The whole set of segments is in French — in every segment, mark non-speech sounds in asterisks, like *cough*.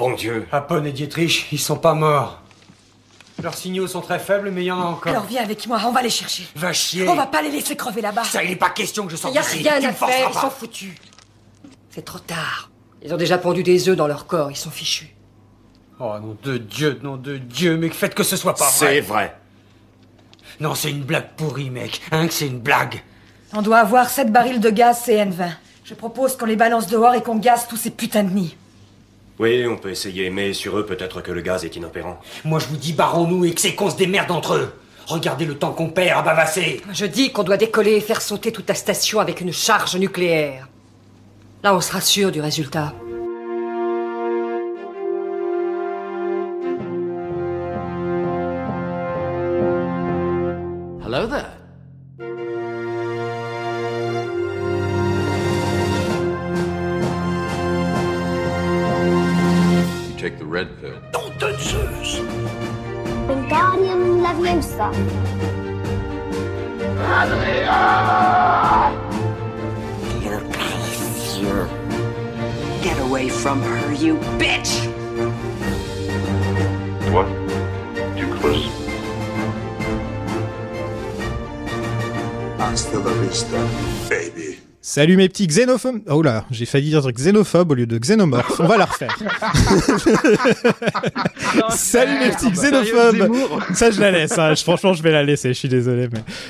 Bon Dieu Appon ah, et Dietrich, ils sont pas morts. Leurs signaux sont très faibles, mais il y en a encore. Alors viens avec moi, on va les chercher. Va chier On va pas les laisser crever là-bas Ça, il n'est pas question que je sorte d'ici a rien à faire, ils sont foutus C'est trop tard. Ils ont déjà pondu des œufs dans leur corps, ils sont fichus. Oh, nom de Dieu, nom de Dieu, mais faites que ce soit pas vrai C'est vrai Non, c'est une blague pourrie, mec Hein, que c'est une blague On doit avoir sept barils de gaz CN20. Je propose qu'on les balance dehors et qu'on gaze tous ces putains de nids. Oui, on peut essayer, mais sur eux, peut-être que le gaz est inopérant. Moi, je vous dis, barrons-nous et que c'est qu'on se démerde entre eux. Regardez le temps qu'on perd à bavasser. Je dis qu'on doit décoller et faire sauter toute la station avec une charge nucléaire. Là, on sera sûr du résultat. Salut mes petits xénophobes. Oh là, j'ai failli dire xénophobe au lieu de xénomorphe. On va la refaire. *laughs* Salut mes petits xénophobes. Ça, je la laisse. Hein. franchement, je vais la laisser. Je suis désolé.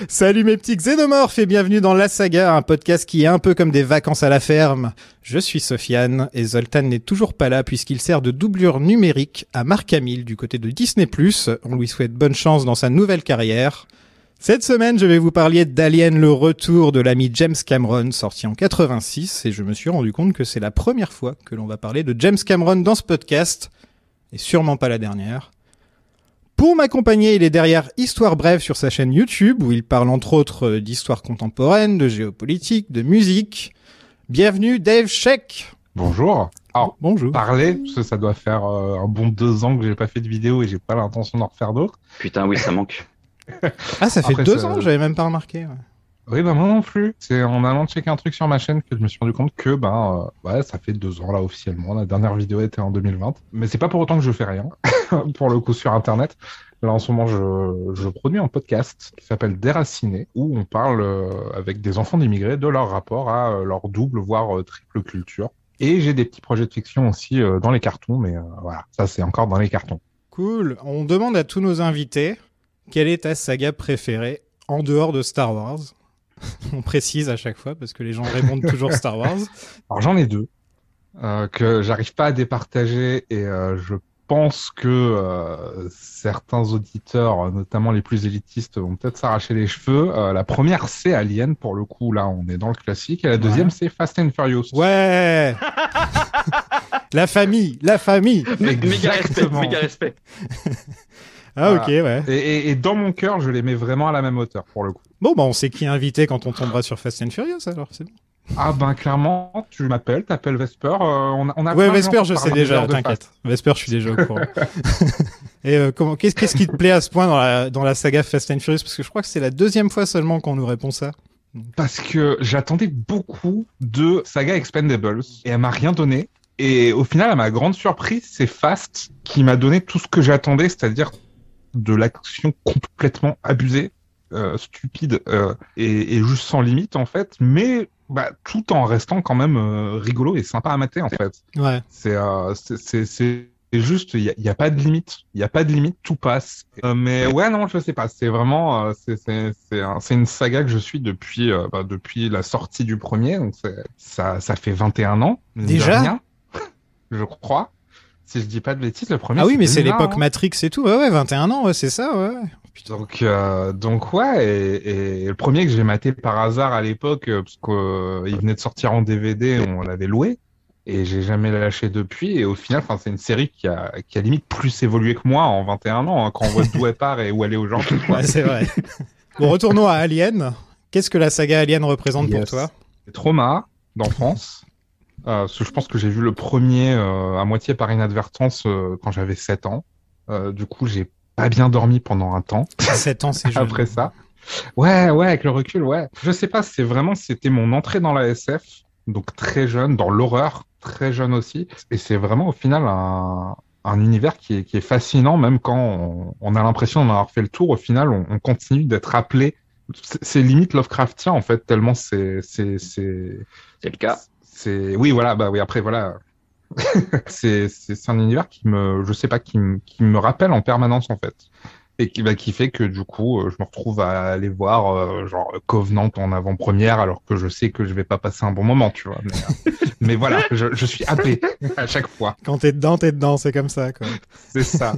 Salut mes petits xénomorphes et bienvenue dans La Saga, un podcast qui est un peu comme des vacances à la ferme. Je suis Sofiane et Zoltan n'est toujours pas là puisqu'il sert de doublure numérique à Marc Camille du côté de Disney+. On lui souhaite bonne chance dans sa nouvelle carrière. Cette semaine, je vais vous parler d'Alien le retour de l'ami James Cameron, sorti en 86, et je me suis rendu compte que c'est la première fois que l'on va parler de James Cameron dans ce podcast, et sûrement pas la dernière. Pour m'accompagner, il est derrière Histoire Brève sur sa chaîne YouTube, où il parle entre autres d'histoire contemporaine, de géopolitique, de musique. Bienvenue Dave Sheck Bonjour alors, Bonjour. parler, parce que ça doit faire euh, un bon deux ans que j'ai pas fait de vidéo et j'ai pas l'intention d'en refaire d'autres. Putain, oui, ça manque ah, ça fait deux ans, j'avais même pas remarqué. Oui, bah moi non plus. C'est en allant checker un truc sur ma chaîne que je me suis rendu compte que bah, euh, ça fait deux ans là officiellement. La dernière vidéo était en 2020. Mais c'est pas pour autant que je fais rien, *laughs* pour le coup, sur Internet. Là, en ce moment, je, produis un podcast qui s'appelle Déraciné, où on parle euh, avec des enfants d'immigrés de leur rapport à euh, leur double, voire triple culture. Et j'ai des petits projets de fiction aussi dans les cartons, mais voilà, ça c'est encore dans les cartons. Cool. On demande à tous nos invités quelle est ta saga préférée en dehors de Star Wars *laughs* On précise à chaque fois parce que les gens répondent toujours Star Wars. *laughs* Alors j'en ai deux euh, que j'arrive pas à départager et euh, je pense que euh, certains auditeurs, notamment les plus élitistes, vont peut-être s'arracher les cheveux. la première c'est Alien pour le coup là on est dans le classique et la deuxième c'est Fast and Furious. Ouais. *laughs* la famille, la famille. Exactement. méga respect. Ah, ok, ouais. Et, dans mon cœur, je les mets vraiment à la même hauteur, pour le coup. Bon, bah, on sait qui invité quand on tombera sur Fast and Furious, alors, c'est bon. Ah ben clairement, tu m'appelles, t'appelles Vesper, euh, on, a. Ouais, Vesper, je sais déjà, t'inquiète. Vesper, je suis déjà au courant. *laughs* Et euh, comment, qu'est-ce, qui te plaît à ce point dans la, dans la saga Fast and Furious Parce que je crois que c'est la deuxième fois seulement qu'on nous répond ça. Parce que j'attendais beaucoup de saga Expendables et elle m'a rien donné. Et au final, à ma grande surprise, c'est Fast qui m'a donné tout ce que j'attendais, c'est-à-dire de l'action complètement abusée, euh, stupide euh, et, juste sans limite en fait, mais bah, tout en restant quand même euh, rigolo et sympa à mater en fait. C'est c'est juste, il n'y a, pas de limite. Il n'y a pas de limite, tout passe. mais ouais, non, je sais pas. C'est vraiment, c'est une saga que je suis depuis, bah, depuis la sortie du premier. Donc ça, ça fait 21 ans. Déjà *laughs* Je crois si je dis pas de bêtises, le premier. Ah oui, mais c'est l'époque hein. Matrix et tout. Ouais, 21 ans, c'est ça, ouais. Donc, euh, donc ouais, et, le premier que j'ai maté par hasard à l'époque, euh, parce qu'il euh, venait de sortir en DVD, on l'avait loué, et j'ai jamais lâché depuis. Et au final, enfin, c'est une série qui a, limite plus évolué que moi en 21 ans, hein, quand on voit d'où elle part et où elle est aujourd'hui. Ouais, c'est vrai. bon, retournons à Alien. Qu'est-ce que la saga Alien représente pour toi Trauma d'enfance. Euh, je pense que j'ai vu le premier euh, à moitié par inadvertance euh, quand j'avais 7 ans. du coup, j'ai pas bien dormi pendant un temps. 7 ans, c'est *laughs* Après ça. Ouais, ouais, avec le recul, ouais. Je sais pas, c'est vraiment, c'était mon entrée dans la SF, donc très jeune, dans l'horreur, très jeune aussi. Et c'est vraiment au final un, un univers qui est, qui est, fascinant, même quand on, a l'impression d'en avoir fait le tour. Au final, on, on continue d'être appelé. C'est limite Lovecraftien, en fait, tellement c'est. C'est le cas c'est oui voilà bah oui après voilà *laughs* c'est un univers qui me je sais pas qui rappelle en permanence en fait et qui, bah, qui fait que du coup euh, je me retrouve à aller voir euh, genre Covenant en avant-première alors que je sais que je vais pas passer un bon moment tu vois mais, euh, voilà je, suis happé à chaque fois quand t'es dedans t'es dedans c'est comme ça quoi *laughs* c'est ça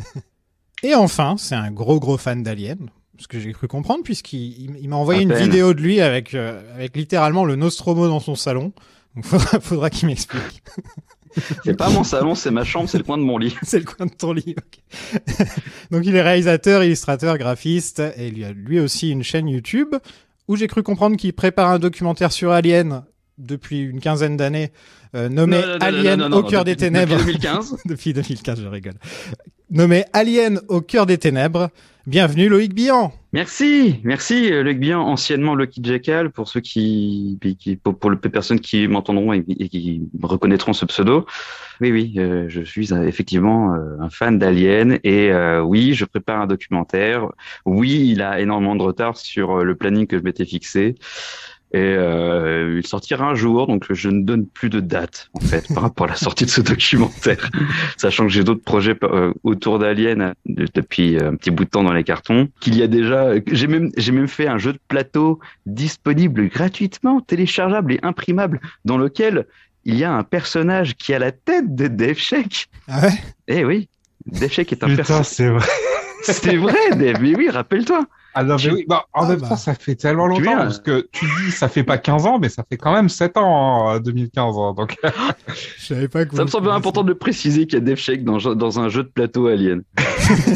et enfin c'est un gros gros fan d'Alien ce que j'ai cru comprendre puisqu'il m'a envoyé une vidéo de lui avec avec littéralement le Nostromo dans son salon *laughs* faudra, qu'il m'explique. *laughs* C'est pas mon salon, c'est ma chambre, c'est le coin de mon lit. *laughs* c'est le coin de ton lit, ok. Donc il est réalisateur, illustrateur, graphiste, et il a lui aussi une chaîne YouTube, où j'ai cru comprendre qu'il prépare un documentaire sur Alien depuis une quinzaine d'années. Euh, nommé Alien au cœur des ténèbres. *laughs* Depuis 2015. depuis 2015, je rigole. Nommé Alien au cœur des ténèbres. Bienvenue Loïc Bian. Merci, merci euh, Loïc Bian, anciennement Lucky Jackal, pour ceux qui, pour, les personnes qui m'entendront et, qui reconnaîtront ce pseudo. Oui, oui, euh, je suis effectivement un fan d'Alien et oui, je prépare un documentaire. Oui, il a énormément de retard sur le planning que je m'étais fixé et euh, il sortira un jour. Donc je ne donne plus de date en fait par rapport à la sortie de ce *laughs* documentaire, sachant que j'ai d'autres projets euh, autour d'Alien euh, depuis euh, un petit bout de temps dans les cartons. Qu'il y a déjà, j'ai même j'ai même fait un jeu de plateau disponible gratuitement, téléchargeable et imprimable, dans lequel il y a un personnage qui a la tête de Dave Sheck. Ah ouais Eh oui, Dave Sheck est un personnage. c'est vrai. *laughs* c'est vrai, Dave. Mais oui, rappelle-toi. Ah bah, en ah, même bah. temps, ça fait tellement longtemps. parce que tu dis, ça fait pas 15 ans, mais ça fait quand même 7 ans, 2015. Euh, hein, donc... *laughs* pas ça me semble important de préciser qu'il y a des dans, dans, un jeu de plateau Alien.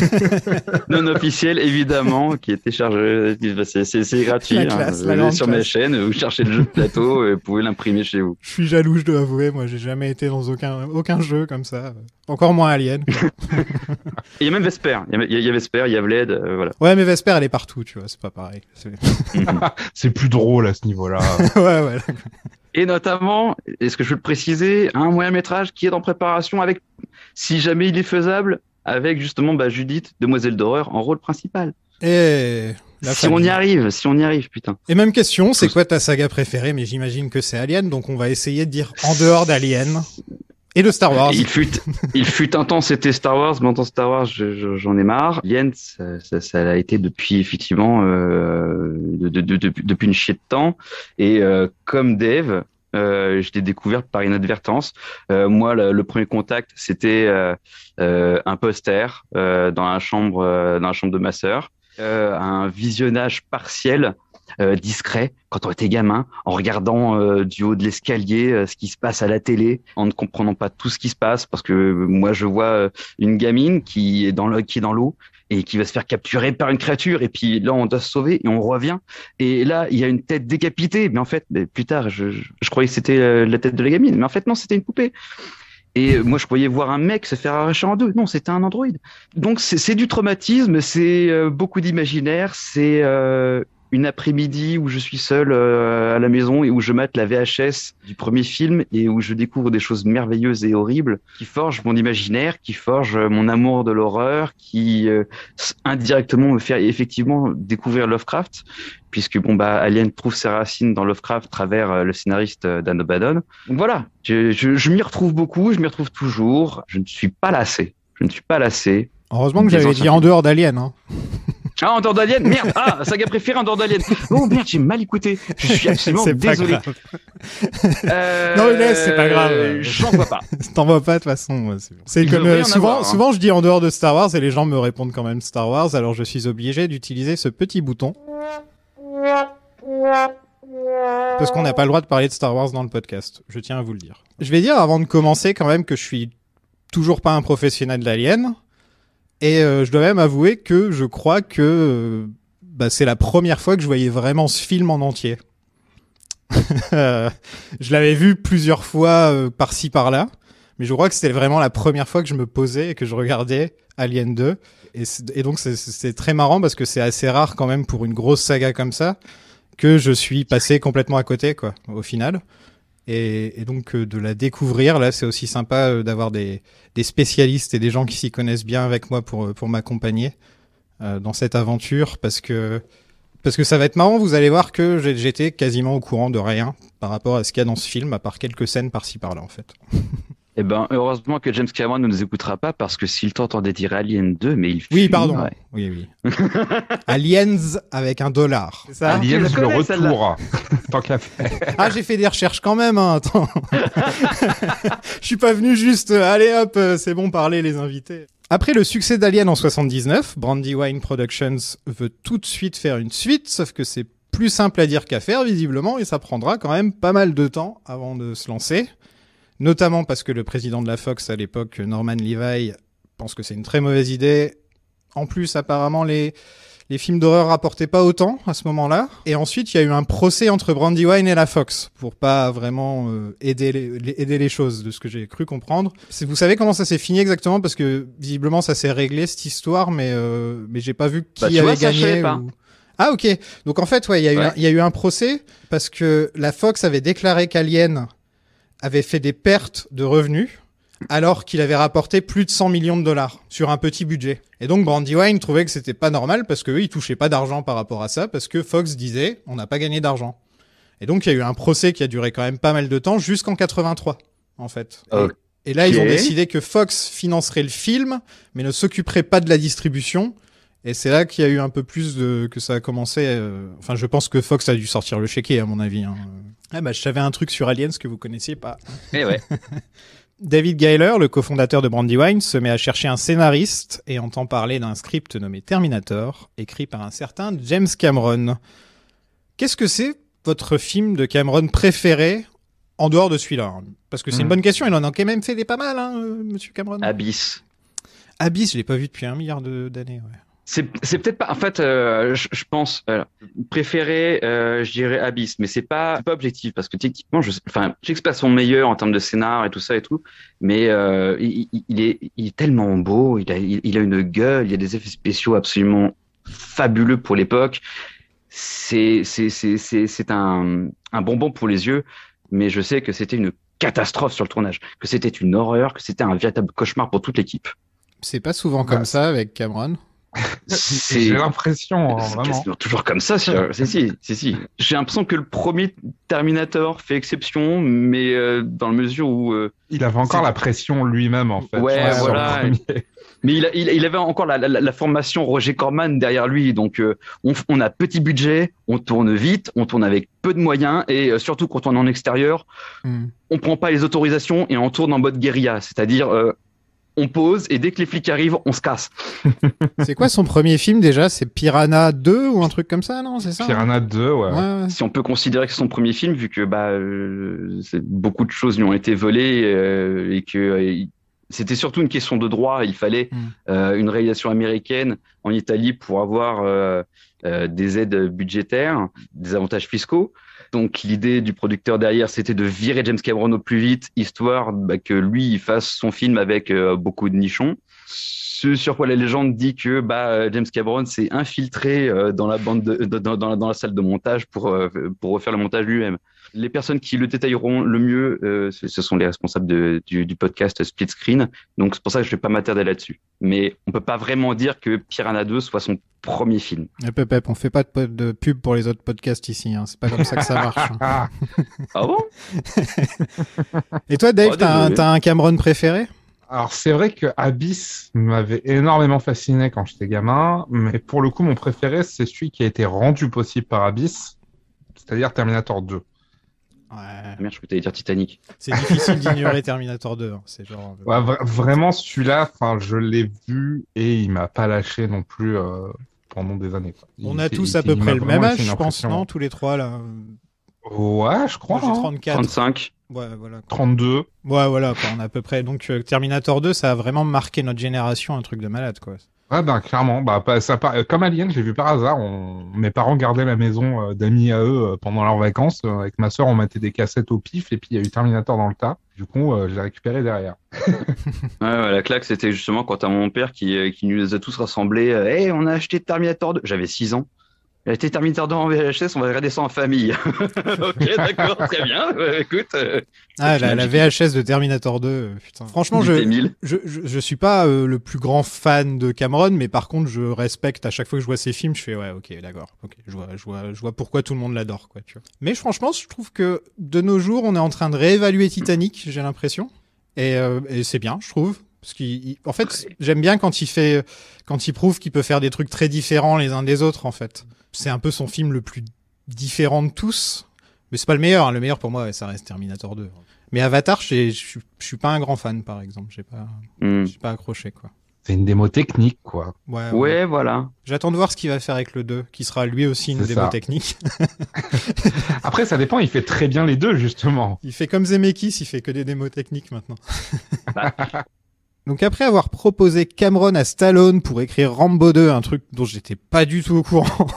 *laughs* non officiel, évidemment, qui était chargé. C'est gratuit. Hein. vous allez sur mes ma chaîne, vous cherchez le jeu de plateau et vous pouvez l'imprimer chez vous. Je suis jaloux, je dois avouer. Moi, j'ai jamais été dans aucun, aucun jeu comme ça. Encore moins Alien. *laughs* Il y a même Vesper. Il y, a, Vesper, il y a Vled, euh, voilà. Ouais, mais Vesper, elle est partout vois, c'est pas pareil. *laughs* C'est plus drôle à ce niveau-là. *laughs* Et notamment, est-ce que je veux le préciser, un moyen métrage qui est en préparation avec, si jamais il est faisable, avec justement bah, Judith, demoiselle d'horreur, en rôle principal. Et eh, si on y arrive, si on y arrive, putain. Et même question, c'est quoi ta saga préférée Mais j'imagine que c'est Alien, donc on va essayer de dire en dehors d'Alien. Et le Star Wars. Il fut, il fut un temps, c'était Star Wars. Maintenant, Star Wars, j'en ai marre. Lien, ça, ça, a été depuis, effectivement, euh, de, de, de, depuis une chier de temps. Et euh, comme Dave, euh, je l'ai découverte par inadvertance. Euh, moi, le, premier contact, c'était euh, euh un poster euh, dans la chambre, euh, dans la chambre de ma sœur, un visionnage partiel euh, discret quand on était gamin, en regardant euh, du haut de l'escalier euh, ce qui se passe à la télé, en ne comprenant pas tout ce qui se passe, parce que moi je vois une gamine qui est dans l'eau, qui est dans l'eau et qui va se faire capturer par une créature et puis là on doit se sauver et on revient et là il y a une tête décapitée mais en fait plus tard je, je, croyais que c'était la tête de la gamine mais en fait non c'était une poupée et moi, je croyais voir un mec se faire arracher en deux. Non, c'était un androïde. Donc, c'est du traumatisme, c'est beaucoup d'imaginaire, c'est une après-midi où je suis seul euh, à la maison et où je mate la VHS du premier film et où je découvre des choses merveilleuses et horribles qui forgent mon imaginaire, qui forgent euh, mon amour de l'horreur, qui euh, indirectement me fait effectivement découvrir Lovecraft puisque bon bah Alien trouve ses racines dans Lovecraft à travers le scénariste Dan O'Bannon. voilà, je, m'y retrouve beaucoup, je m'y retrouve toujours, je ne suis pas lassé, je ne suis pas lassé. Heureusement que j'avais dit en dehors d'Alien. Hein. *laughs* Ah, en d'Alien Merde Ah, saga préférée en d'Alien Oh merde, j'ai mal écouté. Je suis absolument *laughs* désolé. Euh, non, il c'est pas grave. J'en vois pas. *laughs* T'en vois pas, de toute façon. C'est comme souvent, hein. souvent, je dis en dehors de Star Wars et les gens me répondent quand même Star Wars, alors je suis obligé d'utiliser ce petit bouton. Parce qu'on n'a pas le droit de parler de Star Wars dans le podcast. Je tiens à vous le dire. Je vais dire avant de commencer quand même que je suis toujours pas un professionnel d'Alien. Et euh, je dois même avouer que je crois que euh, bah, c'est la première fois que je voyais vraiment ce film en entier. *laughs* je l'avais vu plusieurs fois euh, par-ci par-là, mais je crois que c'était vraiment la première fois que je me posais et que je regardais Alien 2. Et, et donc c'est très marrant parce que c'est assez rare quand même pour une grosse saga comme ça que je suis passé complètement à côté, quoi, au final. Et, donc euh, de la découvrir. Là, c'est aussi sympa euh, d'avoir des, spécialistes et des gens qui s'y connaissent bien avec moi pour, euh, m'accompagner dans cette aventure parce que, parce que ça va être marrant. Vous allez voir que j'étais quasiment au courant de rien par rapport à ce qu'il y a dans ce film, à part quelques scènes par-ci par-là en fait. *laughs* Eh ben, heureusement que James Cameron ne nous écoutera pas parce que s'il t'entendait dire Alien 2, mais il. Oui, pardon. Oui, oui. *laughs* Aliens avec un dollar. Aliens le, retour. *laughs* Tant qu'à faire. Ah, j'ai fait des recherches quand même. Hein, attends. *laughs* Je suis pas venu juste. Euh, allez hop, euh, c'est bon, parler les invités. Après le succès d'Alien en 79, Brandywine Productions veut tout de suite faire une suite, sauf que c'est plus simple à dire qu'à faire visiblement et ça prendra quand même pas mal de temps avant de se lancer notamment parce que le président de la Fox à l'époque, Norman Levi, pense que c'est une très mauvaise idée. En plus, apparemment, les, les films d'horreur rapportaient pas autant à ce moment-là. Et ensuite, il y a eu un procès entre Brandywine et la Fox pour pas vraiment euh, aider, les, aider les choses, de ce que j'ai cru comprendre. Vous savez comment ça s'est fini exactement Parce que visiblement, ça s'est réglé cette histoire, mais euh, mais j'ai pas vu qui bah, avait gagné. Ah ok. Donc en fait, ouais, il y a eu un procès parce que la Fox avait déclaré qu'Alien avait fait des pertes de revenus alors qu'il avait rapporté plus de 100 millions de dollars sur un petit budget. Et donc Brandywine trouvait que c'était pas normal parce que ils touchaient pas d'argent par rapport à ça parce que Fox disait on n'a pas gagné d'argent. Et donc il y a eu un procès qui a duré quand même pas mal de temps jusqu'en 83 en fait. Et là ils ont décidé que Fox financerait le film mais ne s'occuperait pas de la distribution et c'est là qu'il y a eu un peu plus de, que ça a commencé. Euh, enfin, je pense que Fox a dû sortir le chéquier, à mon avis. Hein. Ah bah, je savais un truc sur Aliens que vous connaissiez pas. Eh ouais. *laughs* David Geiler, le cofondateur de Brandywine, se met à chercher un scénariste et entend parler d'un script nommé Terminator, écrit par un certain James Cameron. Qu'est-ce que c'est votre film de Cameron préféré en dehors de celui-là hein? Parce que c'est une hmm. bonne question, il en a quand même fait des pas mal, hein, euh, monsieur Cameron. Abyss. Abyss, je l'ai pas vu depuis un milliard d'années. Ouais. C'est peut-être pas. En fait, euh, je, pense préférer, euh, je dirais Abyss, mais c'est pas pas objectif parce que techniquement, je, enfin, pas son meilleur en termes de scénar et tout ça et tout, mais euh, il, est tellement beau, il a il, a une gueule, il y a des effets spéciaux absolument fabuleux pour l'époque. C'est c'est c'est c'est un bonbon pour les yeux, mais je sais que c'était une catastrophe sur le tournage, que c'était une horreur, que c'était un véritable cauchemar pour toute l'équipe. C'est pas souvent comme bah, ça avec Cameron. *laughs* J'ai l'impression, hein, Toujours comme ça, euh, si, si, si, si. J'ai l'impression que le premier Terminator fait exception, mais euh, dans la mesure où euh, il avait encore la pression lui-même en fait. Ouais, voilà. *laughs* Mais il, avait encore la, formation Roger Corman derrière lui, donc on, a petit budget, on tourne vite, on tourne avec peu de moyens et surtout quand on est en extérieur, on hmm. on prend pas les autorisations et on tourne en mode guérilla, c'est-à-dire on pose et dès que les flics arrivent, on se casse. *laughs* c'est quoi son premier film déjà C'est Piranha 2 ou un truc comme ça, non C'est ça hein Piranha 2, ouais. Si on peut considérer que c'est son premier film, vu que bah, euh, c'est beaucoup de choses lui ont été volées euh, et que euh, c'était surtout une question de droit. Il fallait hmm. une réalisation américaine en Italie pour avoir des aides budgétaires, des avantages fiscaux. Donc l'idée du producteur derrière, c'était de virer James Cameron au plus vite, histoire bah, que lui il fasse son film avec euh, beaucoup de nichons. Ce sur quoi la légende dit que bah, euh, James Cameron s'est infiltré euh, dans la bande, la salle de montage pour pour refaire le montage lui-même les personnes qui le détailleront le mieux, euh, ce sont les responsables du, podcast Split Screen. Donc c'est pour ça que je ne vais pas m'attarder là-dessus. Mais on ne peut pas vraiment dire que Piranha 2 soit son premier film. Eh, Pepe, on fait pas de, pub pour les autres podcasts ici. Hein. C'est pas comme ça que ça *laughs* marche. Hein. ah bon *laughs* Et toi, Dave, oh, tu as un, un Cameron préféré alors c'est vrai que Abyss m'avait énormément fasciné quand j'étais gamin, mais pour le coup mon préféré c'est celui qui a été rendu possible par Abyss, c'est-à-dire Terminator 2 merde, je dire Titanic. C'est difficile d'ignorer Terminator 2. Hein. C'est genre... Euh, vraiment, celui-là, je l'ai vu et il m'a pas lâché non plus euh, pendant des années. On a tous à peu près le même âge, je pense, non Tous les trois, là. Euh. Ouais, je crois. 34. 35. Hein. Ouais, voilà. 32. Ouais, voilà, on a à peu près. Donc, Terminator 2, ça a vraiment marqué notre génération, un truc de malade, quoi. Ouais, bah, clairement. Bah, ça, comme Alien, j'ai vu par hasard. Mes parents gardaient la maison euh, d'amis à eux euh, pendant leurs vacances. Euh, avec ma soeur, on mettait des cassettes au pif et puis il y a eu Terminator dans le tas. Du coup, je l'ai récupéré derrière. *laughs* ouais, ouais, la claque, c'était justement quand à mon père qui, nous a tous rassemblés. Hey, eh, on a acheté Terminator 2. J'avais 6 ans. Euh, T'es Terminator 2 en VHS, on va regarder ça en famille. *laughs* ok, d'accord, très bien. Euh, écoute. Euh, ah, la, la, VHS de Terminator 2, putain. Franchement, je, je, je, suis pas le plus grand fan de Cameron, mais par contre, je respecte à chaque fois que je vois ses films, je fais ouais, ok, d'accord. ok je, vois, je, vois, je vois pourquoi tout le monde l'adore, quoi. Tu Mais franchement, je trouve que de nos jours, on est en train de réévaluer Titanic, j'ai l'impression. et, c'est bien, je trouve. Parce en fait, j'aime bien quand il fait, quand il prouve qu'il peut faire des trucs très différents les uns des autres, en fait c'est un peu son film le plus différent de tous. Mais c'est pas le meilleur. Hein. Le meilleur pour moi, ça reste Terminator 2. Mais Avatar, je suis pas un grand fan, par exemple. J'ai pas, suis hmm. pas accroché, quoi. C'est une démo technique, quoi. Ouais, voilà. J'attends de voir ce qu'il va faire avec le 2, qui sera lui aussi une démo technique. *laughs* Après, ça dépend, il fait très bien les deux, justement. Il fait comme Zemeckis, il fait que des démos techniques maintenant. *laughs* Donc après avoir proposé Cameron à Stallone pour écrire Rambo 2, un truc dont j'étais pas du tout au courant,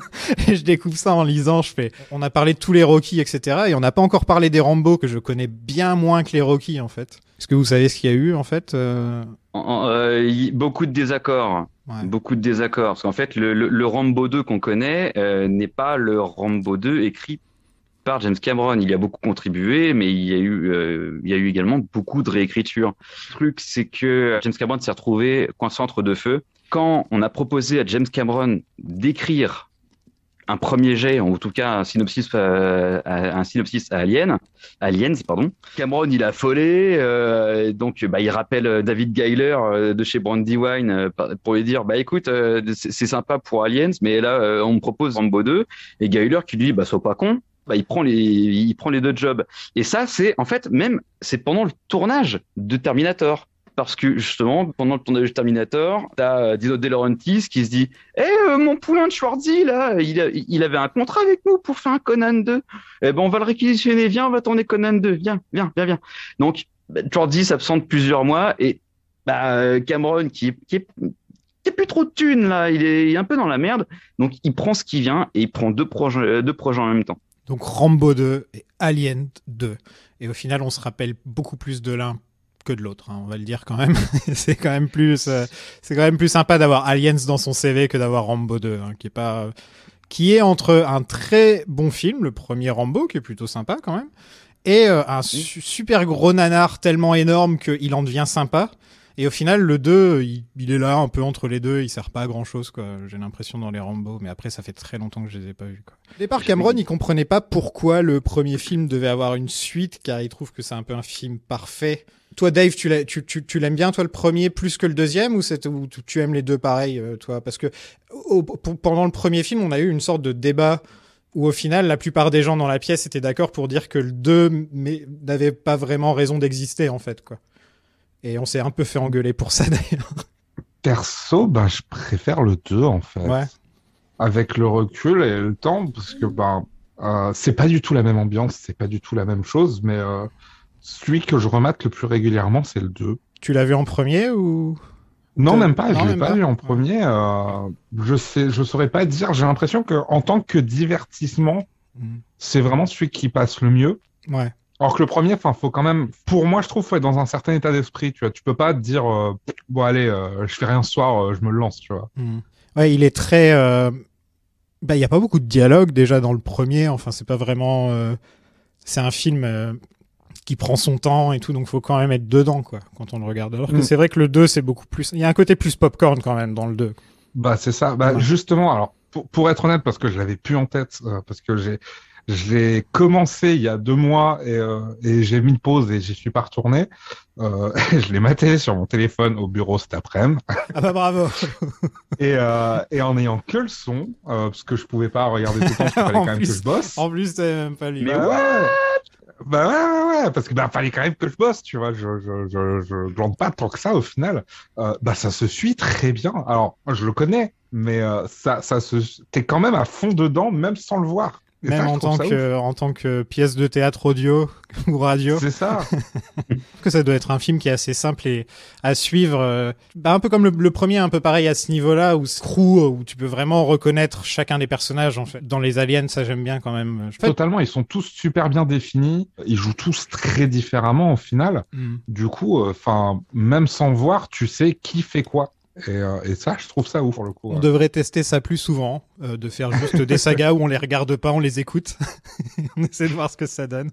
*laughs* et je découvre ça en lisant, je fais, on a parlé de tous les Rocky, etc., et on n'a pas encore parlé des Rambo que je connais bien moins que les Rocky en fait. Est-ce que vous savez ce qu'il y a eu en fait euh? Euh, Beaucoup de désaccords. Beaucoup de désaccords. Parce qu'en fait, le, Rambo 2 qu'on connaît euh, n'est pas le Rambo 2 écrit James Cameron, il a beaucoup contribué, mais euh, il y a eu, également beaucoup de réécriture. Le truc, c'est que James Cameron s'est retrouvé coin centre de feu. Quand on a proposé à James Cameron d'écrire un premier jet, en tout cas un synopsis, euh, un synopsis à Alien, Aliens, pardon. Cameron, il a folé, euh, donc bah, il rappelle David Geiler de chez Brandywine pour lui dire, bah écoute, c'est sympa pour Aliens, mais là on me propose Rambo 2, et Geiler qui lui dit, bah sois pas con, bah, il prend les, il prend les deux jobs. Et ça, c'est en fait même, c'est pendant le tournage de Terminator. Parce que justement, pendant le tournage de Terminator, t'as euh, Dino De Laurentiis qui se dit Eh, euh, mon poulain de Schwarzy, là, il, avait un contrat avec nous pour faire un Conan 2. Eh ben, on va le réquisitionner. Viens, on va tourner Conan 2. Viens, viens, viens, viens. Donc, bah, Schwarzy s'absente plusieurs mois et bah, euh, Cameron, qui, qui est plus trop de thunes là, il est, il est, un peu dans la merde. Donc il prend ce qui vient et il prend deux projets, deux projets en même temps. Donc Rambo 2 et Alien 2. Et au final, on se rappelle beaucoup plus de l'un que de l'autre, hein, on va le dire quand même. *laughs* c'est quand même plus, euh, c'est quand même plus sympa d'avoir Aliens dans son CV que d'avoir Rambo 2, hein, qui est pas, qui est entre un très bon film, le premier Rambo, qui est plutôt sympa quand même, et euh, un super gros nanar tellement énorme qu'il en devient sympa. Et au final, le 2, il, est là, un peu entre les deux, il sert pas à grand chose, quoi. J'ai l'impression dans les Rambo, mais après, ça fait très longtemps que je les ai pas vus, quoi. Au départ, Cameron, il comprenait pas pourquoi le premier film devait avoir une suite, car il trouve que c'est un peu un film parfait. Toi, Dave, tu l'aimes tu, tu, bien, toi, le premier plus que le deuxième, ou, ou tu aimes les deux pareils euh, toi Parce que pendant le premier film, on a eu une sorte de débat où au final, la plupart des gens dans la pièce étaient d'accord pour dire que le 2 n'avait pas vraiment raison d'exister, en fait, quoi. Et on s'est un peu fait engueuler pour ça *laughs* d'ailleurs. Perso, bah, je préfère le 2 en fait. Ouais. Avec le recul et le temps, parce que bah, euh, c'est pas du tout la même ambiance, c'est pas du tout la même chose, mais euh, celui que je remate le plus régulièrement, c'est le 2. Tu l'as vu en premier ou non, même pas. je l'ai pas, vu en premier. Euh, je sais, je saurais pas dire. J'ai l'impression que en tant que divertissement, mhm. c'est vraiment celui qui passe le mieux. Ouais. Alors que le premier, enfin, faut quand même, pour moi, je trouve, faut être dans un certain état d'esprit, tu vois. Tu peux pas te dire, euh, bon, allez, euh, je fais rien ce soir, euh, je me lance, tu vois. Hmm. il est très. Bah, il n'y a pas beaucoup de dialogue déjà dans le premier. Enfin, c'est pas vraiment. C'est un film qui prend son temps et tout, donc faut quand même être dedans, quoi, quand on le regarde. Alors que hmm. c'est vrai que le 2, c'est beaucoup plus. Il y a un côté plus popcorn quand même dans le 2. Bah, c'est ça. Bah, justement, alors, pour, pour, être honnête, parce que je l'avais plus en tête, parce que j'ai je l'ai commencé il y a deux mois euh, et, j'ai mis une pause et j'y suis pas retourné. Euh, *laughs* je l'ai maté sur mon téléphone au bureau cet après-midi. Ah bah bravo *laughs* euh, et, en ayant que le son, parce que je pouvais pas regarder tout le temps, il fallait *laughs* quand même que je bosse. En plus, t'avais même pas lu. Mais ah. ouais, bah ouais, parce que bah fallait quand même que je bosse, tu vois, je je je glande pas tant que ça au final. bah ça se suit très bien. Alors je le connais, mais ça ça se t'es quand même à fond dedans même sans le voir. Même en, tant que, en tant que pièce de théâtre audio *laughs* ou radio. C'est ça. *laughs* que ça doit être un film qui est assez simple et à suivre. Euh, bah, un peu comme le, premier, un peu pareil à ce niveau-là, où Screw, où tu peux vraiment reconnaître chacun des personnages. En fait. Dans les Aliens, ça j'aime bien quand même. Totalement, ils sont tous super bien définis. Ils jouent tous très différemment au final. Hmm. Du coup, euh, enfin, même sans voir, tu sais qui fait quoi. Et, euh, ça, je trouve ça ouf pour le coup. On devrait tester ça plus souvent. Euh, de faire juste des sagas où on les regarde pas, on les écoute. *laughs* on essaie de voir ce que ça donne.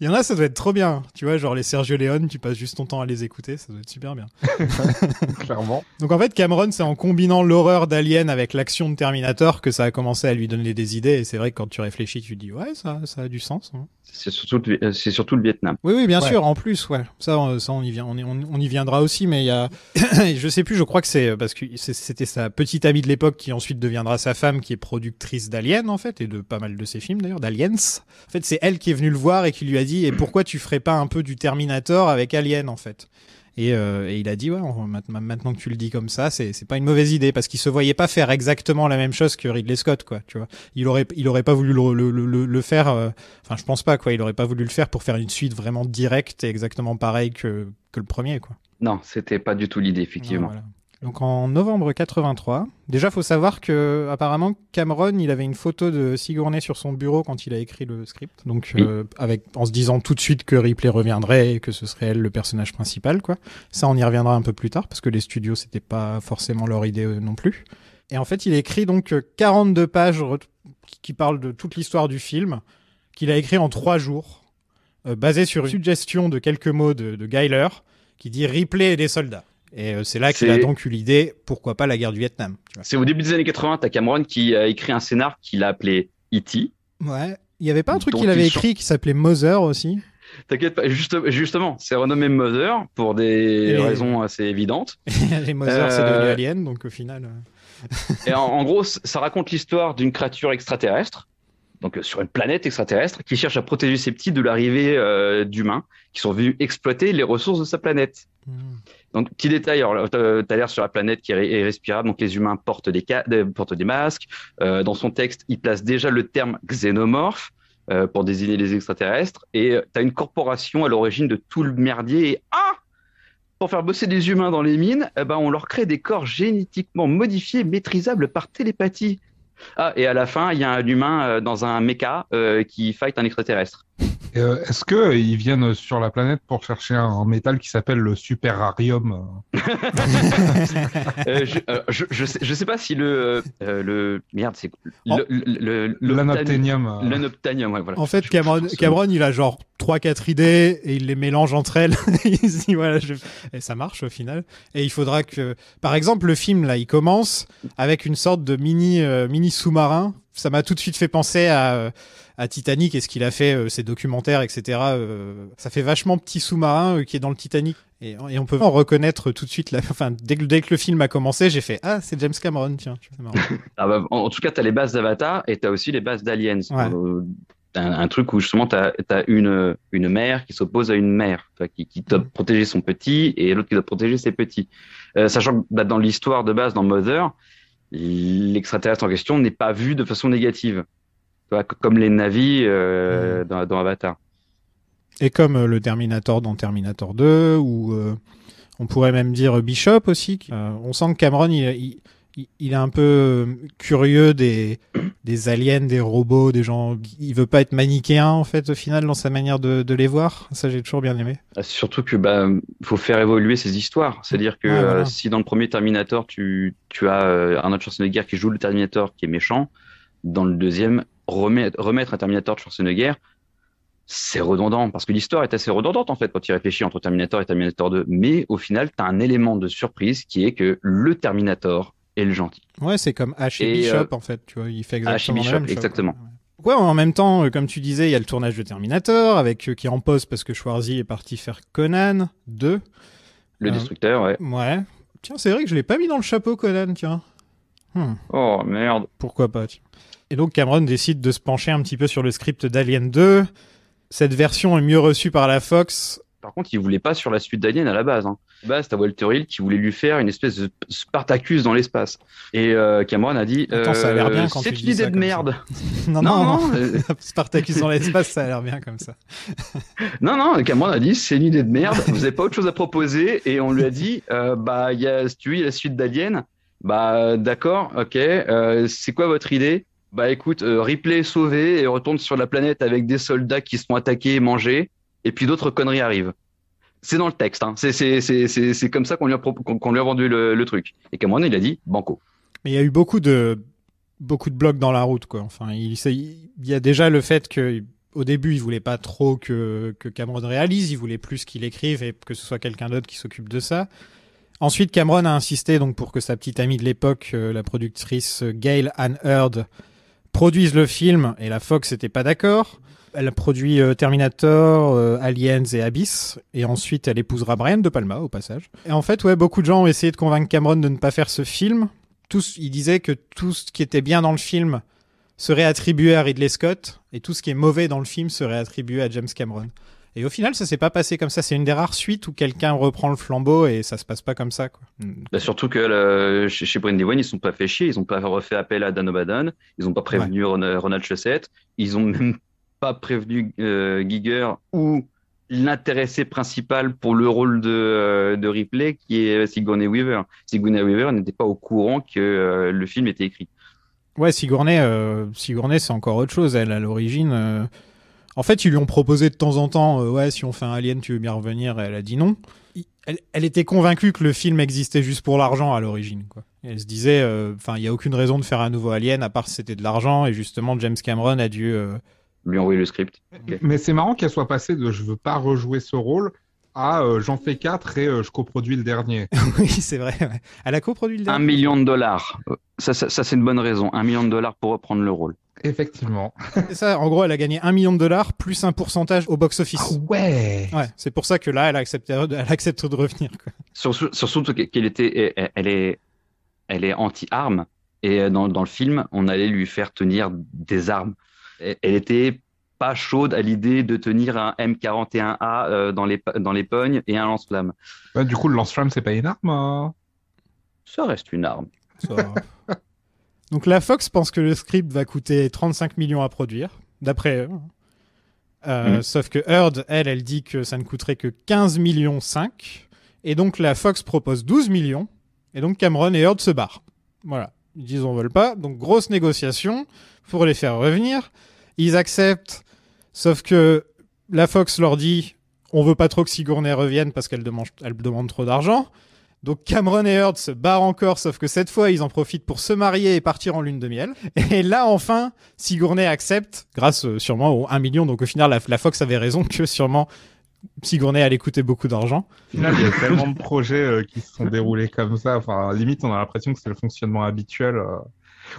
Il y en a, ça doit être trop bien. Tu vois, genre les Sergio Leone, tu passes juste ton temps à les écouter, ça doit être super bien. *laughs* Clairement. Donc en fait, Cameron, c'est en combinant l'horreur d'Alien avec l'action de Terminator que ça a commencé à lui donner des idées. Et c'est vrai que quand tu réfléchis, tu dis ouais, ça, a du sens. Hein. C'est surtout, euh, c'est surtout le Vietnam. Oui, oui, bien sûr. En plus, ouais. Ça, on, y vient, on, y viendra aussi. Mais il y a, *coughs* je sais plus. Je crois que c'est parce que c'était sa petite amie de l'époque qui ensuite deviendra sa femme qui est productrice d'Alien, en fait, et de pas mal de ses films d'ailleurs, d'Aliens. En fait, c'est elle qui est venue le voir et qui lui a dit Et mm. pourquoi tu ferais pas un peu du Terminator avec Alien, en fait et, euh, et, il a dit ouais, maintenant que tu le dis comme ça, c'est pas une mauvaise idée parce qu'il se voyait pas faire exactement la même chose que Ridley Scott, quoi. Tu vois, il aurait il aurait pas voulu le, le, le, faire. Euh, enfin, je pense pas quoi. Il aurait pas voulu le faire pour faire une suite vraiment directe et exactement pareil que que le premier, quoi. Non, c'était pas du tout l'idée effectivement. Ah, donc en novembre 83. Déjà, faut savoir que apparemment Cameron, il avait une photo de Sigourney sur son bureau quand il a écrit le script. Donc euh, avec en se disant tout de suite que Ripley reviendrait et que ce serait elle le personnage principal, quoi. Ça, on y reviendra un peu plus tard parce que les studios c'était pas forcément leur idée euh, non plus. Et en fait, il écrit donc 42 pages qui parlent de toute l'histoire du film, qu'il a écrit en trois jours, euh, basé sur une suggestion de quelques mots de, de Geiler, qui dit Ripley et des soldats. Et euh, c'est là qu'il a donc eu l'idée, pourquoi pas la guerre du Vietnam. C'est au début des années 80, t'as Cameron qui a écrit un scénar qu'il a appelé E.T. Ouais. Il y avait pas un truc qu'il avait écrit qui s'appelait Mother aussi T'inquiète pas, justement, c'est renommé Mother pour des raisons assez évidentes. *laughs* Et Mother, c'est devenu euh, Alien, donc au final. Euh. et en, gros, ça raconte l'histoire d'une créature extraterrestre euh, sur une planète extraterrestre, qui cherche à protéger ses petits de l'arrivée euh, d'humains qui sont venus exploiter les ressources de sa planète. Hmm. Donc, petit détail, euh, tu as l'air sur la planète qui est respirable, donc les humains portent des, portent des masques. dans son texte, il place déjà le terme xénomorphe pour désigner les extraterrestres. Et tu as une corporation à l'origine de tout le merdier. Et ah Pour faire bosser des humains dans les mines, eh ben, on leur crée des corps génétiquement modifiés, maîtrisables par télépathie. Ah, et à la fin, il y a un humain euh, dans un méca euh, qui fight un extraterrestre. Euh, est-ce qu'ils euh, viennent sur la planète pour chercher un, métal qui s'appelle le superarium euh *laughs* je, euh, je, sais, pas si le. le merde, c'est. L'anoptanium. Le, le, L'anoptanium, voilà. En fait, Cameron, Cameron, il a genre 3-4 idées et il les mélange entre elles. *laughs* et ça marche au final. Et il faudra que. Par exemple, le film, là, il commence avec une sorte de mini, mini sous-marin. Ça m'a tout de suite fait penser à à Titanic et ce qu'il a fait, euh, ses documentaires, etc. Euh, ça fait vachement petit sous-marin euh, qui est dans le Titanic. Et, on peut en reconnaître tout de suite. La, enfin, dès que, le film a commencé, j'ai fait Ah, c'est James Cameron, tiens. *laughs* Ah bah, en, tout cas, tu as les bases d'Avatar et tu as aussi les bases d'Aliens. un, truc où justement, tu as, une, une mère qui s'oppose à une mère, qui, doit mm. protéger son petit et l'autre qui doit protéger ses petits. sachant que bah, dans l'histoire de base, dans Mother, l'extraterrestre en question n'est pas vu de façon négative comme les navis euh, mmh. dans, Avatar. Et comme euh, le Terminator dans Terminator 2, ou euh, on pourrait même dire Bishop aussi. on sent que Cameron, il, est un peu curieux des, des, aliens, des robots, des gens. Il veut pas être manichéen, en fait, au final, dans sa manière de, les voir. Ça, j'ai toujours bien aimé. Ah, surtout que bah, faut faire évoluer ces histoires. C'est-à-dire que si dans le premier Terminator, tu, tu as un autre de guerre qui joue le Terminator qui est méchant, dans le deuxième, remettre, un Terminator de Schwarzenegger, c'est redondant, parce que l'histoire est assez redondante en fait quand tu réfléchis entre Terminator et Terminator 2. Mais au final, tu as un élément de surprise qui est que le Terminator est le gentil. Ouais, c'est comme H Bishop euh, en fait, tu vois, il fait exactement H Bishop, même exactement. Ouais. en même temps, euh, comme tu disais, il y a le tournage de Terminator avec euh, qui est en pause parce que Schwarzy est parti faire Conan 2. Le destructeur, ouais. Ouais. Tiens, c'est vrai que je l'ai pas mis dans le chapeau Conan, tiens. Hmm. Oh merde. Pourquoi pas tiens. Et donc Cameron décide de se pencher un petit peu sur le script d'Alien 2. Cette version est mieux reçue par la Fox. Par contre, il voulait pas sur la suite d'Alien à la base. Hein. À la c'était Walter Hill qui voulait lui faire une espèce de Spartacus dans l'espace. Et euh, Cameron a dit euh, C'est une idée de merde. *laughs* non, non, non, euh, *laughs* Spartacus dans l'espace, ça a l'air bien comme ça. *laughs* non, non, Cameron a dit C'est une idée de merde, vous n'avez pas autre chose à proposer. Et on lui a dit Bah, y si tu veux, la suite d'Alien. Bah, d'accord, ok. c'est quoi votre idée bah écoute, euh, replay Ripley est sauvé et retourne sur la planète avec des soldats qui se sont attaqués et mangés, et puis d'autres conneries arrivent. C'est dans le texte, hein. c'est comme ça qu'on lui, a, qu'on lui a vendu le, truc. Et Cameron, il a dit banco. Mais il y a eu beaucoup de, beaucoup de blocs dans la route, quoi. Enfin, il, il y a déjà le fait que au début, il voulait pas trop que, que Cameron réalise, il voulait plus qu'il écrive et que ce soit quelqu'un d'autre qui s'occupe de ça. Ensuite, Cameron a insisté donc pour que sa petite amie de l'époque, euh, la productrice euh, Gail Anne Heard, produisent le film et la Fox n'était pas d'accord. Elle a produit euh, Terminator, euh, Aliens et Abyss. Et ensuite, elle épousera Brian De Palma, au passage. Et en fait, ouais, beaucoup de gens ont essayé de convaincre Cameron de ne pas faire ce film. Tous, ils disaient que tout ce qui était bien dans le film serait attribué à Ridley Scott et tout ce qui est mauvais dans le film serait attribué à James Cameron. Et au final, ça s'est pas passé comme ça. C'est une des rares suites où quelqu'un reprend le flambeau et ça se passe pas comme ça. Quoi. Mm. Bah, surtout que chez chez Brindywine, ils sont pas fait chier. Ils ont pas refait appel à Dan O'Badan. Ils ont pas prévenu Ronald Chaussette. Ils ont même pas prévenu euh, Giger ou l'intéressé principal pour le rôle euh, de, Ripley, qui est Sigourney Weaver. Sigourney Weaver n'était pas au courant que euh, le film était écrit. Ouais, Sigourney, Sigourney c'est encore autre chose. Elle, à l'origine en fait, ils lui ont proposé de temps en temps, euh, ouais, si on fait un Alien, tu veux bien revenir, et elle a dit non. Elle, était convaincue que le film existait juste pour l'argent à l'origine. elle se disait, euh, enfin, il n'y a aucune raison de faire un nouveau Alien à part c'était de l'argent. Et justement, James Cameron a dû euh, lui envoyer le script. Mais c'est marrant qu'elle soit passée de je veux pas rejouer ce rôle à « j'en fais quatre et je coproduis le dernier. *laughs* oui, c'est vrai. Elle a coproduit le dernier. Un million de dollars. ça c'est une bonne raison. Un million de dollars pour reprendre le rôle. Effectivement. ça, en gros, elle a gagné un million de dollars plus un pourcentage au box-office. Ah ouais. c'est pour ça que là, elle accepte, elle accepte de revenir. Surtout, qu'elle était, elle est, elle est anti-armes et euh, dans, le film, on allait lui faire tenir des armes. Elle était pas chaude à l'idée de tenir un M41A euh, dans les dans les pognes et un lance-flamme. du coup, le lance-flamme, c'est pas une arme. Hein. ça reste une arme. Ça... Donc la Fox pense que le script va coûter 35 millions à produire, d'après eux. Euh, mm-hmm. Sauf que Heard, elle, elle dit que ça ne coûterait que 15 millions 5. Et donc la Fox propose 12 millions. Et donc Cameron et Heard se barrent. Voilà. Ils disent on veut pas. Donc grosse négociation pour les faire revenir. Ils acceptent. Sauf que la Fox leur dit on veut pas trop que Sigourney revienne parce qu'elle demande trop d'argent. Donc Cameron et Heard se barrent encore, sauf que cette fois, ils en profitent pour se marier et partir en lune de miel. Et là, enfin, Sigourney accepte, grâce euh, sûrement aux 1 million. Donc au final, la, Fox avait raison que sûrement Sigourney allait coûter beaucoup d'argent. il y a tellement de projets euh, qui se sont déroulés comme ça. Enfin, limite, on a l'impression que c'est le fonctionnement habituel. Euh,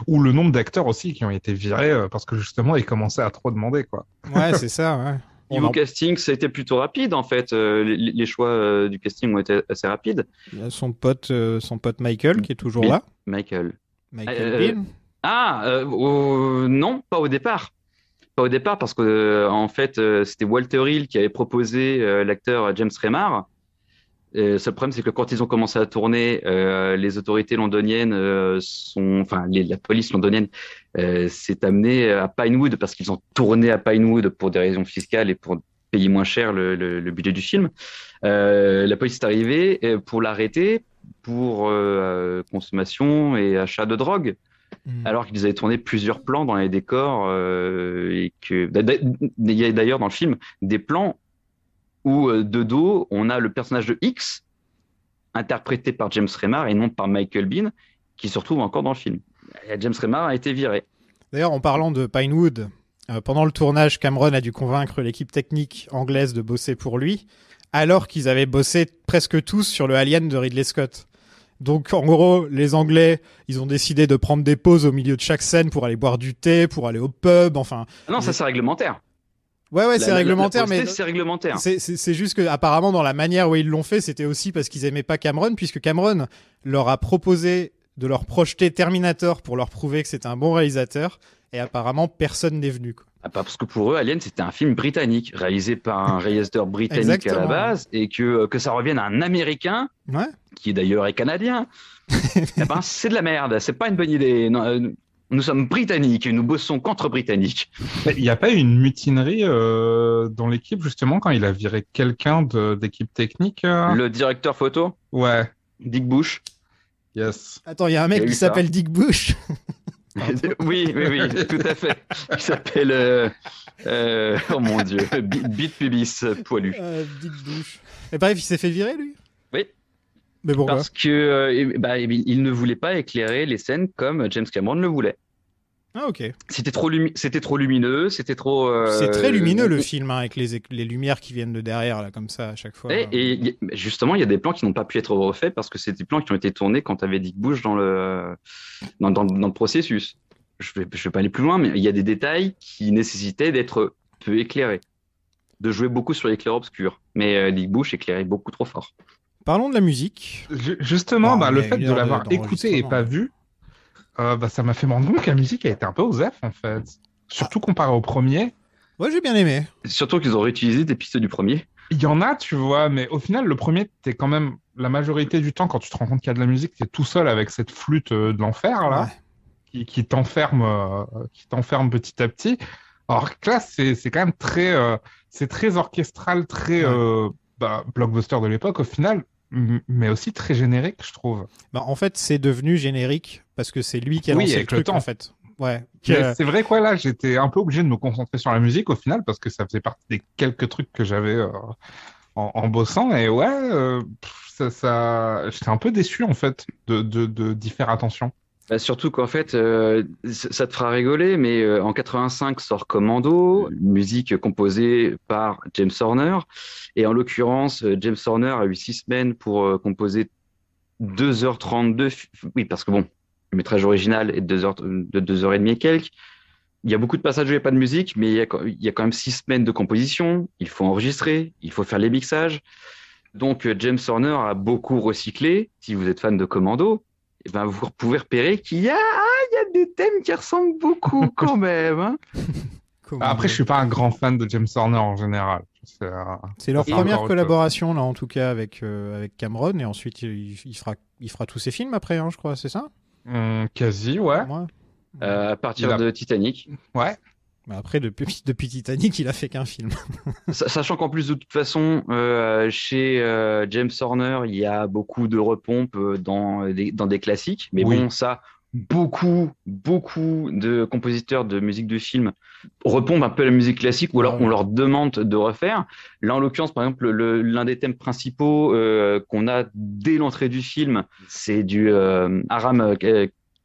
ou le nombre d'acteurs aussi qui ont été virés parce que justement ils commençaient à trop demander quoi. Ouais, c'est ça. Ouais. Niveau casting, ça a été plutôt rapide en fait. Euh, les, choix euh, du casting ont été assez rapides. Il y a son pote, euh, son pote Michael qui est toujours là. Michael. Michael Ah non, pas au départ. Pas au départ parce que en fait c'était Walter Hill qui avait proposé l'acteur James Remar le seul problème, c'est que quand ils ont commencé à tourner, euh, les autorités londoniennes euh, sont, enfin, la police londonienne euh, s'est amenée à Pinewood parce qu'ils ont tourné à Pinewood pour des raisons fiscales et pour payer moins cher le, budget du film. la police est arrivée pour l'arrêter pour consommation et achat de drogue. Hmm. alors qu'ils avaient tourné plusieurs plans dans les décors euh, et que d'ailleurs dans le film des plans où euh, de dos, on a le personnage de X, interprété par James Remar et non par Michael Bean, qui se retrouve encore dans le film. Et James Remar a été viré. D'ailleurs, en parlant de Pinewood, euh, pendant le tournage, Cameron a dû convaincre l'équipe technique anglaise de bosser pour lui, alors qu'ils avaient bossé presque tous sur le Alien de Ridley Scott. Donc en gros, les Anglais, ils ont décidé de prendre des pauses au milieu de chaque scène pour aller boire du thé, pour aller au pub, enfin. Ah non, ça c'est réglementaire. Ouais, ouais, c'est réglementaire, mais c'est réglementaire. C'est juste que apparemment dans la manière où ils l'ont fait, c'était aussi parce qu'ils aimaient pas Cameron, puisque Cameron leur a proposé de leur projeter Terminator pour leur prouver que c'était un bon réalisateur, et apparemment personne n'est venu. Quoi. Ah, parce que pour eux, Alien, c'était un film britannique, réalisé par un réalisateur britannique à la base, et que, euh, que ça revienne à un Américain, ouais. qui d'ailleurs est canadien, *laughs* eh ben, c'est de la merde, c'est pas une bonne idée. Euh, nous sommes britanniques et nous bossons contre britanniques. Il n'y a pas eu une mutinerie euh, dans l'équipe justement quand il a viré quelqu'un d'équipe technique euh Le directeur photo Ouais. Dick Bush. Yes. Attends, il y a un mec qui s'appelle Dick Bush. *laughs* oui, oui, oui, tout à fait. Il s'appelle. Euh, oh mon dieu, Bit Pubis poilu. Dick Bush. Et bref, il s'est fait virer lui parce que euh, bah, il ne voulait pas éclairer les scènes comme James Cameron le voulait. Ah ok. C'était trop, trop, lumineux, c'était trop. Euh, c'est très lumineux le euh, film hein, avec les, les, lumières qui viennent de derrière là comme ça à chaque fois. Eh, et, justement, il y a des plans qui n'ont pas pu être refaits parce que c'est des plans qui ont été tournés quand avait Dick Bush dans le dans, dans, le processus. Je ne vais, pas aller plus loin, mais il y a des détails qui nécessitaient d'être peu éclairés, de jouer beaucoup sur l'éclair obscur. Mais Dick Bush éclairait beaucoup trop fort. Parlons de la musique. Justement, ah, bah, le fait de l'avoir écouté et pas vu, euh, bah, ça m'a fait me que la musique a été un peu aux F en fait. Surtout comparé au premier. Ouais, j'ai bien aimé. Surtout qu'ils ont réutilisé des pistes du premier. Il y en a, tu vois, mais au final, le premier, t'es quand même la majorité du temps, quand tu te rends compte qu'il y a de la musique, es tout seul avec cette flûte euh, de l'enfer là, euh, qui, t'enferme, petit à petit. Alors que là, c'est quand même très, c'est très orchestral, très bah, blockbuster de l'époque. Au final, mais aussi très générique, je trouve. Bah, en fait, c'est devenu générique parce que c'est lui qui a lancé le, truc, temps. en fait. Euh, c'est vrai quoi là, j'étais un peu obligé de me concentrer sur la musique au final parce que ça faisait partie des quelques trucs que j'avais euh, en, bossant et ouais, euh, ça, j'étais un peu déçu en fait de d'y de faire attention. Bah, surtout qu'en fait, euh, ça te fera rigoler, mais euh, en 85 sort Commando, musique composée par James Horner. Et en l'occurrence, euh, James Horner a eu six semaines pour composer 2h32. Oui, parce que bon, le métrage original est de 2h, 2h30 et quelques. Il y a beaucoup de passages où il n'y a pas de musique, mais il y, a, il y a quand même six semaines de composition. Il faut enregistrer, il faut faire les mixages. Donc James Horner a beaucoup recyclé. Si vous êtes fan de Commando, eh ben, vous pouvez repérer qu'il y, a... ah, y a, des thèmes qui ressemblent beaucoup *laughs* quand même. Hein. Après, je suis pas un grand fan de James Horner en général. C'est leur première collaboration là, en tout cas avec euh, avec Cameron, et ensuite il, fera il fera tous ses films après, hein, je crois, c'est ça hum, Quasi, ouais. Euh, à partir de Titanic. Ouais après, *laughs* depuis, Titanic, il a fait qu'un film. *laughs* Sachant qu'en plus, de toute façon, euh, chez euh, James Horner, il y a beaucoup de repompes euh, dans des, dans des classiques. Mais bon, ça, beaucoup, beaucoup de compositeurs de musique de film repompent un peu la musique classique ou alors on leur demande de refaire. Là, en l'occurrence, par exemple, l'un des thèmes principaux qu'on a dès l'entrée du film, c'est du Aram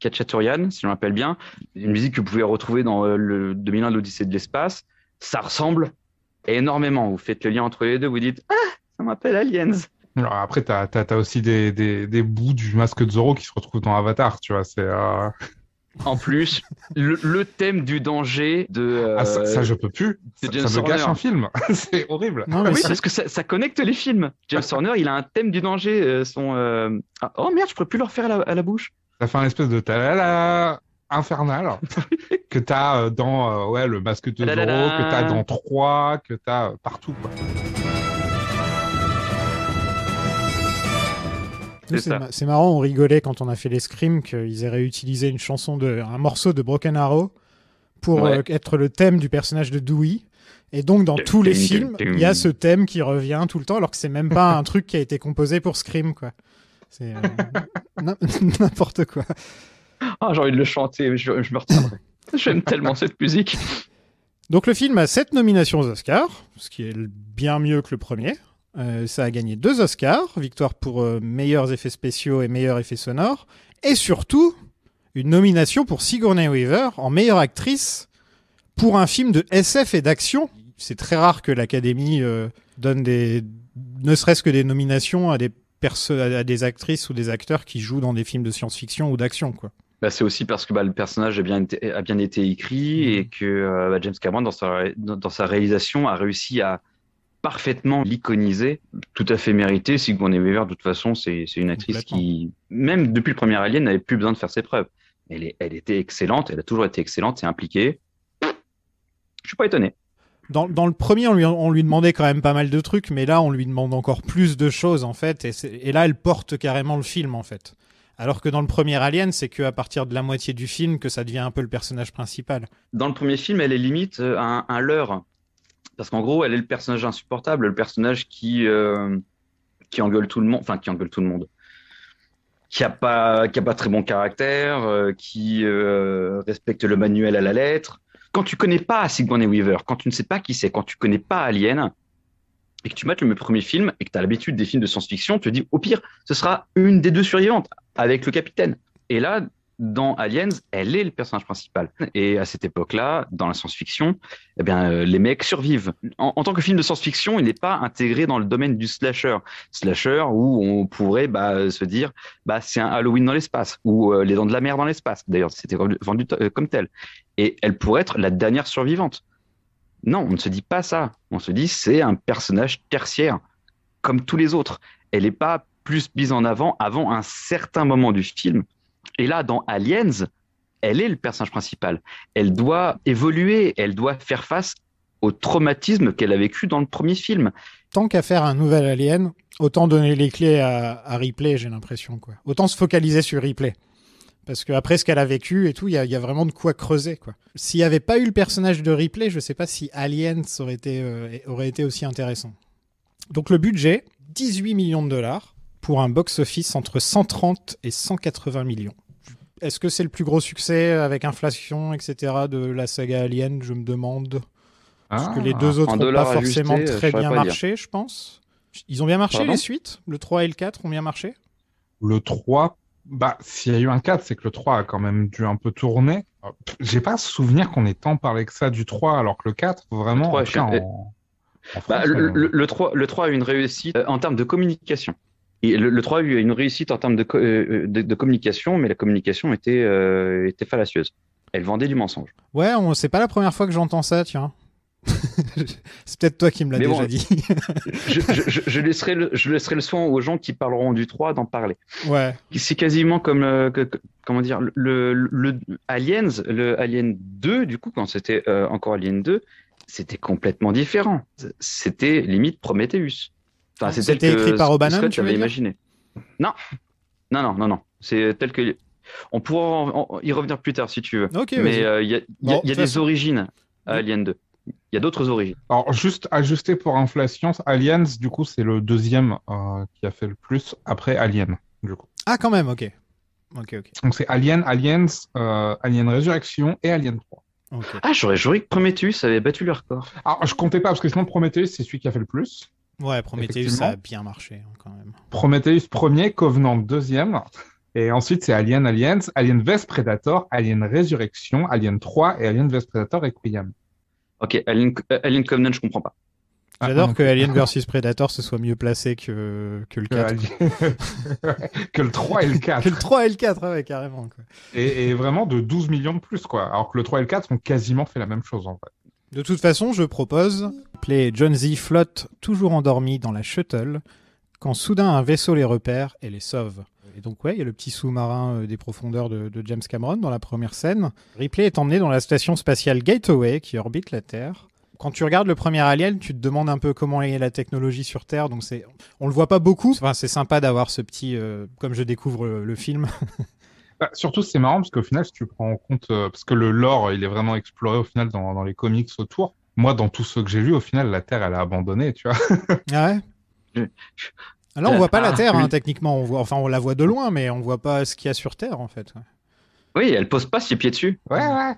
Kachaturian, si je me bien, une musique que vous pouvez retrouver dans euh, le 2001 l'Odyssée de l'espace. Ça ressemble énormément. Vous faites le lien entre les deux, vous dites Ah, ça m'appelle Aliens. Alors après, tu as, aussi des, bouts du masque de Zoro qui se retrouvent dans Avatar, tu vois. C'est. Euh, en plus, le, thème du danger de. Ah, ça, euh, je peux plus. Ça, me gâche un film. *laughs* c'est horrible. Non, oui, parce que ça, connecte les films. James Horner, il a un thème du danger. son, ah, oh merde, je pourrais plus le refaire à la bouche. Ça fait un espèce de talala infernal *laughs* que t'as euh, dans euh, ouais, le masque de Zorro, que t'as dans 3, que t'as euh, partout. C'est marrant, on rigolait quand on a fait les scrims qu'ils aient réutilisé une chanson de, un morceau de Broken Arrow pour être le thème du personnage de Dewey. Et donc dans tous les films, il y a ce thème qui revient tout le temps, alors que c'est même pas un truc qui a été composé pour Scream, quoi. C'est euh, *laughs* *laughs* n'importe quoi. Ah, j'ai envie de le chanter, je, me retiendrai. J'aime tellement cette musique. Donc le film a 7 nominations aux Oscars, ce qui est bien mieux que le premier. Euh, ça a gagné deux Oscars, victoire pour euh, meilleurs effets spéciaux et meilleurs effets sonores, et surtout une nomination pour Sigourney Weaver en meilleure actrice pour un film de SF et d'action. C'est très rare que l'Académie donne des, ne serait-ce que des nominations à des à des actrices ou des acteurs qui jouent dans des films de science-fiction ou d'action, quoi. Bah, c'est aussi parce que bah, le personnage a bien été, écrit mmh. et que euh, bah, James Cameron, dans sa, réalisation, a réussi à, parfaitement l'iconiser, tout à fait mérité. si Sigourney Weaver, de toute façon, c'est une actrice qui, même depuis le premier Alien, n'avait plus besoin de faire ses preuves. Elle, était excellente, elle a toujours été excellente et impliquée. Je ne suis pas étonné dans, le premier, on lui, demandait quand même pas mal de trucs, mais là, on lui demande encore plus de choses, en fait. Et, là, elle porte carrément le film, en fait. Alors que dans le premier Alien, c'est qu'à partir de la moitié du film que ça devient un peu le personnage principal. Dans le premier film, elle est limite euh, un, un leurre. Parce qu'en gros, elle est le personnage insupportable, le personnage qui, euh, qui engueule tout le monde. Enfin, qui engueule tout le monde qui a pas qui a pas très bon caractère, euh, qui respecte le manuel à la lettre, quand tu connais pas Sigourney Weaver, quand tu ne sais pas qui c'est, quand tu connais pas Alien, et que tu mates le premier film et que tu as l'habitude des films de science-fiction, tu te dis au pire, ce sera une des deux survivantes avec le capitaine. Et là, dans Aliens, elle est le personnage principal. Et à cette époque-là, dans la science-fiction, eh bien, euh, les mecs survivent. En, tant que film de science-fiction, il n'est pas intégré dans le domaine du slasher. Slasher où on pourrait bah, se dire, bah, c'est un Halloween dans l'espace ou euh, les dents de la mer dans l'espace. D'ailleurs, c'était vendu euh, comme tel. Et elle pourrait être la dernière survivante. Non, on ne se dit pas ça. On se dit, c'est un personnage tertiaire, comme tous les autres. Elle n'est pas plus mise en avant avant un certain moment du film et là, dans Aliens, elle est le personnage principal. Elle doit évoluer, elle doit faire face au traumatisme qu'elle a vécu dans le premier film. Tant qu'à faire un nouvel Alien, autant donner les clés à, Ripley, j'ai l'impression. Autant se focaliser sur Ripley. Parce qu'après ce qu'elle a vécu et tout, il y, a vraiment de quoi creuser. quoi. S'il n'y avait pas eu le personnage de Ripley, je ne sais pas si Aliens aurait été, euh, aurait été aussi intéressant. Donc le budget, 18 millions de dollars pour un box-office entre 130 et 180 millions. Est-ce que c'est le plus gros succès avec inflation, etc., de la saga Alien Je me demande. Parce que les ah, deux autres n'ont pas forcément très bien marché, je pense. Ils ont bien marché les suites Le 3 et le 4 ont bien marché Le 3, bah, s'il y a eu un 4, c'est que le 3 a quand même dû un peu tourner. Euh, j'ai pas souvenir qu'on ait tant parlé que ça du 3, alors que le 4, vraiment. Le 3, bah, hein. a eu le, 3, une réussite euh, en termes de communication le, 3 a eu une réussite en termes de, euh, euh, communication, mais la communication était, euh, était fallacieuse. Elle vendait du mensonge. Ouais, c'est pas la première fois que j'entends ça, tiens. *laughs* c'est peut-être toi qui me l'as déjà dit. *laughs* je, laisserai le, je laisserai le soin aux gens qui parleront du 3 d'en parler. Ouais. C'est quasiment comme, comment dire, le, Aliens, le Alien 2, du coup, quand c'était encore Alien 2, c'était complètement différent. C'était limite Prometheus c'est C'était écrit par O'Bannon. tu avais imaginé. Non, non, non, non, non. C'est tel que. On pourra y revenir plus tard si tu veux. Mais il euh, y a, des origines à Alien 2. Il y a d'autres origines. Alors, juste ajusté pour inflation, Aliens, du coup, c'est le deuxième euh, qui a fait le plus après Alien, du coup. Ah, quand même, ok. Donc, c'est Alien, Aliens, euh, Alien Résurrection et Alien 3. Ah, j'aurais joué que Prometheus avait battu le record. Alors, je comptais pas, parce que sinon, Prometheus, c'est celui qui a fait le plus. Ouais, Prometheus, ça a bien marché hein, quand même. Prometheus premier, Covenant deuxième. Et ensuite, c'est Alien Aliens, Alien Vs Predator, Alien Résurrection, Alien 3 et Alien Vs Predator Requiem. Ok, euh, Alien, Covenant, je comprends pas. Ah, J'adore que Alien vs Predator se soit mieux placé que, que le 4. *laughs* que le 3 et le 4. que le 3 et le 4, ouais, carrément. Quoi. Et, et, vraiment de 12 millions de plus, quoi. Alors que le 3 et le 4 ont quasiment fait la même chose, en fait. De toute façon, je propose. Play John Z flotte toujours endormi dans la shuttle quand soudain un vaisseau les repère et les sauve. Et donc ouais, il y a le petit sous-marin euh, des profondeurs de, James Cameron dans la première scène. Ripley est emmené dans la station spatiale Gateway qui orbite la Terre. Quand tu regardes le premier Alien, tu te demandes un peu comment est la technologie sur Terre. Donc c'est, on le voit pas beaucoup. Enfin, c'est sympa d'avoir ce petit, euh, comme je découvre le film, *laughs* Bah, surtout, c'est marrant parce qu'au final, si tu prends en compte, euh, parce que le lore, il est vraiment exploré au final dans, les comics autour. Moi, dans tout ce que j'ai lu, au final, la Terre, elle a abandonné, tu vois. *laughs* Ah ouais Là, on euh, voit pas la ah, Terre, hein, techniquement. On voit, enfin, on la voit de loin, mais on voit pas ce qu'il y a sur Terre, en fait. Oui, elle pose pas ses pieds dessus. Ouais, ouais.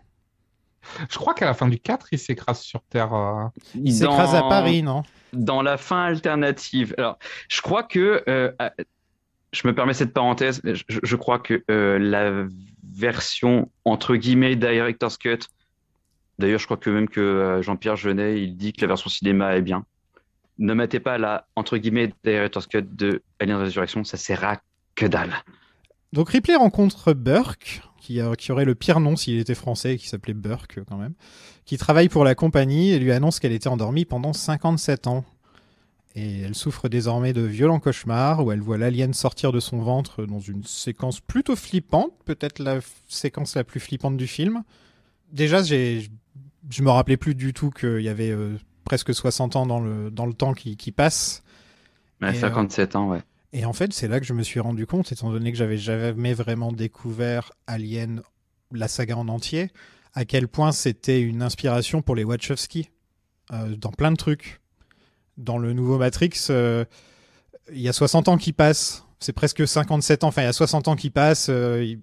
Je crois qu'à la fin du 4, il s'écrase sur Terre. Euh, il s'écrase à Paris, non Dans la fin alternative. Alors, je crois que je me permets cette parenthèse. Je, crois que euh, la version entre guillemets director's cut. D'ailleurs, je crois que même que euh, Jean-Pierre Jeunet, il dit que la version cinéma est bien. Ne mettez pas la entre guillemets director's cut de Alien Resurrection, ça sert à que dalle. Donc Ripley rencontre Burke, qui, aurait le pire nom s'il était français qui s'appelait Burke quand même, qui travaille pour la compagnie et lui annonce qu'elle était endormie pendant 57 ans et elle souffre désormais de violents cauchemars où elle voit l'alien sortir de son ventre dans une séquence plutôt flippante, peut-être la séquence la plus flippante du film. Déjà, j'ai, je me rappelais plus du tout qu'il y avait euh, presque 60 ans dans le, dans le temps qui, passe. 57 euh, ans, ouais. Et en fait, c'est là que je me suis rendu compte, étant donné que j'avais jamais vraiment découvert Alien, la saga en entier, à quel point c'était une inspiration pour les Wachowski euh, dans plein de trucs dans le nouveau Matrix, euh, il y a 60 ans qui passent. C'est presque 57 ans. Enfin, il y a 60 ans qui passent. Euh,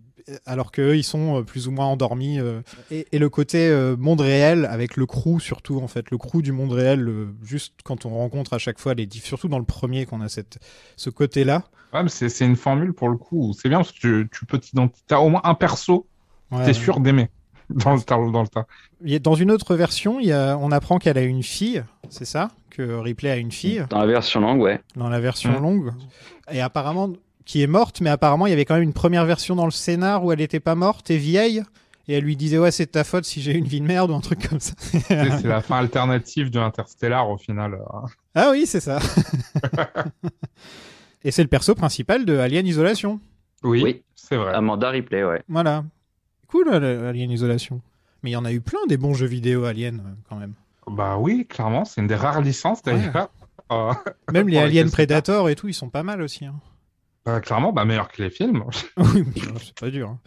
alors qu'eux, ils sont euh, plus ou moins endormis. Et, le côté monde réel, avec le crew surtout, en fait, le crew du monde réel, juste quand on rencontre à chaque fois les diffs, surtout dans le premier, qu'on a cette, ce côté-là. c'est une formule pour le coup. C'est bien parce que tu, peux t'identifier. au moins un perso, tu es sûr d'aimer. *laughs* dans le temps. dans le Dans une autre version, il y a... on apprend qu'elle a une fille, c'est ça Que Ripley a une fille Dans la version longue, ouais. Dans la version longue. Et apparemment, qui est morte, mais apparemment, il y avait quand même une première version dans le scénar où elle n'était pas morte et vieille. Et elle lui disait, ouais, c'est ta faute si j'ai une vie de merde ou un truc comme ça. c'est la fin alternative de Interstellar au final. Euh. Ah oui, c'est ça. *laughs* et c'est le perso principal de Alien Isolation. Oui, oui. c'est vrai. Amanda Ripley, ouais. Voilà cool, euh, Alien Isolation. Mais il y en a eu plein des bons jeux vidéo Alien, euh, quand même. Bah oui, clairement, c'est une des rares licences d'ailleurs. *laughs* Ah. même les Alien Predator et tout, ils sont pas mal aussi. Hein. Bah, clairement, bah, meilleur que les films. *laughs* oui, c'est pas dur. Hein.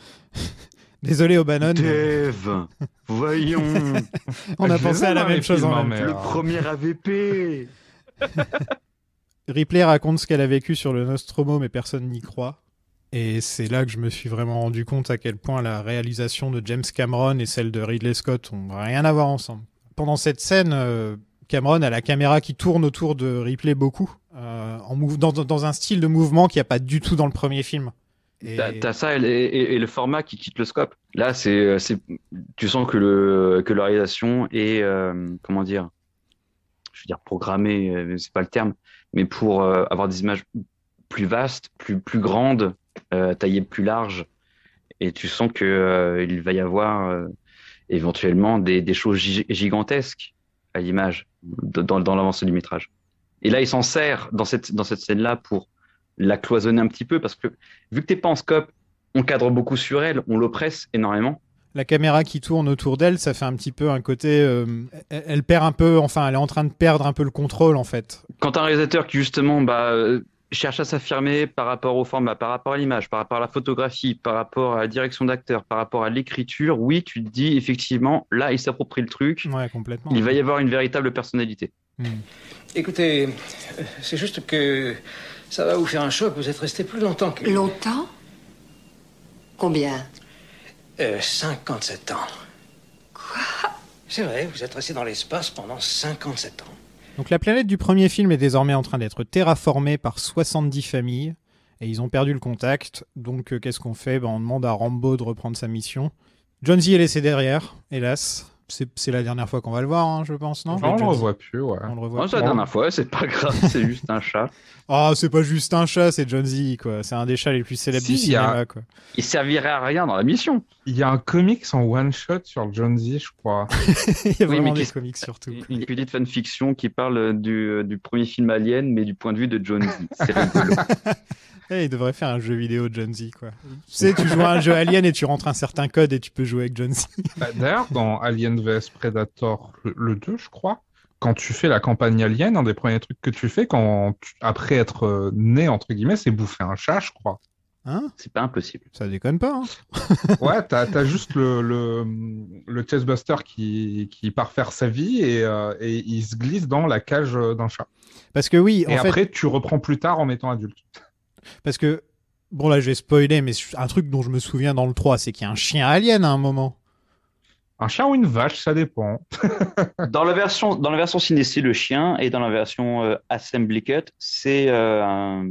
*laughs* Désolé, Obanon. Dave, voyons. On a pensé à la même chose en hein, même temps. Le euh, premier AVP. Ripley raconte ce qu'elle a vécu sur le Nostromo, mais personne n'y croit. Et c'est là que je me suis vraiment rendu compte à quel point la réalisation de James Cameron et celle de Ridley Scott ont rien à voir ensemble. Pendant cette scène, euh, Cameron a la caméra qui tourne autour de Ripley beaucoup, euh, en dans, dans, un style de mouvement qu'il n'y a pas du tout dans le premier film. Et... T'as ça et, le format qui quitte le scope. Là, c'est, euh, tu sens que, le, que la réalisation est, comment dire, je veux dire programmée, c'est pas le terme, mais pour avoir des images plus vastes, plus, plus grandes, euh, taillé plus large. Et tu sens que euh, il va y avoir euh, éventuellement des, choses gigantesques à l'image dans, dans l'avancée du métrage. Et là, il s'en sert dans cette, scène-là pour la cloisonner un petit peu parce que vu que t'es pas en scope, on cadre beaucoup sur elle, on l'oppresse énormément. La caméra qui tourne autour d'elle, ça fait un petit peu un côté. elle, perd un peu, enfin, elle est en train de perdre un peu le contrôle en fait. Quand un réalisateur qui justement bah, cherche à s'affirmer par rapport au format, par rapport à l'image, par rapport à la photographie, par rapport à la direction d'acteur, par rapport à l'écriture, oui, tu te dis effectivement, là, il s'approprie le truc. Ouais, complètement. Il va y avoir une véritable personnalité. Hmm. Écoutez, euh, c'est juste que ça va vous faire un choc, vous êtes resté plus longtemps que. Longtemps Combien 57 euh, ans. Quoi C'est vrai, vous êtes resté dans l'espace pendant 57 ans. Donc la planète du premier film est désormais en train d'être terraformée par 70 familles et ils ont perdu le contact. Donc euh, qu'est-ce qu'on fait ben, On demande à Rambo de reprendre sa mission. John Z est laissé derrière, hélas. C'est la dernière fois qu'on va le voir, hein, je pense, non, On le revoit plus, ouais. On la dernière fois, c'est pas grave, c'est *laughs* juste un chat. Ah, oh, c'est pas juste un chat, c'est John Z, quoi. C'est un des chats les plus célèbres du cinéma, quoi. Il servirait à rien dans la mission. Il y a un comics en one-shot sur John Z, je crois. *laughs* il y a vraiment des comics, surtout. Une petite fanfiction qui parle du, du, premier film Alien, mais du point de vue de John Z. C'est *laughs* rigolo. *laughs* Eh, il devrait faire un jeu vidéo John Z, quoi. Tu sais, tu joues à un jeu Alien et tu rentres un certain code et tu peux jouer avec John Z. *laughs* Bah, d'ailleurs, dans Alien vs Predator le, 2, je crois, quand tu fais la campagne Alien, un des premiers trucs que tu fais quand après être euh, né, entre guillemets, c'est bouffer un chat, je crois. Hein c'est pas impossible. Ça déconne pas. Hein. *laughs* ouais, t'as as juste le, le, le qui, qui part faire sa vie et, euh, et il se glisse dans la cage euh, d'un chat. Parce que oui, Et après, tu reprends plus tard en étant adulte. Parce que, bon là je vais spoiler, mais un truc dont je me souviens dans le 3, c'est qu'il y a un chien alien à un moment. Un chien ou une vache, ça dépend. *laughs* dans, la version, dans la version ciné, c'est le chien, et dans la version euh, Assembly Cut, c'est euh,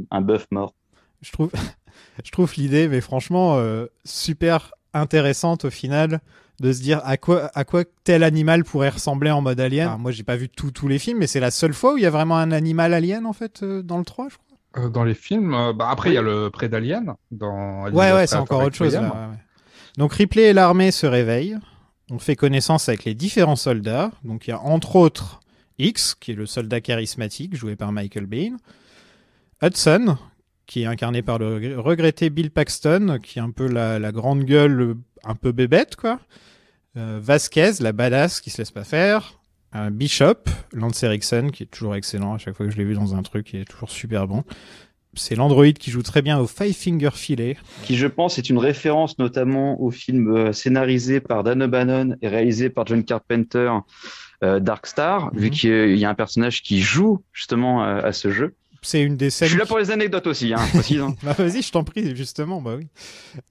un, bœuf mort. Je trouve, *laughs* je trouve l'idée, mais franchement, euh, super intéressante au final de se dire à quoi, à quoi tel animal pourrait ressembler en mode alien. moi, j'ai pas vu tous les films, mais c'est la seule fois où il y a vraiment un animal alien, en fait, dans le 3, je crois. Euh, dans les films, euh, bah, après il y a le prêt d'Alien. ouais, ouais, c'est encore autre chose. Donc Ripley et l'armée se réveillent. On fait connaissance avec les différents soldats. Donc il y a entre autres X, qui est le soldat charismatique joué par Michael Bain, Hudson, qui est incarné par le regretté Bill Paxton, qui est un peu la, grande gueule, un peu bébête, quoi. Euh, Vasquez, la badass qui se laisse pas faire. Bishop, Lance Erickson, qui est toujours excellent à chaque fois que je l'ai vu dans un truc, il est toujours super bon. C'est l'android qui joue très bien au Five Finger Filet. Qui, je pense, est une référence notamment au film euh, scénarisé par Dan O'Bannon et réalisé par John Carpenter, euh, Dark Star, mhm. vu qu'il y a un personnage qui joue justement euh, à, ce jeu. C'est une des scènes. Je suis là pour les anecdotes aussi, hein, *laughs* bah, vas-y, je t'en prie, justement, bah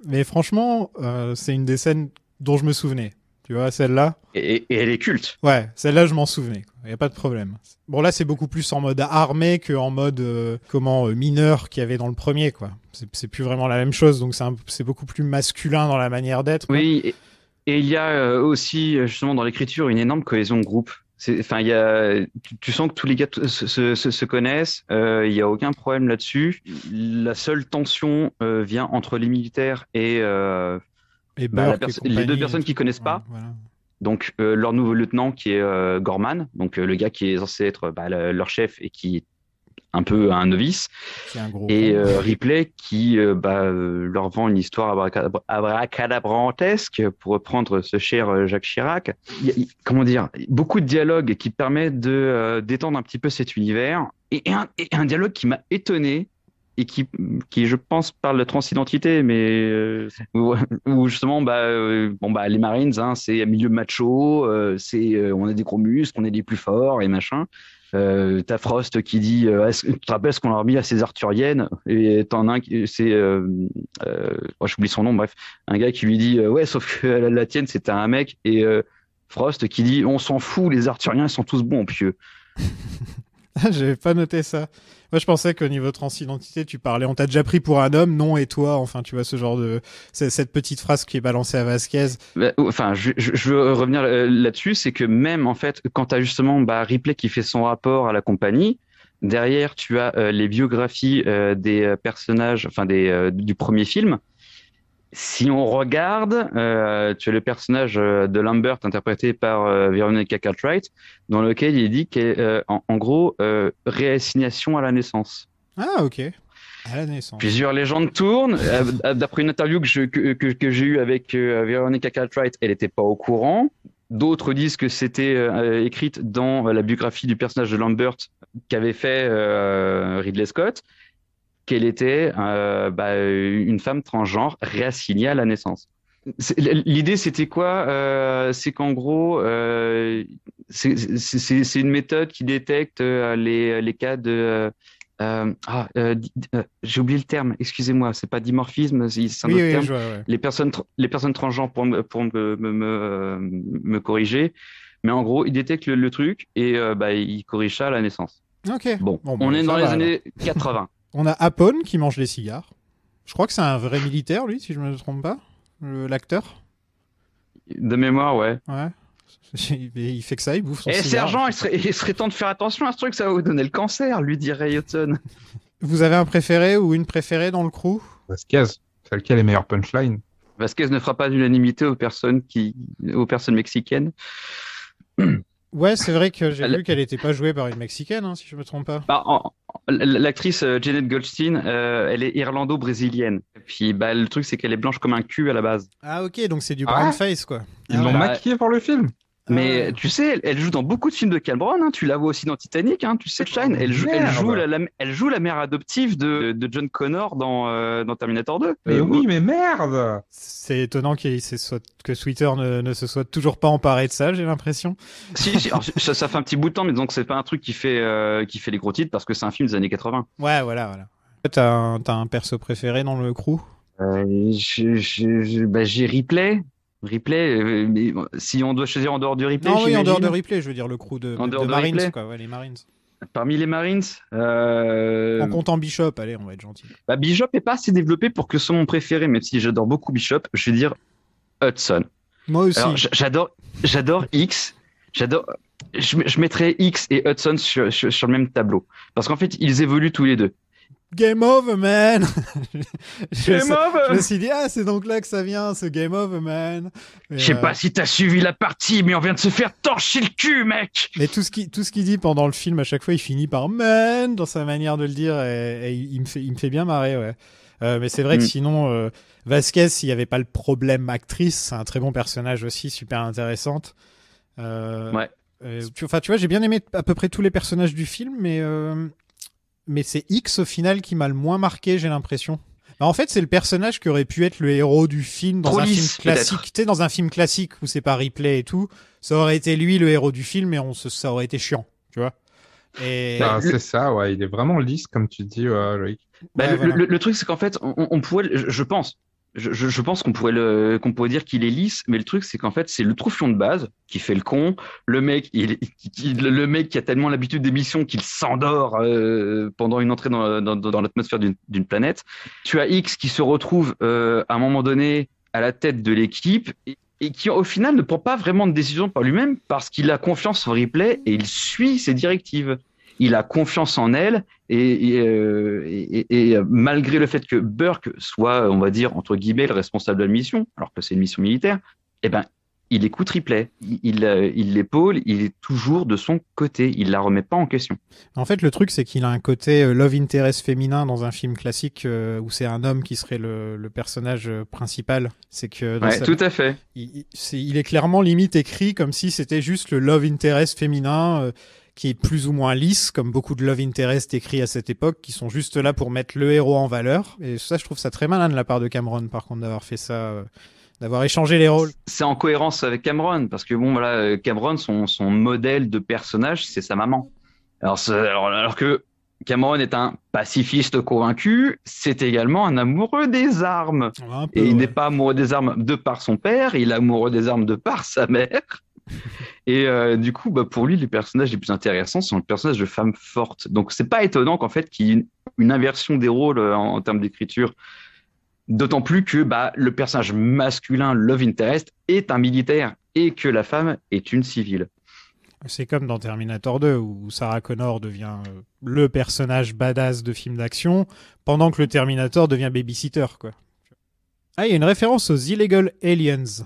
Mais franchement, c'est une des scènes dont je me souvenais. Tu vois, celle-là. Et, elle est culte. Ouais, celle-là, je m'en souvenais. Il n'y a pas de problème. Bon, là, c'est beaucoup plus en mode armée qu'en mode euh, comment euh, mineur qu'il y avait dans le premier, quoi. C'est plus vraiment la même chose, donc c'est beaucoup plus masculin dans la manière d'être. Oui, et, il y a euh, aussi, justement, dans l'écriture, une énorme cohésion de groupe. Enfin, il y a, tu, sens que tous les gars se, connaissent. Il y n'y a aucun problème là-dessus. La seule tension vient entre les militaires et, bah, les deux personnes qui connaissent pas. Donc euh, leur nouveau lieutenant qui est euh, Gorman, donc euh, le gars qui est censé être bah, leur chef et qui est un peu un novice, et Ripley qui bah, leur vend une histoire abracadabrantesque pour reprendre ce cher Jacques Chirac. comment dire, beaucoup de dialogues qui permettent de détendre un petit peu cet univers et un dialogue qui m'a étonné et qui, qui, je pense, parle de transidentité, mais euh, où, justement, bah, euh, bon, bah, les Marines, hein, c'est un milieu macho, euh, c'est on est des gros muscles, on est des plus forts et machin. t'as Frost qui dit, tu te rappelles ce qu'on leur a mis à ces Arthuriennes Et t'en as un, c'est, oh, j'oublie son nom, bref, un gars qui lui dit, ouais, sauf que la, la tienne, c'était un mec, et Frost qui dit, on s'en fout, les Arthuriens, ils sont tous bons, pieux. *laughs* Ah, j'avais pas noté ça. Moi, je pensais qu'au niveau transidentité, tu parlais, on t'a déjà pris pour un homme, non, et toi, enfin, tu vois, ce genre de. Cette petite phrase qui est balancée à Vasquez. Bah, enfin, je, veux revenir euh, là-dessus, c'est que même, en fait, quand tu as justement bah, Ripley qui fait son rapport à la compagnie, derrière, tu as euh, les biographies euh, des personnages, enfin, des, du premier film. Si on regarde, euh, tu as le personnage euh, de Lambert interprété par euh, Veronica Cartwright, dans lequel il dit qu'en en, gros, réassignation à la naissance. Ah, ok. À la naissance. Plusieurs légendes tournent. D'après une interview que j'ai que, eue avec Veronica Cartwright, elle n'était pas au courant. D'autres disent que c'était écrite dans la biographie du personnage de Lambert qu'avait fait Ridley Scott qu'elle était euh, bah, euh, une femme transgenre réassignée à la naissance. L'idée, c'était quoi euh, C'est qu'en gros, c'est une méthode qui détecte les, cas de. ah, j'ai oublié le terme, excusez-moi, c'est pas dimorphisme, c'est un autre terme. les, personnes les personnes transgenres, pour, me, pour me, me, corriger, mais en gros, il détecte le, truc et bah, il corrige ça à la naissance. Ok. Bon, on bah, est dans les années 80. On a Apone qui mange les cigares. Je crois que c'est un vrai militaire, lui, si je ne me trompe pas, l'acteur. De mémoire, ouais. Ouais. *laughs* Il fait que ça, il bouffe son Et eh, sergent, il serait, temps de faire attention à ce truc, ça va vous donner le cancer, lui dirait Yotun. *laughs* Vous avez un préféré ou une préférée dans le crew Vasquez, celle qui a les meilleures punchlines. Vasquez ne fera pas d'unanimité aux personnes qui, aux personnes mexicaines. *clears throat* Ouais, c'est vrai que j'ai vu qu'elle n'était pas jouée par une mexicaine, hein, si je me trompe pas. Bah, l'actrice euh, Janet Goldstein, euh, elle est irlando-brésilienne. Puis bah, le truc, c'est qu'elle est blanche comme un cul à la base. Ah ok, donc c'est du ah brown face quoi. Ils ah l'ont bah, maquillée pour le film. Mais ah tu sais, elle, joue dans beaucoup de films de Calbron, hein. tu la vois aussi dans Titanic. Hein. tu sais, Shine, elle, joue, elle, joue la, elle joue la mère adoptive de, John Connor dans, euh, dans Terminator 2. Mais euh, oui, mais merde C'est étonnant soit, que Sweeter ne, se soit toujours pas emparé de ça, j'ai l'impression. *laughs* si, ça, fait un petit bout de temps, mais donc c'est pas un truc qui fait, euh, qui fait les gros titres parce que c'est un film des années 80. Ouais, voilà, voilà. T'as un, as un perso préféré dans le crew bah, J'ai je, Replay, Replay, euh, mais si on doit choisir en dehors du replay. Non, oui, en dehors de replay, je veux dire le crew de, Marines, quoi, ouais, les Marines. Parmi les Marines euh, En comptant Bishop, allez, on va être gentil. Bah, Bishop n'est pas assez développé pour que ce soit mon préféré, même si j'adore beaucoup Bishop, je veux dire Hudson. Moi aussi. J'adore j'adore X, j'adore. Je, mettrais X et Hudson sur le même tableau. Parce qu'en fait, ils évoluent tous les deux. Game over, man! *laughs* je, game over! Je me suis dit, ah, c'est donc là que ça vient, ce game over, man! Je sais pas euh, si t'as suivi la partie, mais on vient de se faire torcher le cul, mec! Mais tout ce qu'il dit pendant le film, à chaque fois, il finit par man dans sa manière de le dire, et, il, me fait, il me fait bien marrer, ouais. Euh, mais c'est vrai que mm. sinon, euh, Vasquez, s'il n'y avait pas le problème actrice, c'est un très bon personnage aussi, super intéressante. ouais. enfin, tu vois, j'ai bien aimé à peu près tous les personnages du film, mais mais c'est X au final qui m'a le moins marqué, j'ai l'impression. Bah, en fait, c'est le personnage qui aurait pu être le héros du film dans un film classique. Tu dans un film classique où c'est pas replay et tout, ça aurait été lui le héros du film et on se... ça aurait été chiant, tu vois. Et... Bah, c'est ça, ouais. Il est vraiment lisse, comme tu dis, Loïc. Bah, le, truc, c'est qu'en fait, on, on, pouvait, je pense, je, pense qu'on pourrait le pourrait dire qu'il est lisse, mais le truc c'est qu'en fait c'est le troufion de base qui fait le con, le mec il, le mec qui a tellement l'habitude d'émission qu'il s'endort euh, pendant une entrée dans, l'atmosphère d'une planète. Tu as X qui se retrouve euh, à un moment donné à la tête de l'équipe et, qui au final ne prend pas vraiment de décision par lui-même parce qu'il a confiance en replay et il suit ses directives il a confiance en elle et, euh, euh, malgré le fait que Burke soit, on va dire entre guillemets, le responsable de la mission, alors que c'est une mission militaire, eh ben il écoute Triplet, euh, il l'épaule, il, est toujours de son côté, il la remet pas en question. En fait, le truc, c'est qu'il a un côté love interest féminin dans un film classique où c'est un homme qui serait le, personnage principal. C'est que tout à fait. Il, est, clairement limite écrit comme si c'était juste le love interest féminin qui est plus ou moins lisse, comme beaucoup de love interest écrits à cette époque, qui sont juste là pour mettre le héros en valeur. Et ça, je trouve ça très malin de la part de Cameron, par contre, d'avoir fait ça. Euh, d'avoir échangé les rôles. C'est en cohérence avec Cameron, parce que bon, voilà, Cameron, son, modèle de personnage, c'est sa maman. Alors, que Cameron est un pacifiste convaincu, c'est également un amoureux des armes. et il n'est pas amoureux des armes de par son père, il est amoureux des armes de par sa mère. *laughs* Et euh, du coup, bah, pour lui, les personnages les plus intéressants sont les personnages de femmes fortes. Donc, c'est pas étonnant qu'en fait, qu'il y ait une, inversion des rôles euh, en, termes d'écriture. D'autant plus que bah, le personnage masculin, Love Interest, est un militaire et que la femme est une civile. C'est comme dans Terminator 2 où Sarah Connor devient euh, le personnage badass de film d'action pendant que le Terminator devient babysitter. Quoi. Ah, il y a une référence aux Illegal Aliens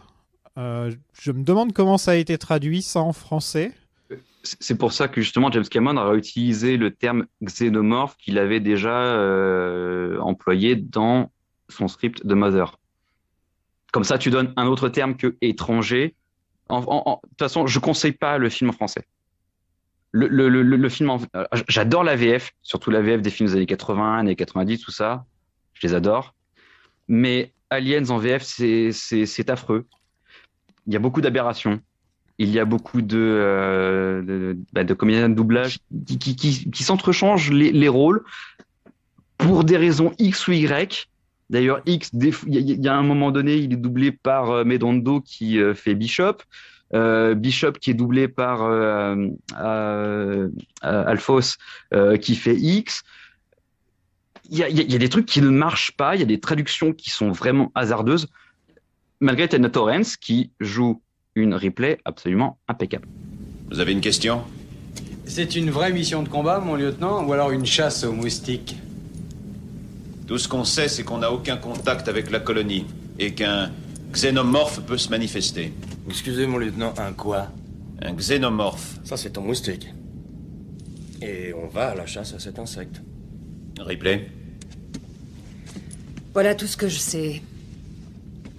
euh, je me demande comment ça a été traduit, ça, en français. C'est pour ça que justement James Cameron a utilisé le terme xénomorphe qu'il avait déjà euh, employé dans son script de Mother. Comme ça, tu donnes un autre terme que étranger. De toute façon, je conseille pas le film en français. Le, film, euh, j'adore la VF, surtout la VF des films des années 80, années 90, tout ça. Je les adore. Mais Aliens en VF, c'est affreux il y a beaucoup d'aberrations. Il y a beaucoup de, euh, de, bah, de, doublage qui, qui, s'entrechangent les, rôles pour des raisons X ou Y. D'ailleurs, X, il y, a un moment donné, il est doublé par euh, Medondo qui euh, fait Bishop. Euh, Bishop qui est doublé par Alphos qui fait X. Il y a des trucs qui ne marchent pas, il y a des traductions qui sont vraiment hasardeuses malgré Tedna Torrens qui joue une replay absolument impeccable. Vous avez une question C'est une vraie mission de combat, mon lieutenant, ou alors une chasse aux moustiques Tout ce qu'on sait, c'est qu'on n'a aucun contact avec la colonie et qu'un xénomorphe peut se manifester. Excusez, mon lieutenant, un quoi Un xénomorphe. Ça, c'est ton moustique. Et on va à la chasse à cet insecte. Replay. Voilà tout ce que je sais.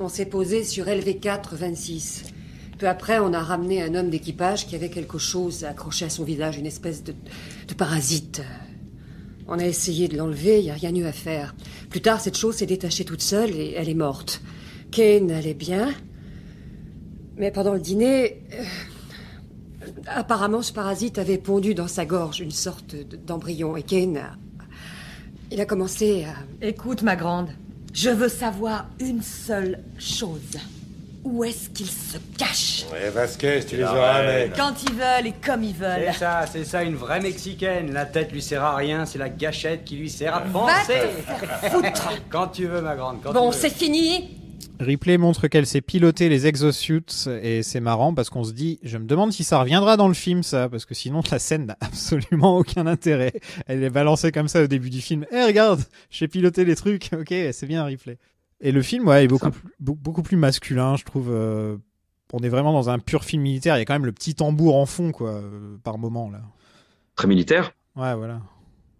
On s'est posé sur lv 426 Peu après, on a ramené un homme d'équipage qui avait quelque chose accroché à son visage, une espèce de, de parasite. On a essayé de l'enlever, il n'y a rien eu à faire. Plus tard, cette chose s'est détachée toute seule et elle est morte. Kane allait bien, mais pendant le dîner, euh, apparemment ce parasite avait pondu dans sa gorge une sorte d'embryon et Kane il a commencé à... Écoute, ma grande, je veux savoir une seule chose. Où est-ce qu'ils se cachent Ouais, Vasquez, tu les auras, Quand ils veulent et comme ils veulent. C'est ça, c'est ça, une vraie Mexicaine. La tête lui sert à rien, c'est la gâchette qui lui sert à penser. foutre Quand tu veux, ma grande, quand Bon, c'est fini Ripley montre qu'elle sait piloter les exosuits et c'est marrant parce qu'on se dit, je me demande si ça reviendra dans le film ça, parce que sinon la scène n'a absolument aucun intérêt. Elle est balancée comme ça au début du film. Eh regarde, j'ai piloté les trucs, *laughs* ok, c'est bien Ripley. Et le film, ouais, est beaucoup, plus, beaucoup plus masculin, je trouve. Euh, on est vraiment dans un pur film militaire. Il y a quand même le petit tambour en fond, quoi, euh, par moment là. Très militaire. Ouais, voilà.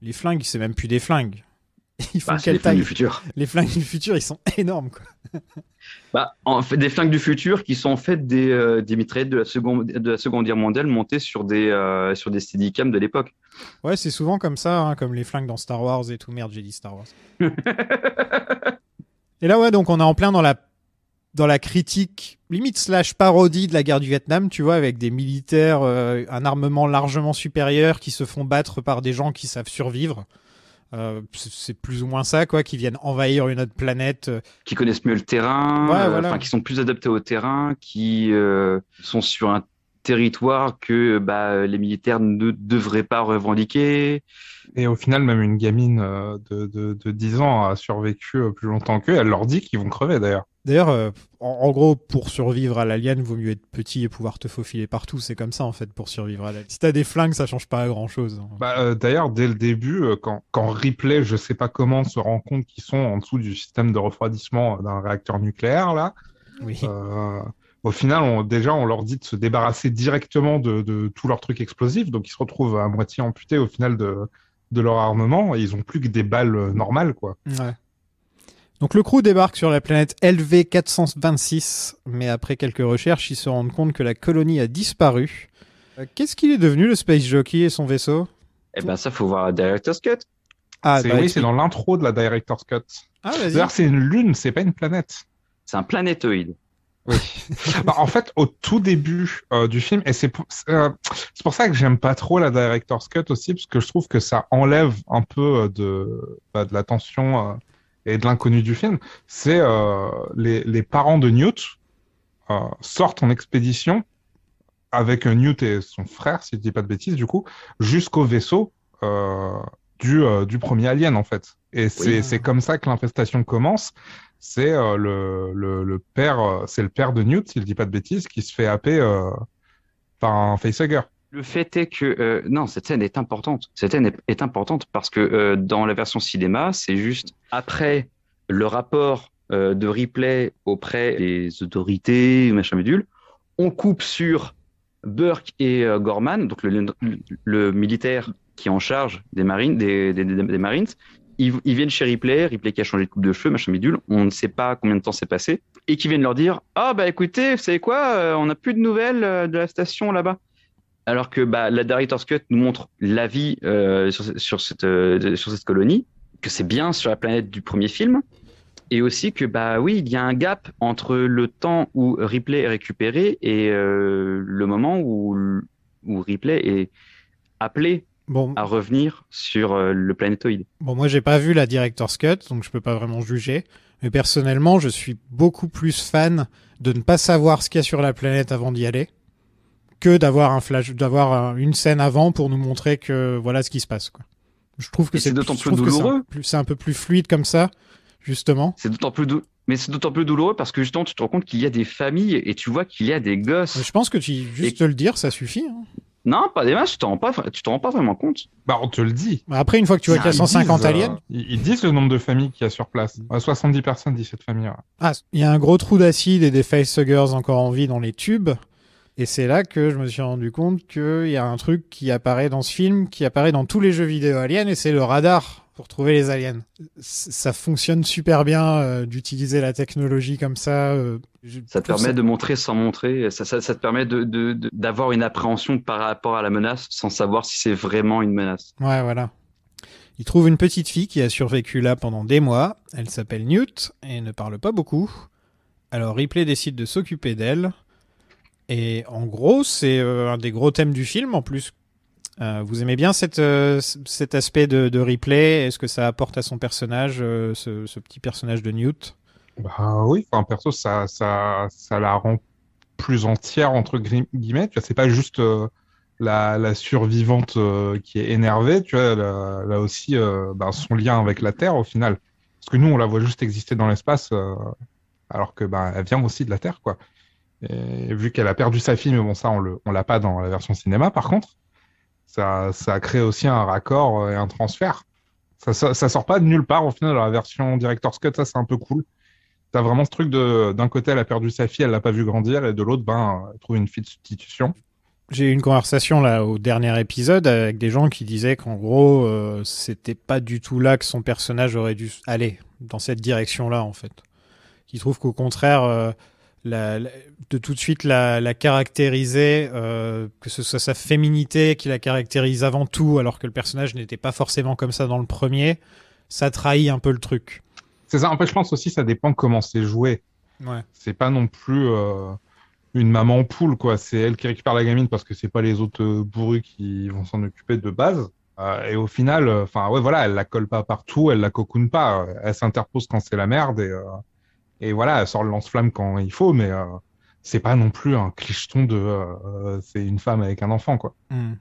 Les flingues, c'est même plus des flingues. *laughs* Bah, les flingues du futur. Les flingues du futur, ils sont *laughs* énormes. Quoi. Bah, en fait, des flingues du futur qui sont en fait des, euh, mitraillettes de la, seconde, de la Seconde Guerre mondiale montées sur des, euh, sur des steadicam de l'époque. Ouais, c'est souvent comme ça, hein, comme les flingues dans Star Wars et tout. Merde, j'ai dit Star Wars. *laughs* et là, ouais, donc on est en plein dans la, dans la critique, limite slash parodie de la guerre du Vietnam, tu vois, avec des militaires, euh, un armement largement supérieur qui se font battre par des gens qui savent survivre. Euh, c'est plus ou moins ça, quoi, qui viennent envahir une autre planète. Euh. Qui connaissent mieux le terrain, euh, enfin, qui sont plus adaptés au terrain, qui sont sur un territoire que bah, les militaires ne devraient pas revendiquer. Et au final, même une gamine de, de, de 10 ans a survécu plus longtemps qu'eux, elle leur dit qu'ils vont crever d'ailleurs. D'ailleurs, euh, en, gros, pour survivre à l'alien, vaut mieux être petit et pouvoir te faufiler partout. C'est comme ça, en fait, pour survivre à l'alien. Si t'as des flingues, ça change pas grand chose. Hein. Bah, euh, d'ailleurs, dès le début, euh, quand, quand Ripley, je sais pas comment, se rend compte qu'ils sont en dessous du système de refroidissement d'un réacteur nucléaire, là. Oui. au final, déjà, on leur dit de se débarrasser directement de, de tous leurs trucs explosifs. Donc, ils se retrouvent à moitié amputés, au final, de, de leur armement. Et ils ont plus que des balles normales, quoi. Ouais. Donc le crew débarque sur la planète LV426, mais après quelques recherches, ils se rendent compte que la colonie a disparu. Euh, qu'est-ce qu'il est devenu le Space Jockey et son vaisseau Eh ben ça, faut voir la Director's Cut. Ah, c'est, bah, oui, c'est dans l'intro de la Director's Cut. Ah, D'ailleurs, c'est une lune, c'est pas une planète. C'est un planétoïde. Oui. *laughs* Bah, en fait, au tout début euh, du film, et c'est pour, euh, pour, ça que j'aime pas trop la Director's Cut aussi, parce que je trouve que ça enlève un peu de, bah, de la tension et de l'inconnu du film, c'est euh, les, parents de Newt euh, sortent en expédition avec Newt et son frère, si je dis pas de bêtises, du coup, jusqu'au vaisseau euh, du, du premier alien, en fait. Et c'est comme ça que l'infestation commence. C'est le, le, père, c'est le père de Newt, s'il ne dis pas de bêtises, qui se fait happer par un facehugger. Le fait est que euh, non, cette scène est importante. Cette scène est, importante parce que euh, dans la version cinéma, c'est juste après le rapport euh, de replay auprès des autorités, machin médule, on coupe sur Burke et Gorman, donc le, militaire qui est en charge des marines, des, marines. Ils, viennent chez Ripley, Ripley qui a changé de coupe de cheveux, machin médule, on ne sait pas combien de temps s'est passé, et qui viennent leur dire Ah, bah écoutez, vous savez quoi, on n'a plus de nouvelles de la station là-bas alors que bah, la Director's Cut nous montre la vie euh, euh, sur, cette, colonie, que c'est bien sur la planète du premier film, et aussi que bah oui, il y a un gap entre le temps où Ripley est récupéré et euh, le moment où, Ripley est appelé à revenir sur le planétoïde. Bon, moi j'ai pas vu la Director's Cut, donc je peux pas vraiment juger. Mais personnellement, je suis beaucoup plus fan de ne pas savoir ce qu'il y a sur la planète avant d'y aller que d'avoir un flash, d'avoir euh, une scène avant pour nous montrer que voilà ce qui se passe. Je trouve que c'est d'autant plus douloureux. C'est un, peu plus fluide comme ça, justement. C'est d'autant plus douloureux. Mais c'est d'autant plus douloureux parce que justement, tu te rends compte qu'il y a des familles et tu vois qu'il y a des gosses. Euh, je pense que tu, juste te le dire, ça suffit. Hein. Non, pas des masses. tu t'en rends pas, t'en rends pas vraiment compte. Bah, on te le dit. Bah, après, une fois que tu vois qu'il y a 150 euh, aliens. ils disent le nombre de familles qu'il y a sur place. 70 personnes, 17 cette famille Ah, il y a un gros trou d'acide et des facehuggers encore en vie dans les tubes. Et c'est là que je me suis rendu compte qu'il y a un truc qui apparaît dans ce film, qui apparaît dans tous les jeux vidéo aliens, et c'est le radar pour trouver les aliens. ça fonctionne super bien euh, d'utiliser la technologie comme ça. Euh, ça te permet de montrer sans montrer. Ça, te permet d'avoir une appréhension par rapport à la menace sans savoir si c'est vraiment une menace. Ouais, voilà. Il trouve une petite fille qui a survécu là pendant des mois. Elle s'appelle Newt et ne parle pas beaucoup. Alors Ripley décide de s'occuper d'elle. Et en gros, c'est euh, un des gros thèmes du film en plus. Euh, vous aimez bien cette, euh, cet aspect de, replay Est-ce que ça apporte à son personnage, ce, petit personnage de Newt Bah oui, enfin perso, ça, la rend plus entière entre guillemets. c'est pas juste la, survivante qui est énervée. Tu vois, là, aussi, bah, son lien avec la Terre au final. Parce que nous, on la voit juste exister dans l'espace, alors que ben, elle vient aussi de la Terre, quoi vu qu'elle a perdu sa fille, mais bon, ça, on l'a pas dans la version cinéma, par contre, ça, ça crée aussi un raccord euh, et un transfert. Ça, ça, sort pas de nulle part, au final, dans la version Director's Cut, ça, c'est un peu cool. T'as vraiment ce truc de d'un côté, elle a perdu sa fille, elle l'a pas vu grandir, et de l'autre, ben, elle trouve une fille de substitution. J'ai eu une conversation là au dernier épisode avec des gens qui disaient qu'en gros, euh, c'était pas du tout là que son personnage aurait dû aller, dans cette direction-là, en fait. Qui trouvent qu'au contraire. Euh, la, de tout de suite la, caractériser, euh, que ce soit sa féminité qui la caractérise avant tout, alors que le personnage n'était pas forcément comme ça dans le premier, ça trahit un peu le truc. C'est ça. En fait, je pense aussi ça dépend comment c'est joué. C'est pas non plus euh, une maman poule quoi. C'est elle qui récupère la gamine parce que c'est pas les autres euh, bourrus qui vont s'en occuper de base. et au final, enfin ouais, voilà, elle la colle pas partout, elle la cocoune pas. Elle s'interpose quand c'est la merde et et voilà, elle sort le lance-flamme quand il faut, mais euh, c'est pas non plus un clicheton de euh, euh, c'est une femme avec un enfant, quoi. Hmm.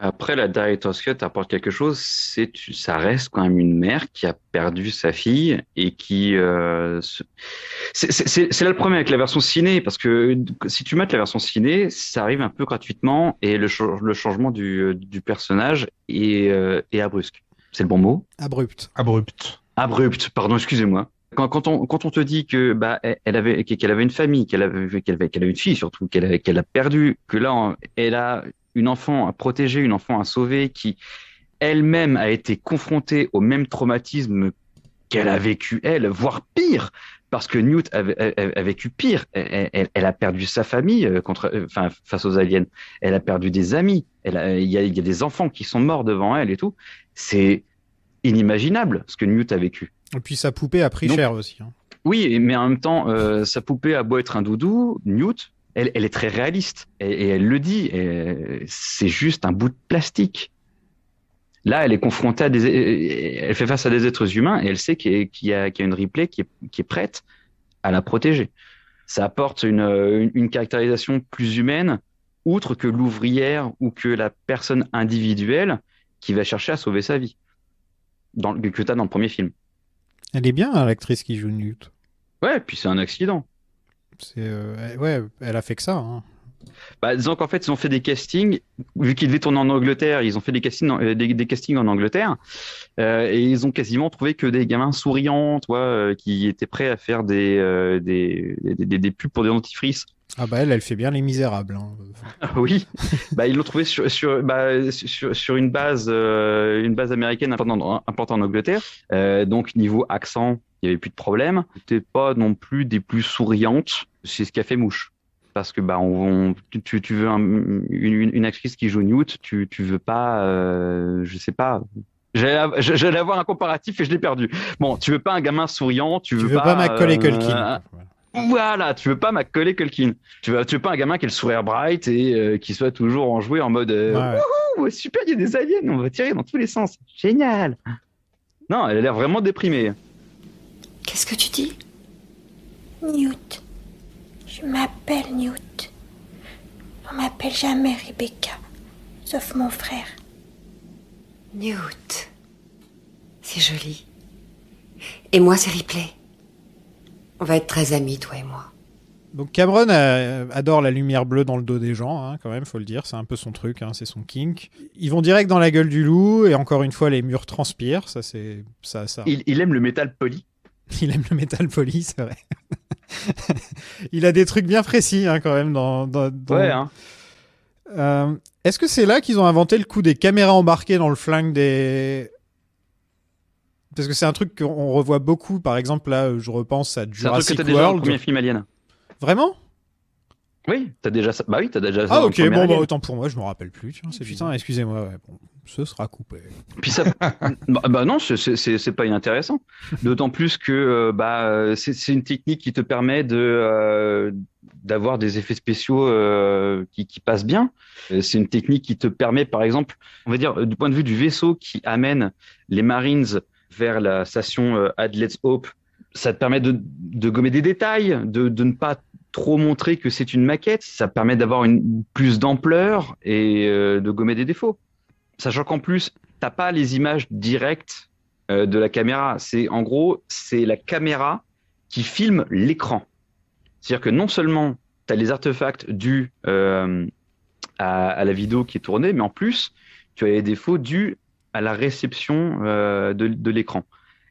Après, la Director's Cut apporte quelque chose, c'est ça reste quand même une mère qui a perdu sa fille et qui c'est là le problème avec la version ciné parce que si tu mets la version ciné, ça arrive un peu gratuitement et le, le changement du, du personnage est, euh, est C'est le bon mot Abrupt. Abrupt. Abrupt. Pardon, excusez-moi. Quand, on, quand on te dit que bah elle avait qu'elle avait une famille, qu'elle avait qu'elle avait, une fille surtout, qu'elle qu'elle a perdu, que là elle a une enfant à protéger, une enfant à sauver, qui elle-même a été confrontée au même traumatisme qu'elle a vécu elle, voire pire, parce que Newt a, vécu pire. Elle, a perdu sa famille euh, contre, euh, enfin, face aux aliens. Elle a perdu des amis. Il y a, des enfants qui sont morts devant elle et tout. C'est inimaginable ce que Newt a vécu. Et puis sa poupée a pris cher aussi. Hein. Oui, mais en même temps, euh, sa poupée a beau être un doudou, Newt, elle, est très réaliste. Et, elle le dit, c'est juste un bout de plastique. Là, elle est confrontée à des. Euh, elle fait face à des êtres humains et elle sait qu'il y, a une replay qui est, qui est, prête à la protéger. Ça apporte une, une, caractérisation plus humaine, outre que l'ouvrière ou que la personne individuelle qui va chercher à sauver sa vie, dans, que tu as dans le premier film. Elle est bien, l'actrice qui joue Newt. Ouais, puis c'est un accident. C'est, euh, ouais, elle a fait que ça. Hein bah, disons qu'en fait, ils ont fait des castings, vu qu'ils devaient tourner en Angleterre, ils ont fait des castings, en, euh, des, castings en Angleterre, euh, et ils ont quasiment trouvé que des gamins souriants, toi, euh, qui étaient prêts à faire des, des, des, pubs pour des dentifrices. Ah bah elle, elle fait bien les misérables. Hein. Ah oui, bah, ils l'ont trouvé sur, sur, bah, une, base, une base américaine importante, en Angleterre, donc niveau accent, il n'y avait plus de problème. C'était pas non plus des plus souriantes, c'est ce qui a fait mouche parce que bah, on, tu, veux une, actrice qui joue Newt, tu, veux pas, euh, je sais pas. J'allais avoir un comparatif et je l'ai perdu. Bon, tu veux pas un gamin souriant, tu veux, tu veux pas, Macaulay euh, Culkin. Euh, voilà, tu veux pas Macaulay Culkin. Tu veux, tu veux pas un gamin qui ait le sourire bright et qui soit toujours enjoué en mode super, il y a des aliens, on va tirer dans tous les sens. Génial. Non, elle a l'air vraiment déprimée. Qu'est-ce que tu dis Newt. Je m'appelle Newt. On m'appelle jamais Rebecca, sauf mon frère. Newt. C'est joli. Et moi, c'est Ripley. On va être très amis, toi et moi. Donc Cameron euh, adore la lumière bleue dans le dos des gens, hein, quand même, faut le dire, c'est un peu son truc, hein, c'est son kink. Ils vont direct dans la gueule du loup, et encore une fois, les murs transpirent, ça c'est... ça, Il, il aime le métal poli. *laughs* Il aime le métal poli, c'est vrai il a des trucs bien précis hein, quand même dans. Ouais. Hein. Euh, est-ce que c'est là qu'ils ont inventé le coup des caméras embarquées dans le flingue des. Parce que c'est un truc qu'on revoit beaucoup, par exemple, là, je repense à Jurassic World. un Alien. Vraiment oui, t'as déjà ça. Bah oui, t'as déjà Ah ok, bon, bah, autant pour moi, je me rappelle plus. c'est putain, excusez-moi. Ouais, bon, ce sera coupé. *laughs* Puis ça, bah, bah non, c'est pas inintéressant. D'autant plus que euh, bah c'est une technique qui te permet de euh, d'avoir des effets spéciaux euh, qui, qui, passent bien. C'est une technique qui te permet, par exemple, on va dire du point de vue du vaisseau qui amène les Marines vers la station Adlet's Hope. Ça te permet de, de gommer des détails, de, de ne pas trop montrer que c'est une maquette. Ça permet d'avoir une plus d'ampleur et euh, de gommer des défauts. Sachant qu'en plus, t'as pas les images directes euh, de la caméra. C'est en gros, c'est la caméra qui filme l'écran. C'est-à-dire que non seulement tu as les artefacts dus euh, à, la vidéo qui est tournée, mais en plus, tu as les défauts dus à la réception de l'écran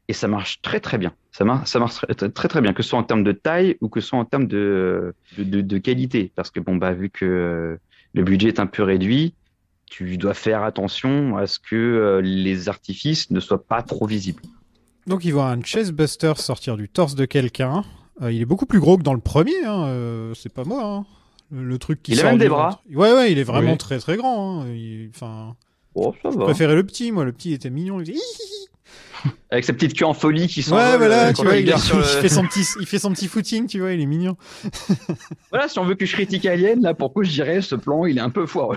et ça marche très très bien. Ça, marche, ça marche très, très bien, que ce soit en termes de taille ou que ce soit en termes de, de, qualité. Parce que bon, bah, vu que le budget est un peu réduit, tu dois faire attention à ce que euh, les artifices ne soient pas trop visibles. Donc ils voit un chestbuster sortir du torse de quelqu'un. Euh, il est beaucoup plus gros que dans le premier, hein. euh, c'est pas moi. Hein. Le, truc qui il a même des bras. Ouais, ouais, il est vraiment très très grand. Hein. Enfin, oh, je préférais le petit, moi. Le petit était mignon. Il *laughs* avec sa petite queue en folie qui sont. Ouais, voilà, euh, tu il, *laughs* fait son petit, il fait son petit footing, tu vois, il est mignon. *laughs* voilà, si on veut que je critique Alien, là, pour je dirais, ce plan, il est un peu foireux.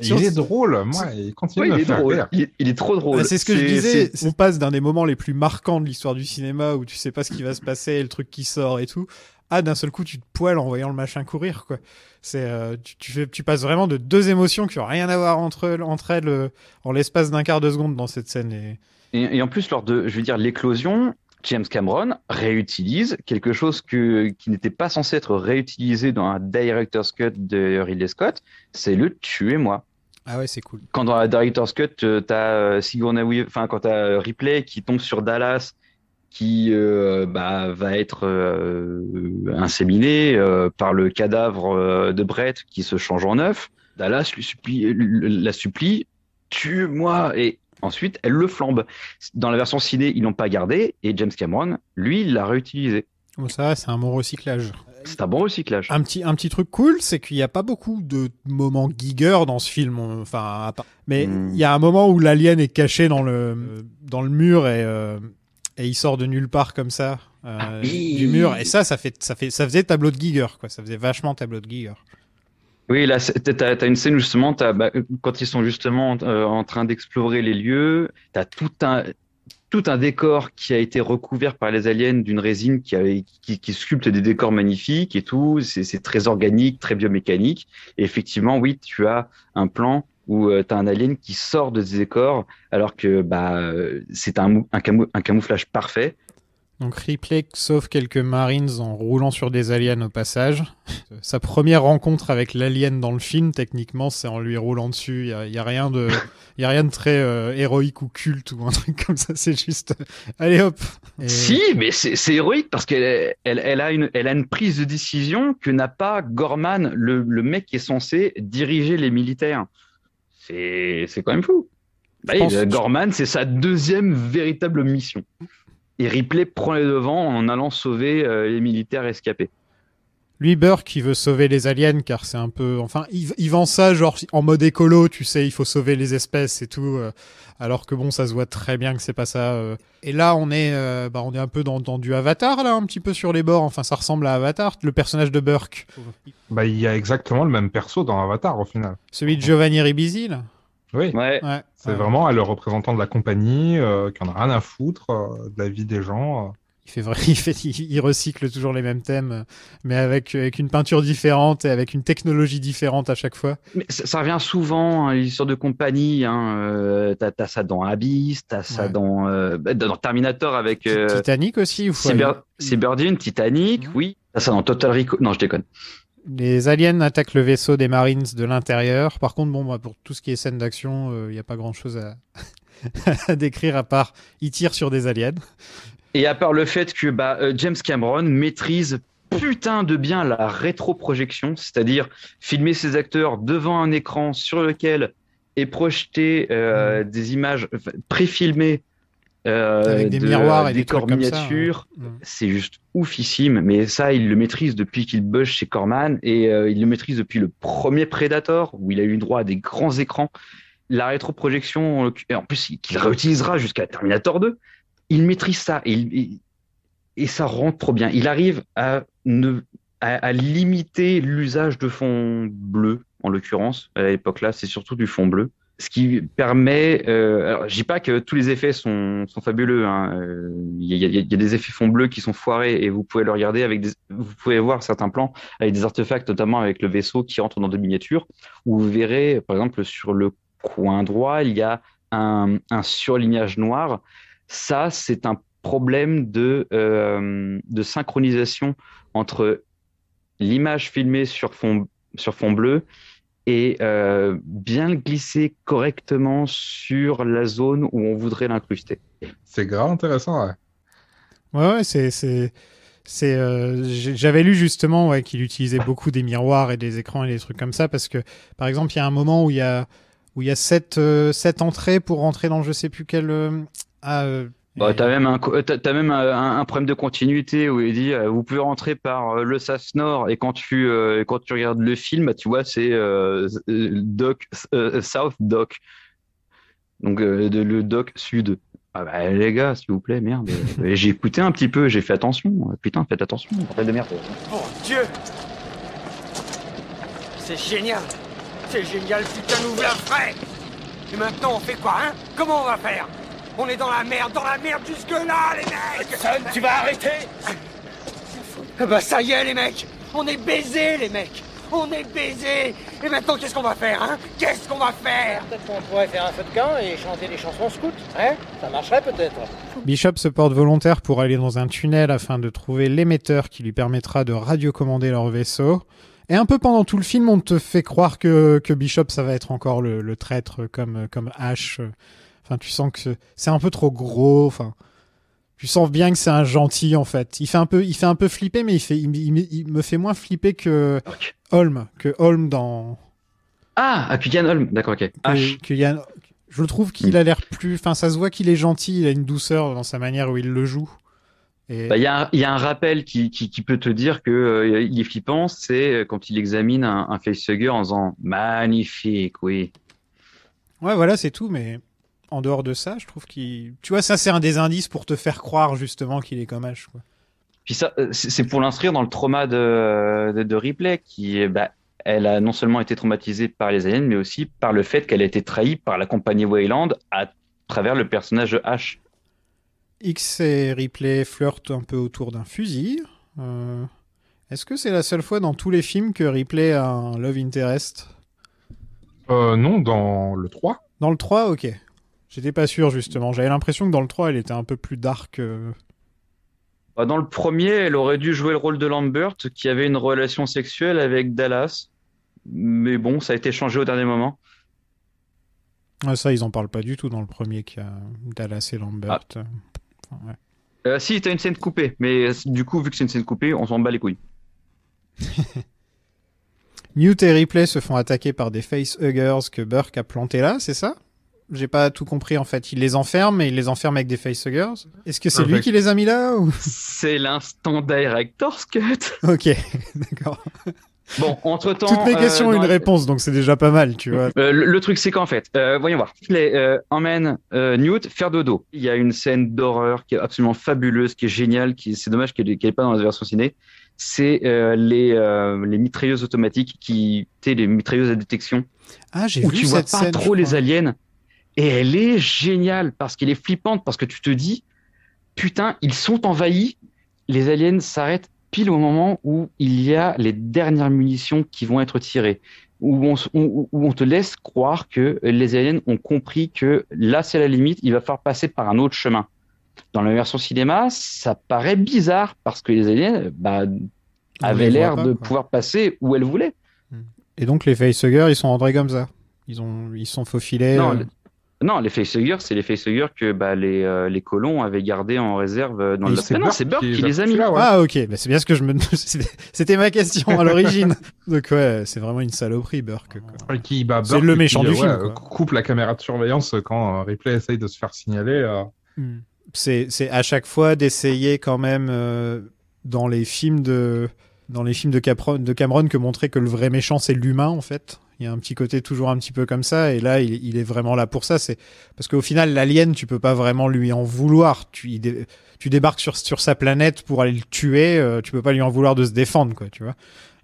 il est drôle, moi, il il est drôle. Il, est trop drôle. Bah, c'est ce que je disais, on passe d'un des moments les plus marquants de l'histoire du cinéma où tu sais pas ce qui va se passer, le truc qui sort et tout, à d'un seul coup, tu te poiles en voyant le machin courir, quoi. C'est, euh, tu, fais, tu passes vraiment de deux émotions qui ont rien à voir entre, entre elles euh, en l'espace d'un quart de seconde dans cette scène. Et et, en plus, lors de, je veux dire, l'éclosion, James Cameron réutilise quelque chose que, qui n'était pas censé être réutilisé dans un director's cut de Ridley Scott, c'est le tuez-moi. Ah ouais, c'est cool. Quand dans la director's cut, euh, t'as euh, Sigourney, enfin quand t'as euh, Ripley qui tombe sur Dallas, qui bah, va être euh, inséminé par le cadavre de Brett qui se change en œuf, Dallas lui supplie, la supplie, tue-moi et Ensuite, elle le flambe. Dans la version ciné, ils l'ont pas gardé et James Cameron, lui, l'a réutilisé. ça, c'est un bon recyclage. C'est un bon recyclage. Un petit, un petit truc cool, c'est qu'il n'y a pas beaucoup de moments giger dans ce film. Enfin, mais hmm. il y a un moment où l'alien est caché dans le, dans le mur et, euh, et il sort de nulle part comme ça, euh, ah du mur. Et ça, ça, fait, ça, fait, ça faisait tableau de giger, quoi. Ça faisait vachement tableau de giger. Oui, là, tu as, une scène où justement, bah, quand ils sont justement euh, en train d'explorer les lieux, tu as tout un, tout un décor qui a été recouvert par les aliens d'une résine qui, sculpte des décors magnifiques et tout. C'est très organique, très biomécanique. Et effectivement, oui, tu as un plan où euh, tu as un alien qui sort de ces décors, alors que bah, euh, c'est un, un, camouflage parfait. Donc Ripley sauf quelques Marines en roulant sur des aliens au passage. *laughs* Sa première rencontre avec l'alien dans le film, techniquement, c'est en lui roulant dessus. Il n'y a, a, rien de, *laughs* a rien de très euh, héroïque ou culte ou un truc comme ça. *laughs* C'est juste, allez hop. Si, mais c'est héroïque parce qu'elle elle, a une, elle a une prise de décision que n'a pas Gorman, le, mec qui est censé diriger les militaires. C'est quand même fou. Bah Gorman, c'est sa deuxième véritable mission. Et Ripley prend les devants en allant sauver euh, les militaires escapés. Lui, Burke, qui veut sauver les aliens, car c'est un peu. Enfin, il, vend ça genre en mode écolo, tu sais, il faut sauver les espèces et tout. Euh, alors que bon, ça se voit très bien que c'est pas ça. Euh. Et là, on est, bah, on est un peu dans, du Avatar, là, un petit peu sur les bords. Enfin, ça ressemble à Avatar, le personnage de Burke. Bah, il y a exactement le même perso dans Avatar, au final. Celui de Giovanni Ribisi, là oui, ouais. c'est vraiment le représentant de la compagnie euh, qui en a rien à foutre euh, de la vie des gens. Euh. Il, fait, vrai, *laughs* il, recycle toujours les mêmes thèmes, mais avec, une peinture différente et avec une technologie différente à chaque fois. ça, revient souvent, hein, à l'histoire de compagnie. Hein, t'as, ça dans Abyss, t'as ça dans, Terminator avec. Titanic aussi ou Cyber, Titanic, oui. T'as ça dans Total Recall. Non, je déconne. Les aliens attaquent le vaisseau des Marines de l'intérieur. Par contre, bon, bah, pour tout ce qui est scène d'action, il euh, n'y a pas grand-chose *laughs* à... décrire à part ils tirent sur des aliens. Et à part le fait que bah, euh, James Cameron maîtrise putain de bien la rétroprojection, c'est-à-dire filmer ses acteurs devant un écran sur lequel est projeté euh, mm. des images préfilmées euh, Avec des miroirs et des corps mm. c'est juste oufissime. Mais ça, il le maîtrise depuis qu'il bosse chez Corman et euh, il le maîtrise depuis le premier Predator où il a eu droit à des grands écrans. La rétroprojection, en plus, qu'il réutilisera jusqu'à Terminator 2, il maîtrise ça et, ça rentre trop bien. Il arrive à, à limiter l'usage de fond bleu, en l'occurrence, à l'époque là, c'est surtout du fond bleu ce qui permet, euh, alors je dis pas que tous les effets sont, fabuleux. Il hein. euh, y, a, des effets fond bleu qui sont foirés et vous pouvez le regarder avec, vous pouvez voir certains plans avec des artefacts, notamment avec le vaisseau qui rentre dans deux miniatures. Où vous verrez, par exemple, sur le coin droit, il y a un, surlignage noir. Ça, c'est un problème de, euh, de synchronisation entre l'image filmée sur fond, sur fond bleu et euh, bien le glisser correctement sur la zone où on voudrait l'incruster. C'est grave intéressant. Ouais, ouais, ouais c'est. c'est... Euh, j'avais lu justement ouais, qu'il utilisait beaucoup des miroirs et des écrans et des trucs comme ça parce que, par exemple, il y a un moment où il y a où il y a sept, euh, entrées pour rentrer dans je sais plus quel... Ah, bah, t'as même un euh, as même euh, un, problème de continuité où il dit euh, vous pouvez rentrer par le sas nord et quand tu quand tu regardes le film tu vois c'est doc south doc donc le doc sud ah bah les gars s'il vous plaît merde *laughs* j'ai écouté un petit peu j'ai fait attention putain faites attention de merde oh dieu c'est génial c'est génial putain nous la frais et maintenant on fait quoi hein comment on va faire on est dans la merde, dans la merde jusque-là, les mecs tu vas arrêter ah Bah ça y est, les mecs On est baisés, les mecs On est baisés Et maintenant, qu'est-ce qu'on va faire, hein Qu'est-ce qu'on va faire Peut-être qu'on pourrait faire un feu de camp et chanter des chansons scouts, hein Ça marcherait peut-être. Bishop se porte volontaire pour aller dans un tunnel afin de trouver l'émetteur qui lui permettra de radiocommander leur vaisseau. Et un peu pendant tout le film, on te fait croire que, Bishop, ça va être encore le, traître comme, comme H Enfin, tu sens que c'est un peu trop gros. Enfin, tu sens bien que c'est un gentil en fait. Il fait un peu, il fait un peu flipper, mais il fait, me fait moins flipper que Holm, que Holm dans. Ah, ah Yann Holm, d'accord, ok. je trouve qu'il hmm. a l'air plus. Enfin, ça se voit qu'il est gentil. Il a une douceur dans sa manière où il le joue. Bah, il y, a un rappel qui, peut te dire que euh, est flippant, c'est euh, quand il examine un, face facehugger en disant magnifique, oui. Ouais, voilà, c'est tout, mais en dehors de ça, je trouve qu'il. Tu vois, ça, c'est un des indices pour te faire croire justement qu'il est comme H. Puis ça, euh, c'est pour l'inscrire dans le trauma de, euh, de, Ripley, qui, bah, elle a non seulement été traumatisée par les aliens, mais aussi par le fait qu'elle a été trahie par la compagnie Wayland à travers le personnage H. X et Ripley flirtent un peu autour d'un fusil. Euh, est-ce que c'est la seule fois dans tous les films que Ripley a un love interest euh, Non, dans le 3. Dans le 3, ok. J'étais pas sûr, justement. J'avais l'impression que dans le 3, elle était un peu plus dark. Euh. Bah, dans le premier, elle aurait dû jouer le rôle de Lambert, qui avait une relation sexuelle avec Dallas. Mais bon, ça a été changé au dernier moment. Ah, ça, ils en parlent pas du tout dans le premier, qui a Dallas et Lambert. Ah. Euh, si, t'as une scène coupée, mais du coup, vu que c'est une scène coupée, on s'en bat les couilles. *laughs* Newt et Ripley se font attaquer par des facehuggers que Burke a planté là, c'est ça j'ai pas tout compris en fait. Il les enferme et il les enferme avec des facehuggers. Est-ce que c'est lui qui les a mis là C'est l'instant director's cut. *laughs* Ok, d'accord. Bon, entre temps. Toutes mes euh, questions ont une réponse, donc c'est déjà pas mal, tu vois. Euh, le, truc, c'est qu'en fait, euh, voyons voir. Les emmène Newt faire dodo. Il y a une scène d'horreur qui est absolument fabuleuse, qui est géniale, qui c'est dommage qu'elle n'est pas dans la version ciné. C'est les, les mitrailleuses automatiques qui étaient les mitrailleuses à détection. Ah, j'ai vu tu vois pas trop les aliens. Et elle est géniale parce qu'elle est flippante, parce que tu te dis, putain, ils sont envahis, les aliens s'arrêtent pile au moment où il y a les dernières munitions qui vont être tirées, où on, où, on te laisse croire que les aliens ont compris que là c'est la limite, il va falloir passer par un autre chemin. Dans la version cinéma, ça paraît bizarre parce que les aliens bah, avaient l'air de pouvoir passer où elles voulaient. Et donc les facehuggers, ils sont rendus comme ça. Ils ont, ils sont faufilés. Euh, non, les facehuggers, c'est les facehuggers que bah, les, euh, les, colons avaient gardés en réserve euh, dans le. non, c'est Burke qui, les a mis. Là, Ah, ok, c'est bien ce que je me. *laughs* C'était ma question à l'origine. *laughs* Donc, ouais, c'est vraiment une saloperie, Burke. Bah, c'est le méchant du film. coupe la caméra de surveillance quand euh, Ripley essaye de se faire signaler. Hmm. C'est, c'est à chaque fois d'essayer, quand même, dans les films de. Dans les films de, Capron... de Cameron, que montrer que le vrai méchant c'est l'humain en fait, il y a un petit côté toujours un petit peu comme ça, et là, il, est vraiment là pour ça. C'est parce qu'au final, l'alien, tu peux pas vraiment lui en vouloir. Tu, tu débarques sur, sur sa planète pour aller le tuer, euh, tu peux pas lui en vouloir de se défendre, quoi, tu vois.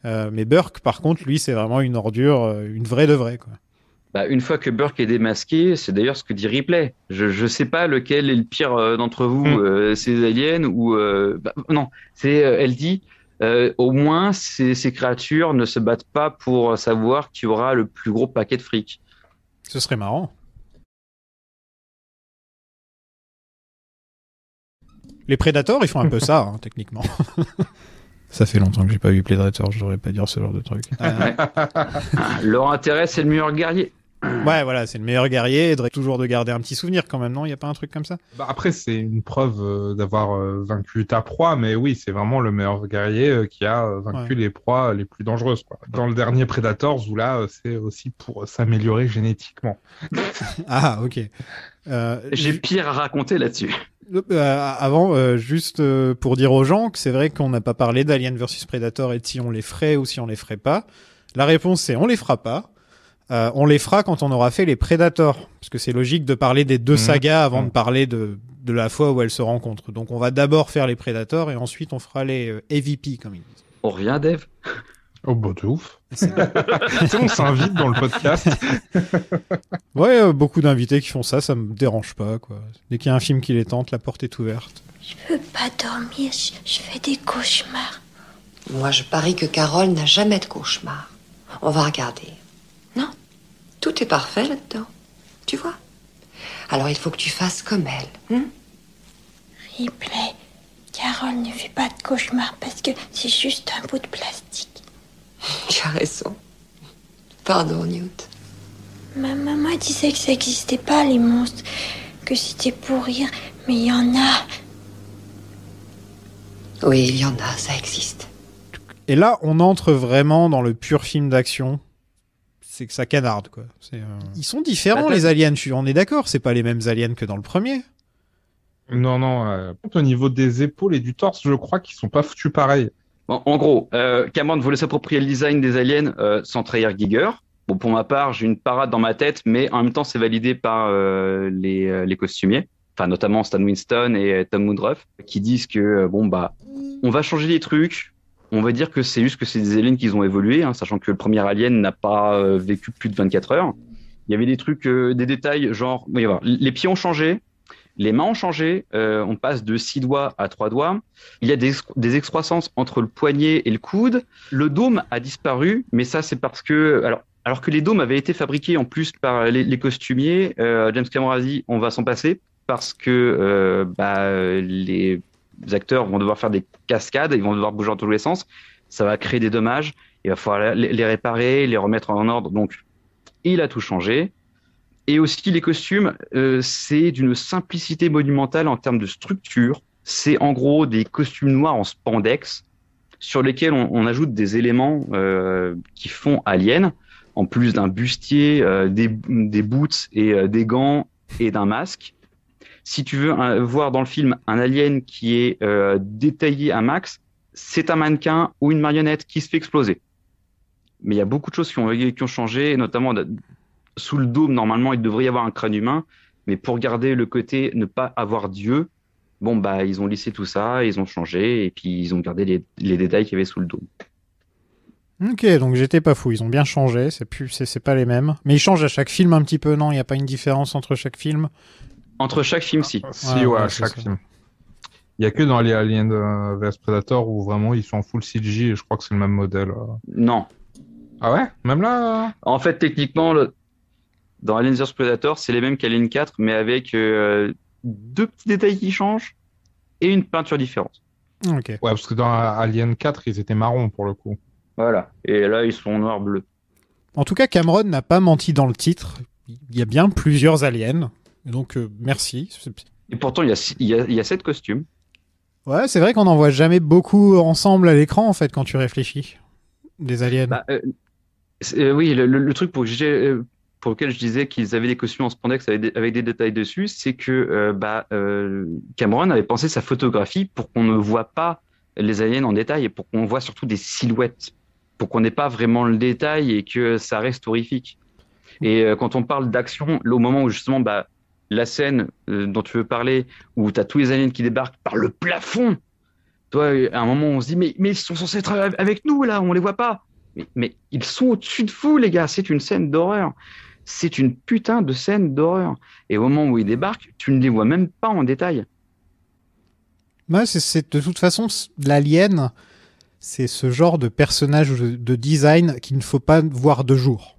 Euh, mais Burke, par contre, lui, c'est vraiment une ordure, euh, une vraie de vraie, quoi. Bah, une fois que Burke est démasqué, c'est d'ailleurs ce que dit Ripley. Je ne sais pas lequel est le pire d'entre vous, hmm. ces aliens ou bah, non. C'est elle dit euh, au moins ces, créatures ne se battent pas pour savoir qui aura le plus gros paquet de fric. Ce serait marrant. Les prédateurs ils font un peu ça, hein, techniquement. *laughs* Ça fait longtemps que j'ai pas vu Predator, je n'aurais pas dire ce genre de truc. *laughs* Ah, leur intérêt, c'est le meilleur guerrier. *clears throat* Ouais, voilà, c'est le meilleur guerrier. Et toujours de garder un petit souvenir quand même, non Il n'y a pas un truc comme ça bah, Après, c'est une preuve euh, d'avoir euh, vaincu ta proie, mais oui, c'est vraiment le meilleur guerrier euh, qui a vaincu les proies les plus dangereuses. Dans le dernier Predator, Zula, là, c'est aussi pour s'améliorer génétiquement. *laughs* ah, ok. J'ai pire à raconter là-dessus. Bah, avant, juste pour dire aux gens que c'est vrai qu'on n'a pas parlé d'Alien versus Predator et si on les ferait ou si on les ferait pas. La réponse c'est on les fera pas. Euh, on les fera quand on aura fait les Predators, parce que c'est logique de parler des deux mmh. sagas avant mmh. de parler de, la fois où elles se rencontrent. Donc on va d'abord faire les Predators et ensuite on fera les EVp euh, comme ils disent. On revient, Dave Oh, bah, de ouf. *laughs* *laughs* on s'invite dans le podcast. *laughs* ouais, euh, beaucoup d'invités qui font ça, ça me dérange pas, quoi. Dès qu'il y a un film qui les tente, la porte est ouverte. Je veux pas dormir, je, je fais des cauchemars. Moi, je parie que Carole n'a jamais de cauchemars. On va regarder. Non, tout est parfait là-dedans. Tu vois Alors il faut que tu fasses comme elle. Hein Ripley, Carole ne fait pas de cauchemar parce que c'est juste un bout de plastique. *laughs* tu as raison. Pardon, Newt. Ma maman disait que ça n'existait pas, les monstres. Que c'était pour rire, mais il y en a. Oui, il y en a, ça existe. Et là, on entre vraiment dans le pur film d'action c'est que ça canarde quoi. Euh, Ils sont différents les aliens. On est d'accord, c'est pas les mêmes aliens que dans le premier. Non non. Euh, au niveau des épaules et du torse, je crois qu'ils sont pas foutus pareil. en gros, euh, Cameron voulait s'approprier le design des aliens euh, sans trahir Giger. Bon, pour ma part, j'ai une parade dans ma tête, mais en même temps, c'est validé par les, les costumiers. Enfin, notamment Stan Winston et Tom Woodruff, qui disent que bon bah, on va changer les trucs, on va dire que c'est juste que c'est des aliens qui ont évolué, hein, sachant que le premier alien n'a pas euh, vécu plus de 24 heures. Il y avait des trucs, euh, des détails, genre, les pieds ont changé, les mains ont changé, euh, on passe de six doigts à trois doigts, il y a des, excroissances entre le poignet et le coude, le dôme a disparu, mais ça c'est parce que... Alors, alors que les dômes avaient été fabriqués en plus par les, costumiers, James Cameron on va s'en passer parce que bah, les les acteurs vont devoir faire des cascades, ils vont devoir bouger dans tous les sens, ça va créer des dommages, il va falloir les réparer, les remettre en ordre. Donc, il a tout changé. Et aussi, les costumes, euh, c'est d'une simplicité monumentale en termes de structure. C'est en gros des costumes noirs en spandex sur lesquels on, ajoute des éléments euh, qui font alien, en plus d'un bustier, euh, des, des, boots et des gants et d'un masque si tu veux voir dans le film un alien qui est euh, détaillé à max, c'est un mannequin ou une marionnette qui se fait exploser. Mais il y a beaucoup de choses qui ont, changé, notamment sous le dôme, normalement, il devrait y avoir un crâne humain, mais pour garder le côté ne pas avoir Dieu, bon, bah, ils ont lissé tout ça, ils ont changé, et puis ils ont gardé les, détails qu'il y avait sous le dôme. Ok, donc j'étais pas fou. Ils ont bien changé. C'est c'est pas les mêmes. Mais ils changent à chaque film un petit peu, non Il n'y a pas une différence entre chaque film. Entre chaque film, si. Ah, si, ouais, chaque film. Il n'y a que dans les Aliens euh, vs Predator où vraiment ils sont en full CG et je crois que c'est le même modèle. Euh. Non. Ah ouais Même là euh? En fait, techniquement, le... dans Alien vs Predator, c'est les mêmes qu'Alien 4, mais avec deux petits détails qui changent et une peinture différente. Ok. Ouais, parce que dans Alien 4, ils étaient marrons pour le coup. Voilà. Et là, ils sont noirs-bleus. En tout cas, Cameron n'a pas menti dans le titre. Il y a bien plusieurs aliens donc, euh, merci. Et pourtant, il y a, il y a, y a sept costumes. Ouais, c'est vrai qu'on n'en voit jamais beaucoup ensemble à l'écran, en fait, quand tu réfléchis. Des aliens. Bah, euh, euh, oui, le, truc pour, pour lequel je disais qu'ils avaient des costumes en spandex avec des, avec des détails dessus, c'est que bah, Cameron avait pensé sa photographie pour qu'on ne voit pas les aliens en détail et pour qu'on voit surtout des silhouettes, pour qu'on n'ait pas vraiment le détail et que ça reste horrifique. Et quand on parle d'action, au moment où justement bah, la scène euh, dont tu veux parler, où tu as tous les aliens qui débarquent par le plafond, toi, à un moment, on se dit, mais, mais ils sont censés être avec nous, là, on les voit pas. Mais, ils sont au-dessus de vous, les gars, c'est une scène d'horreur. C'est une putain de scène d'horreur. Et au moment où ils débarquent, tu ne les vois même pas en détail. c'est de toute façon l'alien, c'est ce genre de personnage de design qu'il ne faut pas voir de jour.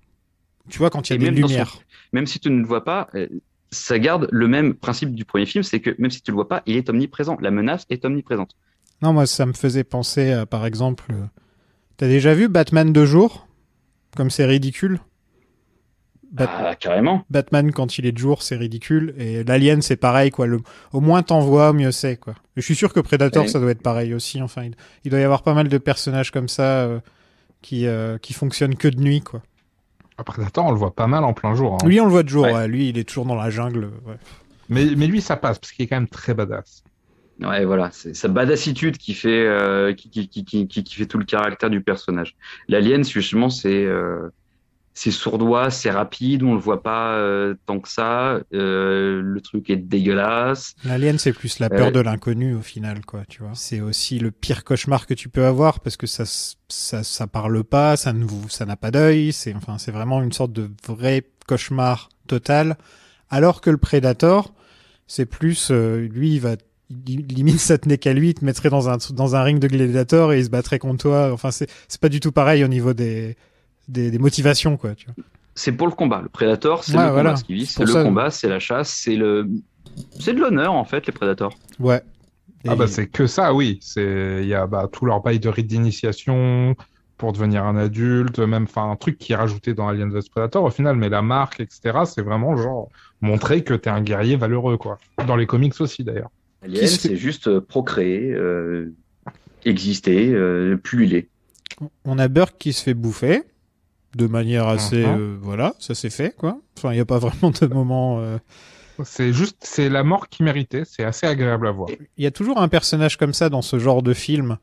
Tu vois quand il y a des lumières. Même si tu ne le vois pas, euh, ça garde le même principe du premier film, c'est que même si tu le vois pas, il est omniprésent. La menace est omniprésente. Non, moi, ça me faisait penser, par exemple, euh, t'as déjà vu Batman de jour Comme c'est ridicule ah, carrément. Batman, quand il est de jour, c'est ridicule. Et l'Alien, c'est pareil, quoi. Au moins t'en vois, au mieux c'est, quoi. je suis sûr que Predator, ça doit être pareil aussi. Enfin, il... doit y avoir pas mal de personnages comme ça euh, qui, euh, qui fonctionnent que de nuit, quoi. Après, ah, attends, on le voit pas mal en plein jour. Oui, hein. Lui, on le voit de jour. Lui, il est toujours dans la jungle. Mais, lui, ça passe parce qu'il est quand même très badass. Ouais, voilà, c'est sa badassitude qui fait euh, qui, fait tout le caractère du personnage. L'alien, justement, c'est euh, c'est sourdois, c'est rapide, on le voit pas euh, tant que ça. Euh, le truc est dégueulasse. L'alien, c'est plus la peur euh, de l'inconnu au final, quoi. Tu vois, c'est aussi le pire cauchemar que tu peux avoir parce que ça, ça, ça parle pas, ça ne vous, ça n'a pas d'œil. C'est, enfin, c'est vraiment une sorte de vrai cauchemar total. Alors que le Predator, c'est plus, lui, il va limite ça tenait qu'à lui, il te mettrait dans un dans un ring de gladiateur et il se battrait contre toi. Enfin, c'est c'est pas du tout pareil au niveau des des, motivations, quoi. Tu vois. C'est pour le combat. Le Predator, c'est le combat ce vit. C'est le combat, c'est la chasse, c'est le, c'est de l'honneur en fait les Predators. Ouais. Ah bah c'est que ça, oui. C'est il y a bah, tout leur bail de rite d'initiation pour devenir un adulte, même enfin un truc qui est rajouté dans Alien vs Predator au final, mais la marque, etc. C'est vraiment genre montrer que t'es un guerrier valeureux quoi. Dans les comics aussi d'ailleurs. Alien, c'est juste euh, procréer, euh, exister, il euh, est On a Burke qui se fait bouffer de manière assez. Mhm. Euh, voilà, ça s'est fait, quoi. Enfin, il n'y a pas *laughs* vraiment de moment. Euh. C'est juste, c'est la mort qui méritait, c'est assez agréable à voir. Il y a toujours un personnage comme ça dans ce genre de film.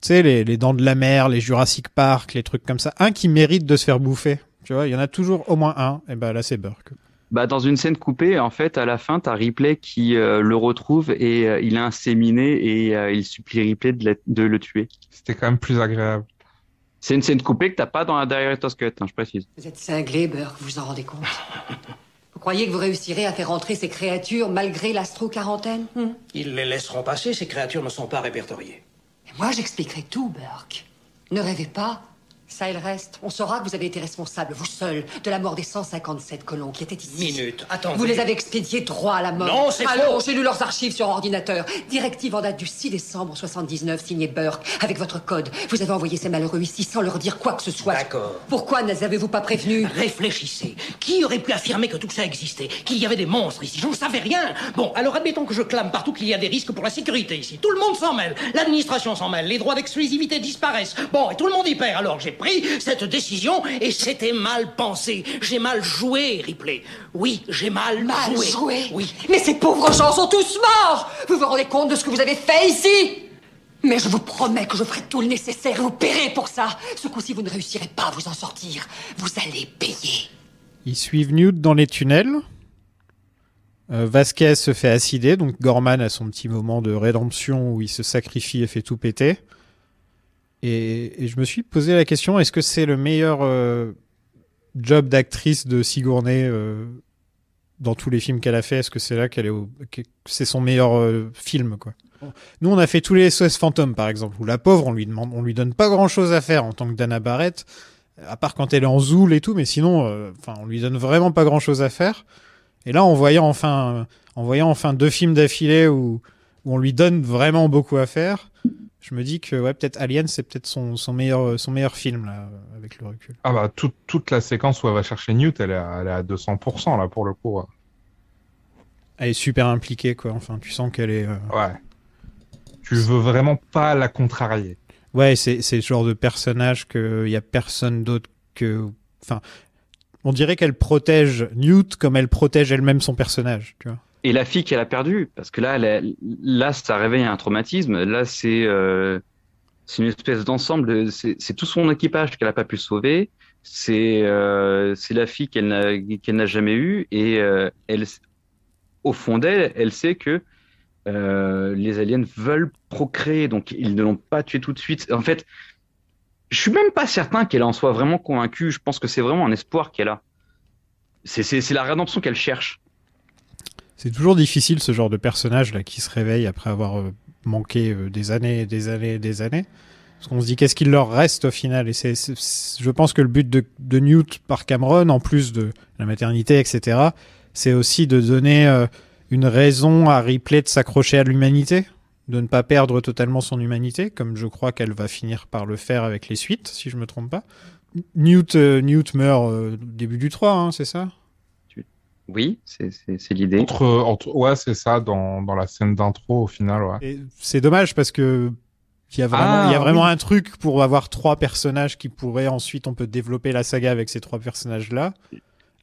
Tu sais, les, Dents de la Mer, les Jurassic Park, les trucs comme ça. Un qui mérite de se faire bouffer. Tu vois, il y en a toujours au moins un. Et eh ben là, c'est Burke. Bah, dans une scène coupée, en fait, à la fin, tu as Ripley qui euh, le retrouve et il est inséminé et il supplie Ripley de, de le tuer. C'était quand même plus agréable. C'est une scène coupée que t'as pas dans la Director's Cut, hein, je précise. Vous êtes cinglé, Burke, vous vous en rendez compte *laughs* Vous croyez que vous réussirez à faire entrer ces créatures malgré l'astro-quarantaine hmm. Ils les laisseront passer, ces créatures ne sont pas répertoriées. moi, j'expliquerai tout, Burke. Ne rêvez pas, ça et reste, on saura que vous avez été responsable, vous seul, de la mort des 157 colons qui étaient ici. Minute, attendez. Vous les avez expédiés droit à la mort. Non, c'est Alors, j'ai lu leurs archives sur ordinateur. Directive en date du 6 décembre 79, signée Burke, avec votre code. Vous avez envoyé ces malheureux ici sans leur dire quoi que ce soit. D'accord. Pourquoi ne les avez-vous pas prévenus Réfléchissez. Qui aurait pu affirmer que tout ça existait Qu'il y avait des monstres ici Je J'en savais rien. Bon, alors admettons que je clame partout qu'il y a des risques pour la sécurité ici. Tout le monde s'en mêle. L'administration s'en mêle. Les droits d'exclusivité disparaissent. Bon, et tout le monde y perd. Alors, j'ai cette décision et c'était mal pensé. J'ai mal joué, Ripley. Oui, j'ai mal, mal joué. Oui. Mais ces pauvres gens sont tous morts. Vous vous rendez compte de ce que vous avez fait ici mais je vous promets que je ferai tout le nécessaire et vous paierez pour ça. Ce coup-ci, vous ne réussirez pas à vous en sortir. Vous allez payer. Ils suivent Newt dans les tunnels. Euh, Vasquez se fait acider, donc Gorman a son petit moment de rédemption où il se sacrifie et fait tout péter. Et, je me suis posé la question est-ce que c'est le meilleur euh, job d'actrice de Sigourney euh, dans tous les films qu'elle a fait Est-ce que c'est là qu'elle est c'est son meilleur euh, film quoi Nous, on a fait tous les SOS fantômes par exemple, où la pauvre, on lui demande, on lui donne pas grand-chose à faire en tant que Dana Barrett, à part quand elle est en zoule et tout, mais sinon, enfin, on lui donne vraiment pas grand-chose à faire. Et là, en voyant enfin, en voyant enfin deux films d'affilée où on lui donne vraiment beaucoup à faire je me dis que ouais, peut-être Alien, c'est peut-être son, meilleur, son meilleur film là, avec le recul. Ah bah toute la séquence où elle va chercher Newt, elle est à, elle à 200% là pour le coup. Elle est super impliquée quoi. Enfin, tu sens qu'elle est. Euh, ouais. Tu veux vraiment pas la contrarier. Ouais, c'est le genre de personnage qu'il y a personne d'autre que. Enfin, on dirait qu'elle protège Newt comme elle protège elle-même son personnage, tu vois et la fille qu'elle a perdue, parce que là, là, ça réveille un traumatisme. Là, c'est euh, une espèce d'ensemble. C'est tout son équipage qu'elle n'a pas pu sauver. C'est euh, la fille qu'elle n'a n'a jamais eue. Et euh, elle, au fond d'elle, elle sait que euh, les aliens veulent procréer. Donc, ils ne l'ont pas tuée tout de suite. En fait, je suis même pas certain qu'elle en soit vraiment convaincue. Je pense que c'est vraiment un espoir qu'elle a. C'est la rédemption qu'elle cherche. C'est toujours difficile ce genre de personnage là qui se réveille après avoir euh, manqué euh, des années, des années, des années. Parce qu'on se dit qu'est-ce qu'il leur reste au final. Et c'est, je pense que le but de, Newt par Cameron, en plus de la maternité, etc., c'est aussi de donner euh, une raison à Ripley de s'accrocher à l'humanité, de ne pas perdre totalement son humanité, comme je crois qu'elle va finir par le faire avec les suites, si je me trompe pas. Newt, meurt au début du 3, hein, c'est ça oui, c'est l'idée. Entre, ouais, c'est ça, dans, la scène d'intro au final. C'est dommage parce que ah, il y a vraiment, un truc pour avoir trois personnages qui pourraient ensuite, on peut développer la saga avec ces trois personnages-là.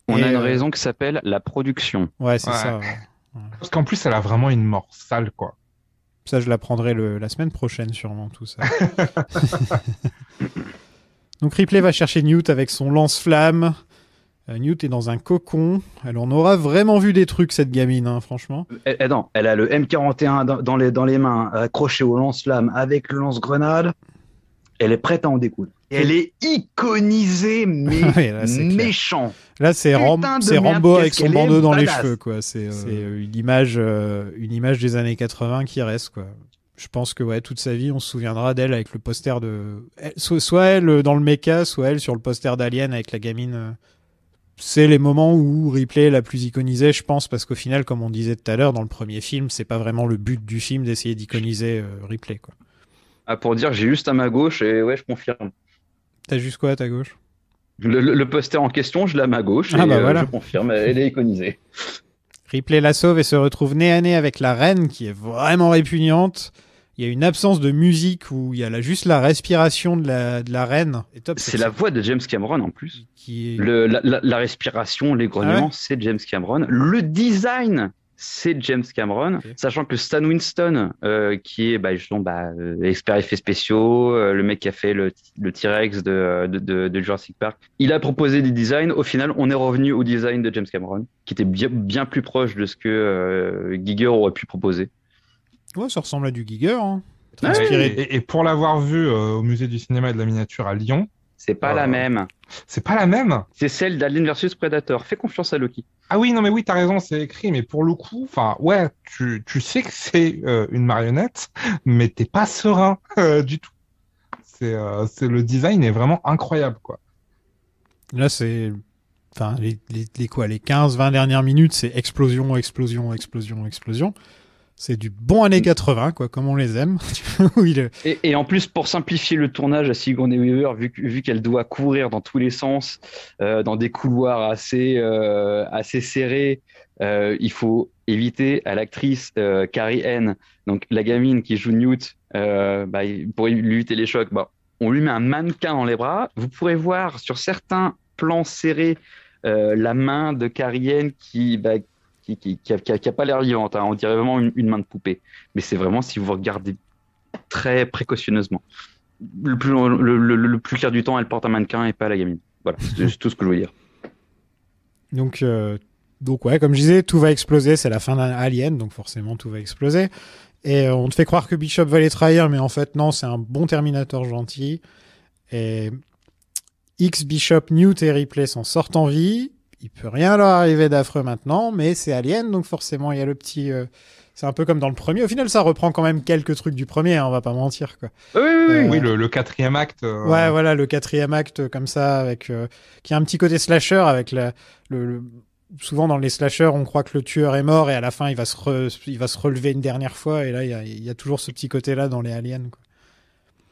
On a une raison qui s'appelle la production. Ouais, c'est ça. Parce qu'en plus, elle a vraiment une mort sale, quoi. Ça, je la prendrai la semaine prochaine, sûrement, tout ça. *laughs* *laughs* Donc Ripley va chercher Newt avec son lance-flamme. Euh, Newt est dans un cocon. Elle en aura vraiment vu des trucs, cette gamine, hein, franchement. Elle, eh, eh, elle a le M41 dans, les, dans les mains, accroché au lance lame avec le lance-grenade. Elle est prête à en découdre. Elle est iconisée, mais méchante. *laughs* là, méchant. Là, c'est Rambo avec son bandeau dans les cheveux. quoi. C'est euh, euh, une, image, une image des années 80 qui reste. quoi je pense que ouais, toute sa vie, on se souviendra d'elle avec le poster de. soit elle dans le mecha, soit elle sur le poster d'Alien avec la gamine c'est les moments où Ripley est la plus iconisée, je pense, parce qu'au final, comme on disait tout à l'heure, dans le premier film, c'est pas vraiment le but du film d'essayer d'iconiser euh, Ripley. Ah, pour dire, j'ai juste à ma gauche et ouais, je confirme. T'as juste quoi à ta gauche le, poster en question, je l'ai à ma gauche ah et bah euh, je confirme, elle est iconisée. Ripley la sauve et se retrouve nez à nez avec la reine qui est vraiment répugnante il y a une absence de musique où il y a juste la respiration de la, reine. C'est la voix de James Cameron en plus. la, respiration, les grognements, ah c'est James Cameron. Le design, c'est James Cameron, sachant que Stan Winston, euh, qui est bah, justement bah, euh, expert effets spéciaux, euh, le mec qui a fait le, T-Rex de, Jurassic Park, il a proposé des designs. Au final, on est revenu au design de James Cameron, qui était bien, plus proche de ce que Giger aurait pu proposer. Ouais, ça ressemble à du Giger. Hein. Ah et, pour l'avoir vu euh, au musée du cinéma et de la miniature à Lyon. C'est pas la euh, même. C'est pas la même. C'est celle d'Alien versus Predator. Fais confiance à Loki. Ah oui, non mais oui, t'as raison, c'est écrit, mais pour le coup, enfin ouais, tu, sais que c'est euh, une marionnette, mais t'es pas serein *laughs* du tout. C'est le design est vraiment incroyable quoi. Là c'est enfin les, quoi les 15 20 dernières minutes, c'est explosion explosion explosion explosion. C'est du bon années 80, mm. quoi, comme on les aime. *laughs* et, et, en plus, pour simplifier le tournage à Sigourney Weaver, vu, qu'elle doit courir dans tous les sens, euh, dans des couloirs assez, euh, assez serrés, euh, il faut éviter à l'actrice Carrie Anne, donc la gamine qui joue Newt, bah, pour lui éviter les chocs, bah, on lui met un mannequin dans les bras. Vous pourrez voir sur certains plans serrés la main de Carrie Anne qui, bah, qui qui, a, pas l'air vivante. Hein. On dirait vraiment une, main de poupée. Mais c'est vraiment si vous regardez très précautionneusement. Le plus, le, plus clair du temps, elle porte un mannequin et pas la gamine. Voilà, c'est tout ce que je veux dire. Donc, euh, donc ouais, comme je disais, tout va exploser. C'est la fin d'un Alien, donc forcément tout va exploser. Et euh, on te fait croire que Bishop va les trahir, mais en fait non, c'est un bon Terminator gentil. Et X Bishop, Newt et Ripley s'en sortent en vie il peut rien leur arriver d'affreux maintenant, mais c'est Alien, donc forcément, il y a le petit. Euh, c'est un peu comme dans le premier. Au final, ça reprend quand même quelques trucs du premier, hein, on va pas mentir. Quoi. Oui, euh, le, quatrième acte. Euh, ouais, voilà, le quatrième acte comme ça, avec qui a un petit côté slasher, avec le, Souvent dans les slashers, on croit que le tueur est mort et à la fin, il va se, va se relever une dernière fois. Et là, il y a, toujours ce petit côté-là dans les aliens.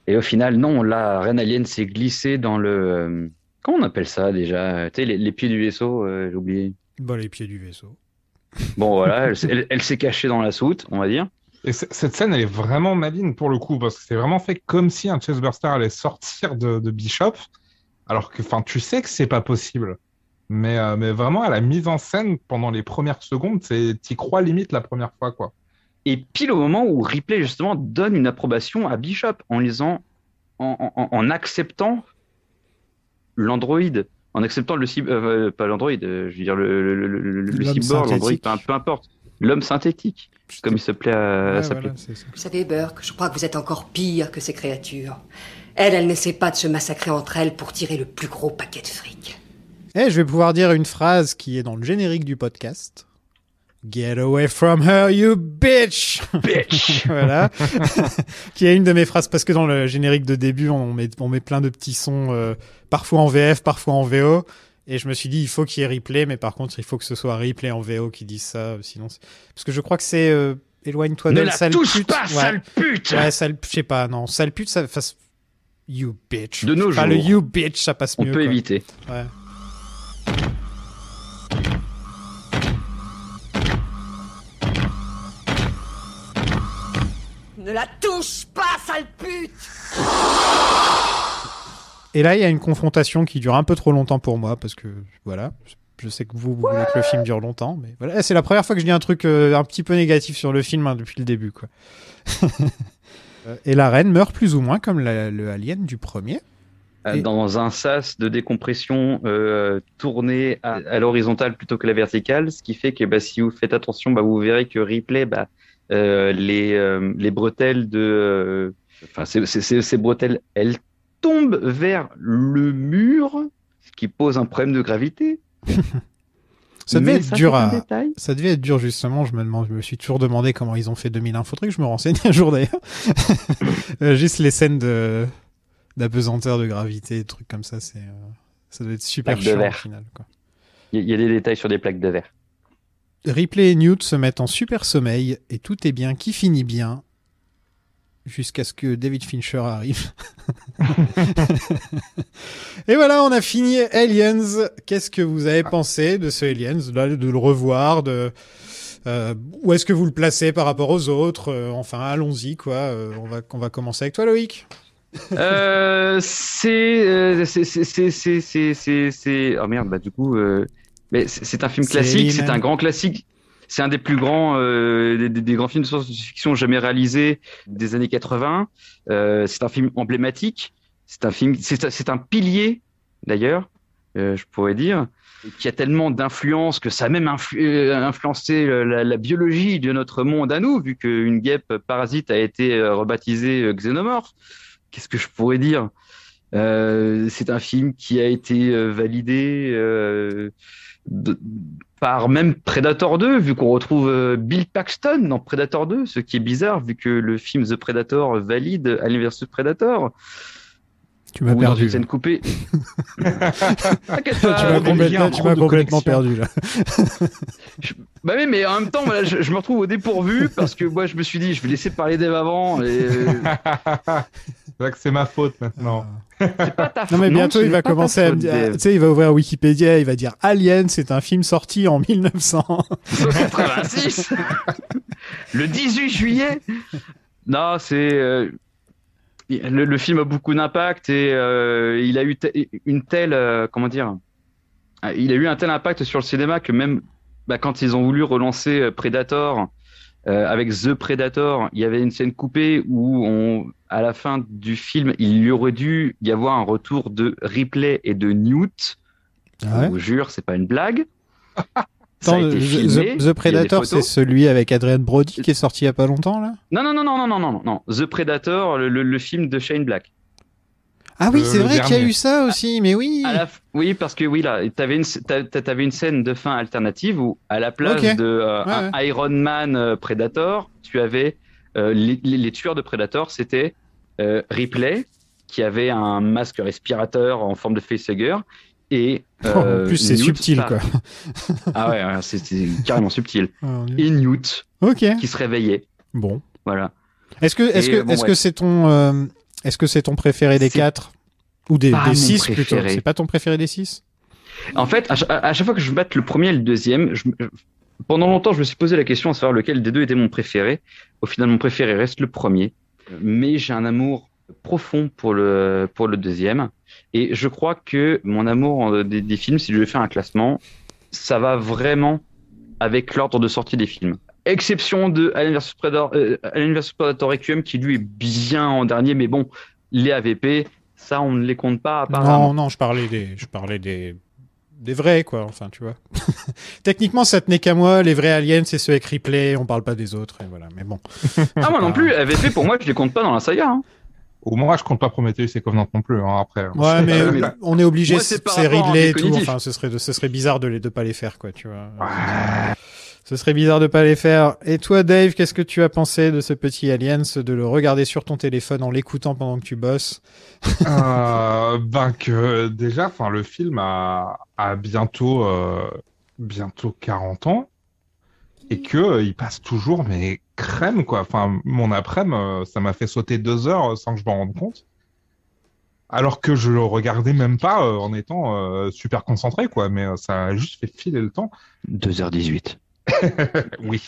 Et au final, non, la reine alien s'est glissée dans le Comment on appelle ça déjà Tu sais, les, pieds du vaisseau, euh, j'ai oublié. Bah, les pieds du vaisseau. Bon, voilà, elle, s'est cachée dans la soute, on va dire. Et cette scène, elle est vraiment maligne pour le coup, parce que c'est vraiment fait comme si un Chessburster allait sortir de, Bishop, alors que enfin, tu sais que c'est pas possible. Mais, euh, mais vraiment, à la mise en scène pendant les premières secondes, y crois limite la première fois. quoi. Et pile au moment où Ripley, justement, donne une approbation à Bishop en lisant, en acceptant l'android en acceptant le cyborg, euh, euh, pas l'android, euh, je veux dire le, le, cyborg, l'android, peu, importe, l'homme synthétique, comme il plaît À... s'appeler. vous savez, Burke, je crois que vous êtes encore pire que ces créatures. Elle, elle n'essaie pas de se massacrer entre elles pour tirer le plus gros paquet de fric. Eh, je vais pouvoir dire une phrase qui est dans le générique du podcast. Get away from her, you bitch! Bitch! *laughs* voilà. *laughs* qui est une de mes phrases, parce que dans le générique de début, on met, on met plein de petits sons, euh, parfois en VF, parfois en VO. Et je me suis dit, il faut qu'il y ait replay, mais par contre, il faut que ce soit replay en VO qui dise ça, euh, sinon. Parce que je crois que c'est, euh, éloigne-toi de la sale touche pas, ouais. sale pute! sale, je sais pas, non, sale pute, ça, fasse you bitch. De nos pas le you bitch, ça passe mieux. On peut éviter. Ouais. Ne la touche pas, sale pute Et là, il y a une confrontation qui dure un peu trop longtemps pour moi, parce que voilà, je sais que vous, voulez que le film dure longtemps, mais voilà, eh, c'est la première fois que je dis un truc euh, un petit peu négatif sur le film hein, depuis le début, quoi. *laughs* Euh, et la reine meurt plus ou moins comme le alien du premier. Euh, dans un sas de décompression tourné à, l'horizontale plutôt que la verticale, ce qui fait que bah, si vous faites attention, bah, vous verrez que Ripley bah, euh, euh, les, bretelles de. Euh, enfin, ces bretelles, elles tombent vers le mur, ce qui pose un problème de gravité. *laughs* Ça devait être dur ça devait être dur justement. Je me demande, je me suis toujours demandé comment ils ont fait 2000 trucs. Je me renseigne *laughs* un jour d'ailleurs. *laughs* Juste les scènes de d'apesanteur, de gravité, trucs comme ça, c'est ça doit être super chiant au final. Il y a des détails sur des plaques de verre. Ripley et Newt se mettent en super sommeil et tout est bien qui finit bien jusqu'à ce que David Fincher arrive. *laughs* et voilà, on a fini Aliens. Qu'est-ce que vous avez pensé de ce Aliens, de, le revoir, de euh, où est-ce que vous le placez par rapport aux autres euh, Enfin, allons-y quoi. Euh, on va on va commencer avec toi, Loïc. c'est c'est c'est oh merde bah du coup mais c'est un film classique, c'est un grand classique. C'est un des plus grands, euh, des, grands films de science-fiction jamais réalisés des années 80. Euh, c'est un film emblématique. C'est un film, c'est un pilier d'ailleurs, euh, je pourrais dire, qui a tellement d'influence que ça a même influencé la, la, biologie de notre monde à nous, vu qu'une guêpe parasite a été rebaptisée xénomorphe. Qu'est-ce que je pourrais dire C'est un film qui a été validé par même Predator 2, vu qu'on retrouve euh, Bill Paxton dans Predator 2, ce qui est bizarre, vu que le film The Predator valide l'univers de Predator. Tu m'as perdu. Dans une coupée. *laughs* tu m'as complètement, perdu là. *laughs* bah oui, mais en même temps, je, me retrouve au dépourvu parce que moi, je me suis dit, je vais laisser parler Dave avant. Et... Euh, *laughs* c'est ma faute maintenant. C'est pas faute. Non mais bientôt il va commencer à, dire... tu sais il va ouvrir Wikipédia, il va dire Alien, c'est un film sorti en 1986. Le 18 juillet. Non, c'est euh, le, film a beaucoup d'impact et euh, il a eu une telle euh, comment dire euh, il a eu un tel impact sur le cinéma que même bah, quand ils ont voulu relancer Predator avec The Predator, il y avait une scène coupée où on, à la fin du film, il y aurait dû y avoir un retour de Ripley et de Newt. Je ah vous jure, c'est pas une blague. *laughs* The, Predator, c'est celui avec Adrian Brody qui est sorti il n'y a pas longtemps là Non non non non non non non non. The Predator, le, film de Shane Black. Ah oui, euh, c'est vrai qu'il y a eu ça aussi, mais oui. oui, parce que oui, là, t'avais une, une scène de fin alternative où, à la place de euh, Iron Man euh, Predator, tu avais les, les, tueurs de Predator, c'était Ripley qui avait un masque respirateur en forme de facehugger et *laughs* en euh, plus, c'est subtil, quoi. *laughs* ah ouais, c'est carrément subtil. *laughs* Ah, et Newt, qui se réveillait. Bon. Voilà. Est-ce que c'est -ce que, euh, est-ce que c'est ton, euh, est-ce que c'est ton préféré des quatre ou des, six plutôt C'est pas ton préféré des six En fait, à, chaque fois que je batte le premier et le deuxième, pendant longtemps, je me suis posé la question à savoir lequel des deux était mon préféré. Au final, mon préféré reste le premier, mais j'ai un amour profond pour le pour le deuxième. Et je crois que mon amour euh, des, films, si je vais faire un classement, ça va vraiment avec l'ordre de sortie des films. Exception de Alien vs Predator, euh, Alien Predator Requiem, qui lui est bien en dernier, mais bon, les AVP, ça on ne les compte pas apparemment. Non, non, je parlais des, je parlais des, des vrais quoi, enfin tu vois. *laughs* Techniquement, ça tenait qu'à moi. Les vrais aliens, c'est ceux avec Ripley. On parle pas des autres, et voilà. Mais bon. ah moi non *laughs* plus. AVP pour moi, je les compte pas dans la saga. Hein. Au moins, je compte pas Prometheus et Covenant non plus. Hein, après. Hein. Ouais, mais euh, on est obligé. c'est Ridley, tout. Enfin, ce serait, ce serait bizarre de les de pas les faire, quoi. Tu vois. Ce serait bizarre de pas les faire. Et toi, Dave, qu'est-ce que tu as pensé de ce petit Aliens, de le regarder sur ton téléphone en l'écoutant pendant que tu bosses euh, *laughs* Ben que déjà, enfin, le film a, a bientôt euh, bientôt 40 ans et que euh, il passe toujours mais crème, quoi. Enfin, mon après euh, ça m'a fait sauter deux heures euh, sans que je m'en rende compte. Alors que je le regardais même pas euh, en étant super concentré, quoi. Mais ça a juste fait filer le temps. 2h18. *laughs* oui.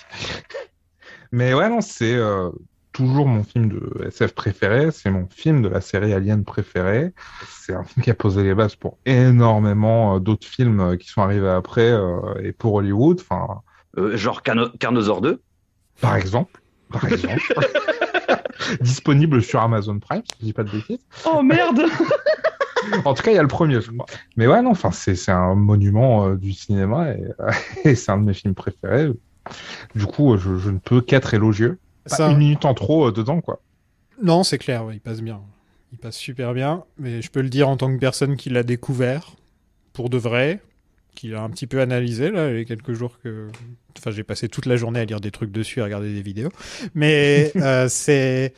Mais ouais, non, c'est toujours mon film de SF préféré. C'est mon film de la série Alien préféré. C'est un film qui a posé les bases pour énormément d'autres films qui sont arrivés après et pour Hollywood. Enfin. genre Carnosaur 2 par exemple. *laughs* disponible sur Amazon Prime, si je dis pas de bêtises. Oh merde *laughs* En tout cas, il y a le premier, Mais ouais, non, enfin, c'est un monument euh, du cinéma *laughs* et, c'est un de mes films préférés. Du coup, euh, je, ne peux qu'être élogieux. une minute en trop euh, dedans, quoi. Non, c'est clair, il passe bien. Il passe super bien, mais je peux le dire en tant que personne qui l'a découvert, pour de vrai, qu'il a un petit peu analysé là les quelques jours que enfin j'ai passé toute la journée à lire des trucs dessus à regarder des vidéos mais *laughs* euh, c'est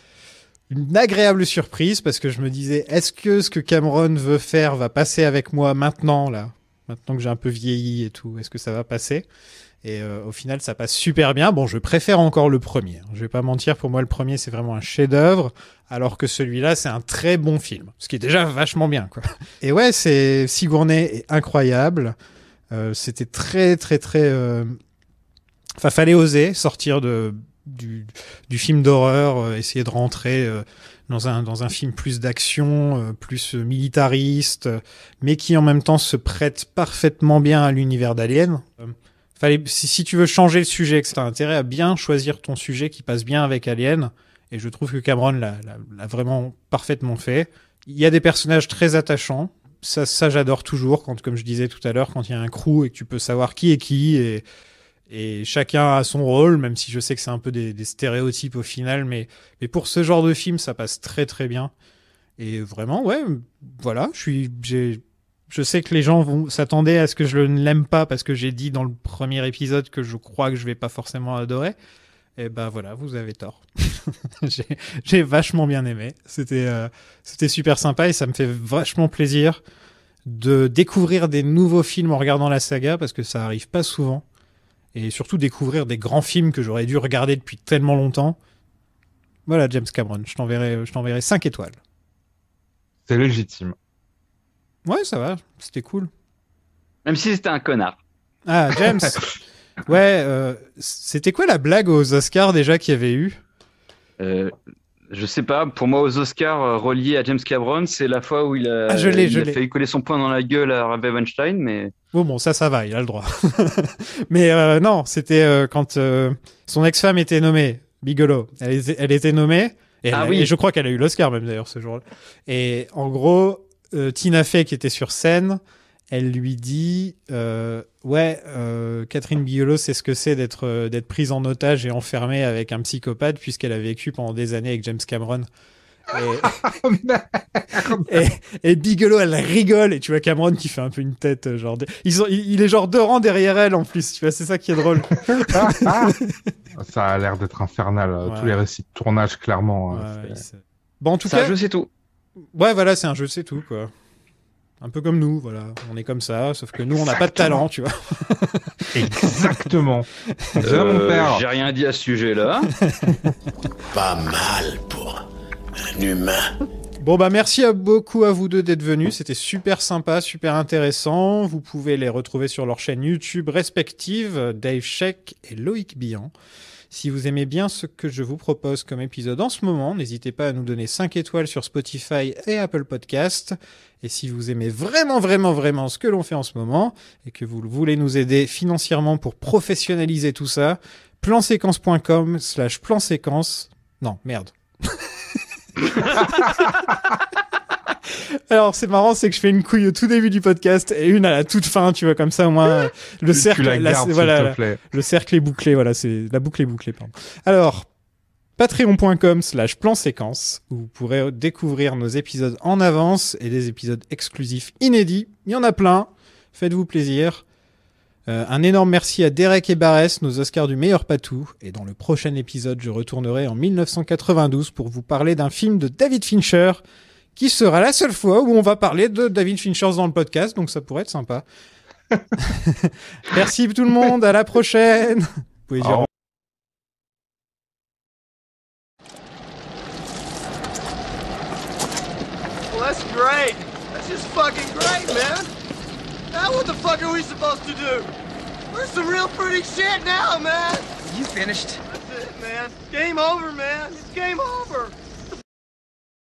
une agréable surprise parce que je me disais est-ce que ce que Cameron veut faire va passer avec moi maintenant là maintenant que j'ai un peu vieilli et tout est-ce que ça va passer et euh, au final ça passe super bien bon je préfère encore le premier hein. je vais pas mentir pour moi le premier c'est vraiment un chef-d'œuvre alors que celui-là c'est un très bon film ce qui est déjà vachement bien quoi et ouais c'est Sigourney est incroyable euh, c'était très, très, très. Euh, enfin, fallait oser sortir de du, film d'horreur, euh, essayer de rentrer dans, un, dans un film plus d'action, plus militariste, mais qui en même temps se prête parfaitement bien à l'univers d'Alien. fallait, si, tu veux changer le sujet, que as intérêt à bien choisir ton sujet qui passe bien avec Alien, et je trouve que Cameron l'a vraiment parfaitement fait. Il y a des personnages très attachants, ça, j'adore toujours, quand, comme je disais tout à l'heure, quand il y a un crew et que tu peux savoir qui est qui et, chacun a son rôle, même si je sais que c'est un peu des, stéréotypes au final, mais, mais pour ce genre de film, ça passe très très bien. Et vraiment, ouais, voilà, je suis, je sais que les gens vont s'attendaient à ce que je ne l'aime pas parce que j'ai dit dans le premier épisode que je crois que je vais pas forcément adorer. Et eh ben voilà, vous avez tort. *laughs* *laughs* j'ai vachement bien aimé. Euh, c'était super sympa et ça me fait vachement plaisir de découvrir des nouveaux films en regardant la saga parce que ça arrive pas souvent. Et surtout découvrir des grands films que j'aurais dû regarder depuis tellement longtemps. Voilà, James Cameron, je t'enverrai, je t'enverrai 5 étoiles. C'est légitime. Ouais, ça va, c'était cool. Même si c'était un connard. Ah, James *laughs* Ouais, euh, c'était quoi la blague aux Oscars déjà qu'il y avait eu euh, je sais pas, pour moi, aux Oscars euh, reliés à James Cameron, c'est la fois où il a, ah, fait coller son poing dans la gueule à Harvey Weinstein, mais. Bon, bon, ça, ça va, il a le droit. *laughs* mais euh, non, c'était quand son ex-femme était nommée, Bigelow. Elle, était, nommée, et, ah oui. et je crois qu'elle a eu l'Oscar même d'ailleurs ce jour-là. Et en gros, Tina Fey qui était sur scène, elle lui dit euh, ouais euh, Catherine Bigelow c'est ce que c'est euh, d'être prise en otage et enfermée avec un psychopathe puisqu'elle a vécu pendant des années avec James Cameron et, *laughs* oh, *laughs* Bigelow elle rigole et tu vois Cameron qui fait un peu une tête genre ils il, est genre deux rangs derrière elle en plus tu vois c'est ça qui est drôle *laughs* ah, ça a l'air d'être infernal tous les récits de tournage clairement hein, bon en tout je sais tout ouais voilà c'est un jeu c'est tout quoi un peu comme nous, voilà. On est comme ça, sauf que nous, on n'a pas de talent, tu vois. *laughs* Exactement. Euh, j'ai rien dit à ce sujet-là. *laughs* pas mal pour un humain. Bon bah merci beaucoup à vous deux d'être venus, c'était super sympa, super intéressant. Vous pouvez les retrouver sur leur chaîne YouTube respective, Dave Sheck et Loïc Bian. Si vous aimez bien ce que je vous propose comme épisode en ce moment, n'hésitez pas à nous donner 5 étoiles sur Spotify et Apple Podcast. Et si vous aimez vraiment, vraiment, vraiment ce que l'on fait en ce moment et que vous voulez nous aider financièrement pour professionnaliser tout ça, planséquence.com slash planséquence. Non, merde. *laughs* Alors c'est marrant, c'est que je fais une couille au tout début du podcast et une à la toute fin, tu vois, comme ça au moins euh, le cercle, voilà, le cercle est bouclé, voilà, c'est la boucle est bouclée. Pardon. Alors patreon.com slash plan séquence où vous pourrez découvrir nos épisodes en avance et des épisodes exclusifs inédits. Il y en a plein. Faites-vous plaisir. Euh, un énorme merci à Derek et Barès, nos Oscars du meilleur patou. Et dans le prochain épisode, je retournerai en 1992 pour vous parler d'un film de David Fincher qui sera la seule fois où on va parler de David Fincher dans le podcast, donc ça pourrait être sympa. *laughs* Merci tout le monde, à la prochaine. Vous pouvez dire That's great. That's just fucking great, man. Now what the fuck are we supposed to do? We're some real pretty shit now, man. You finished. That's it, man. Game over, man. It's game over.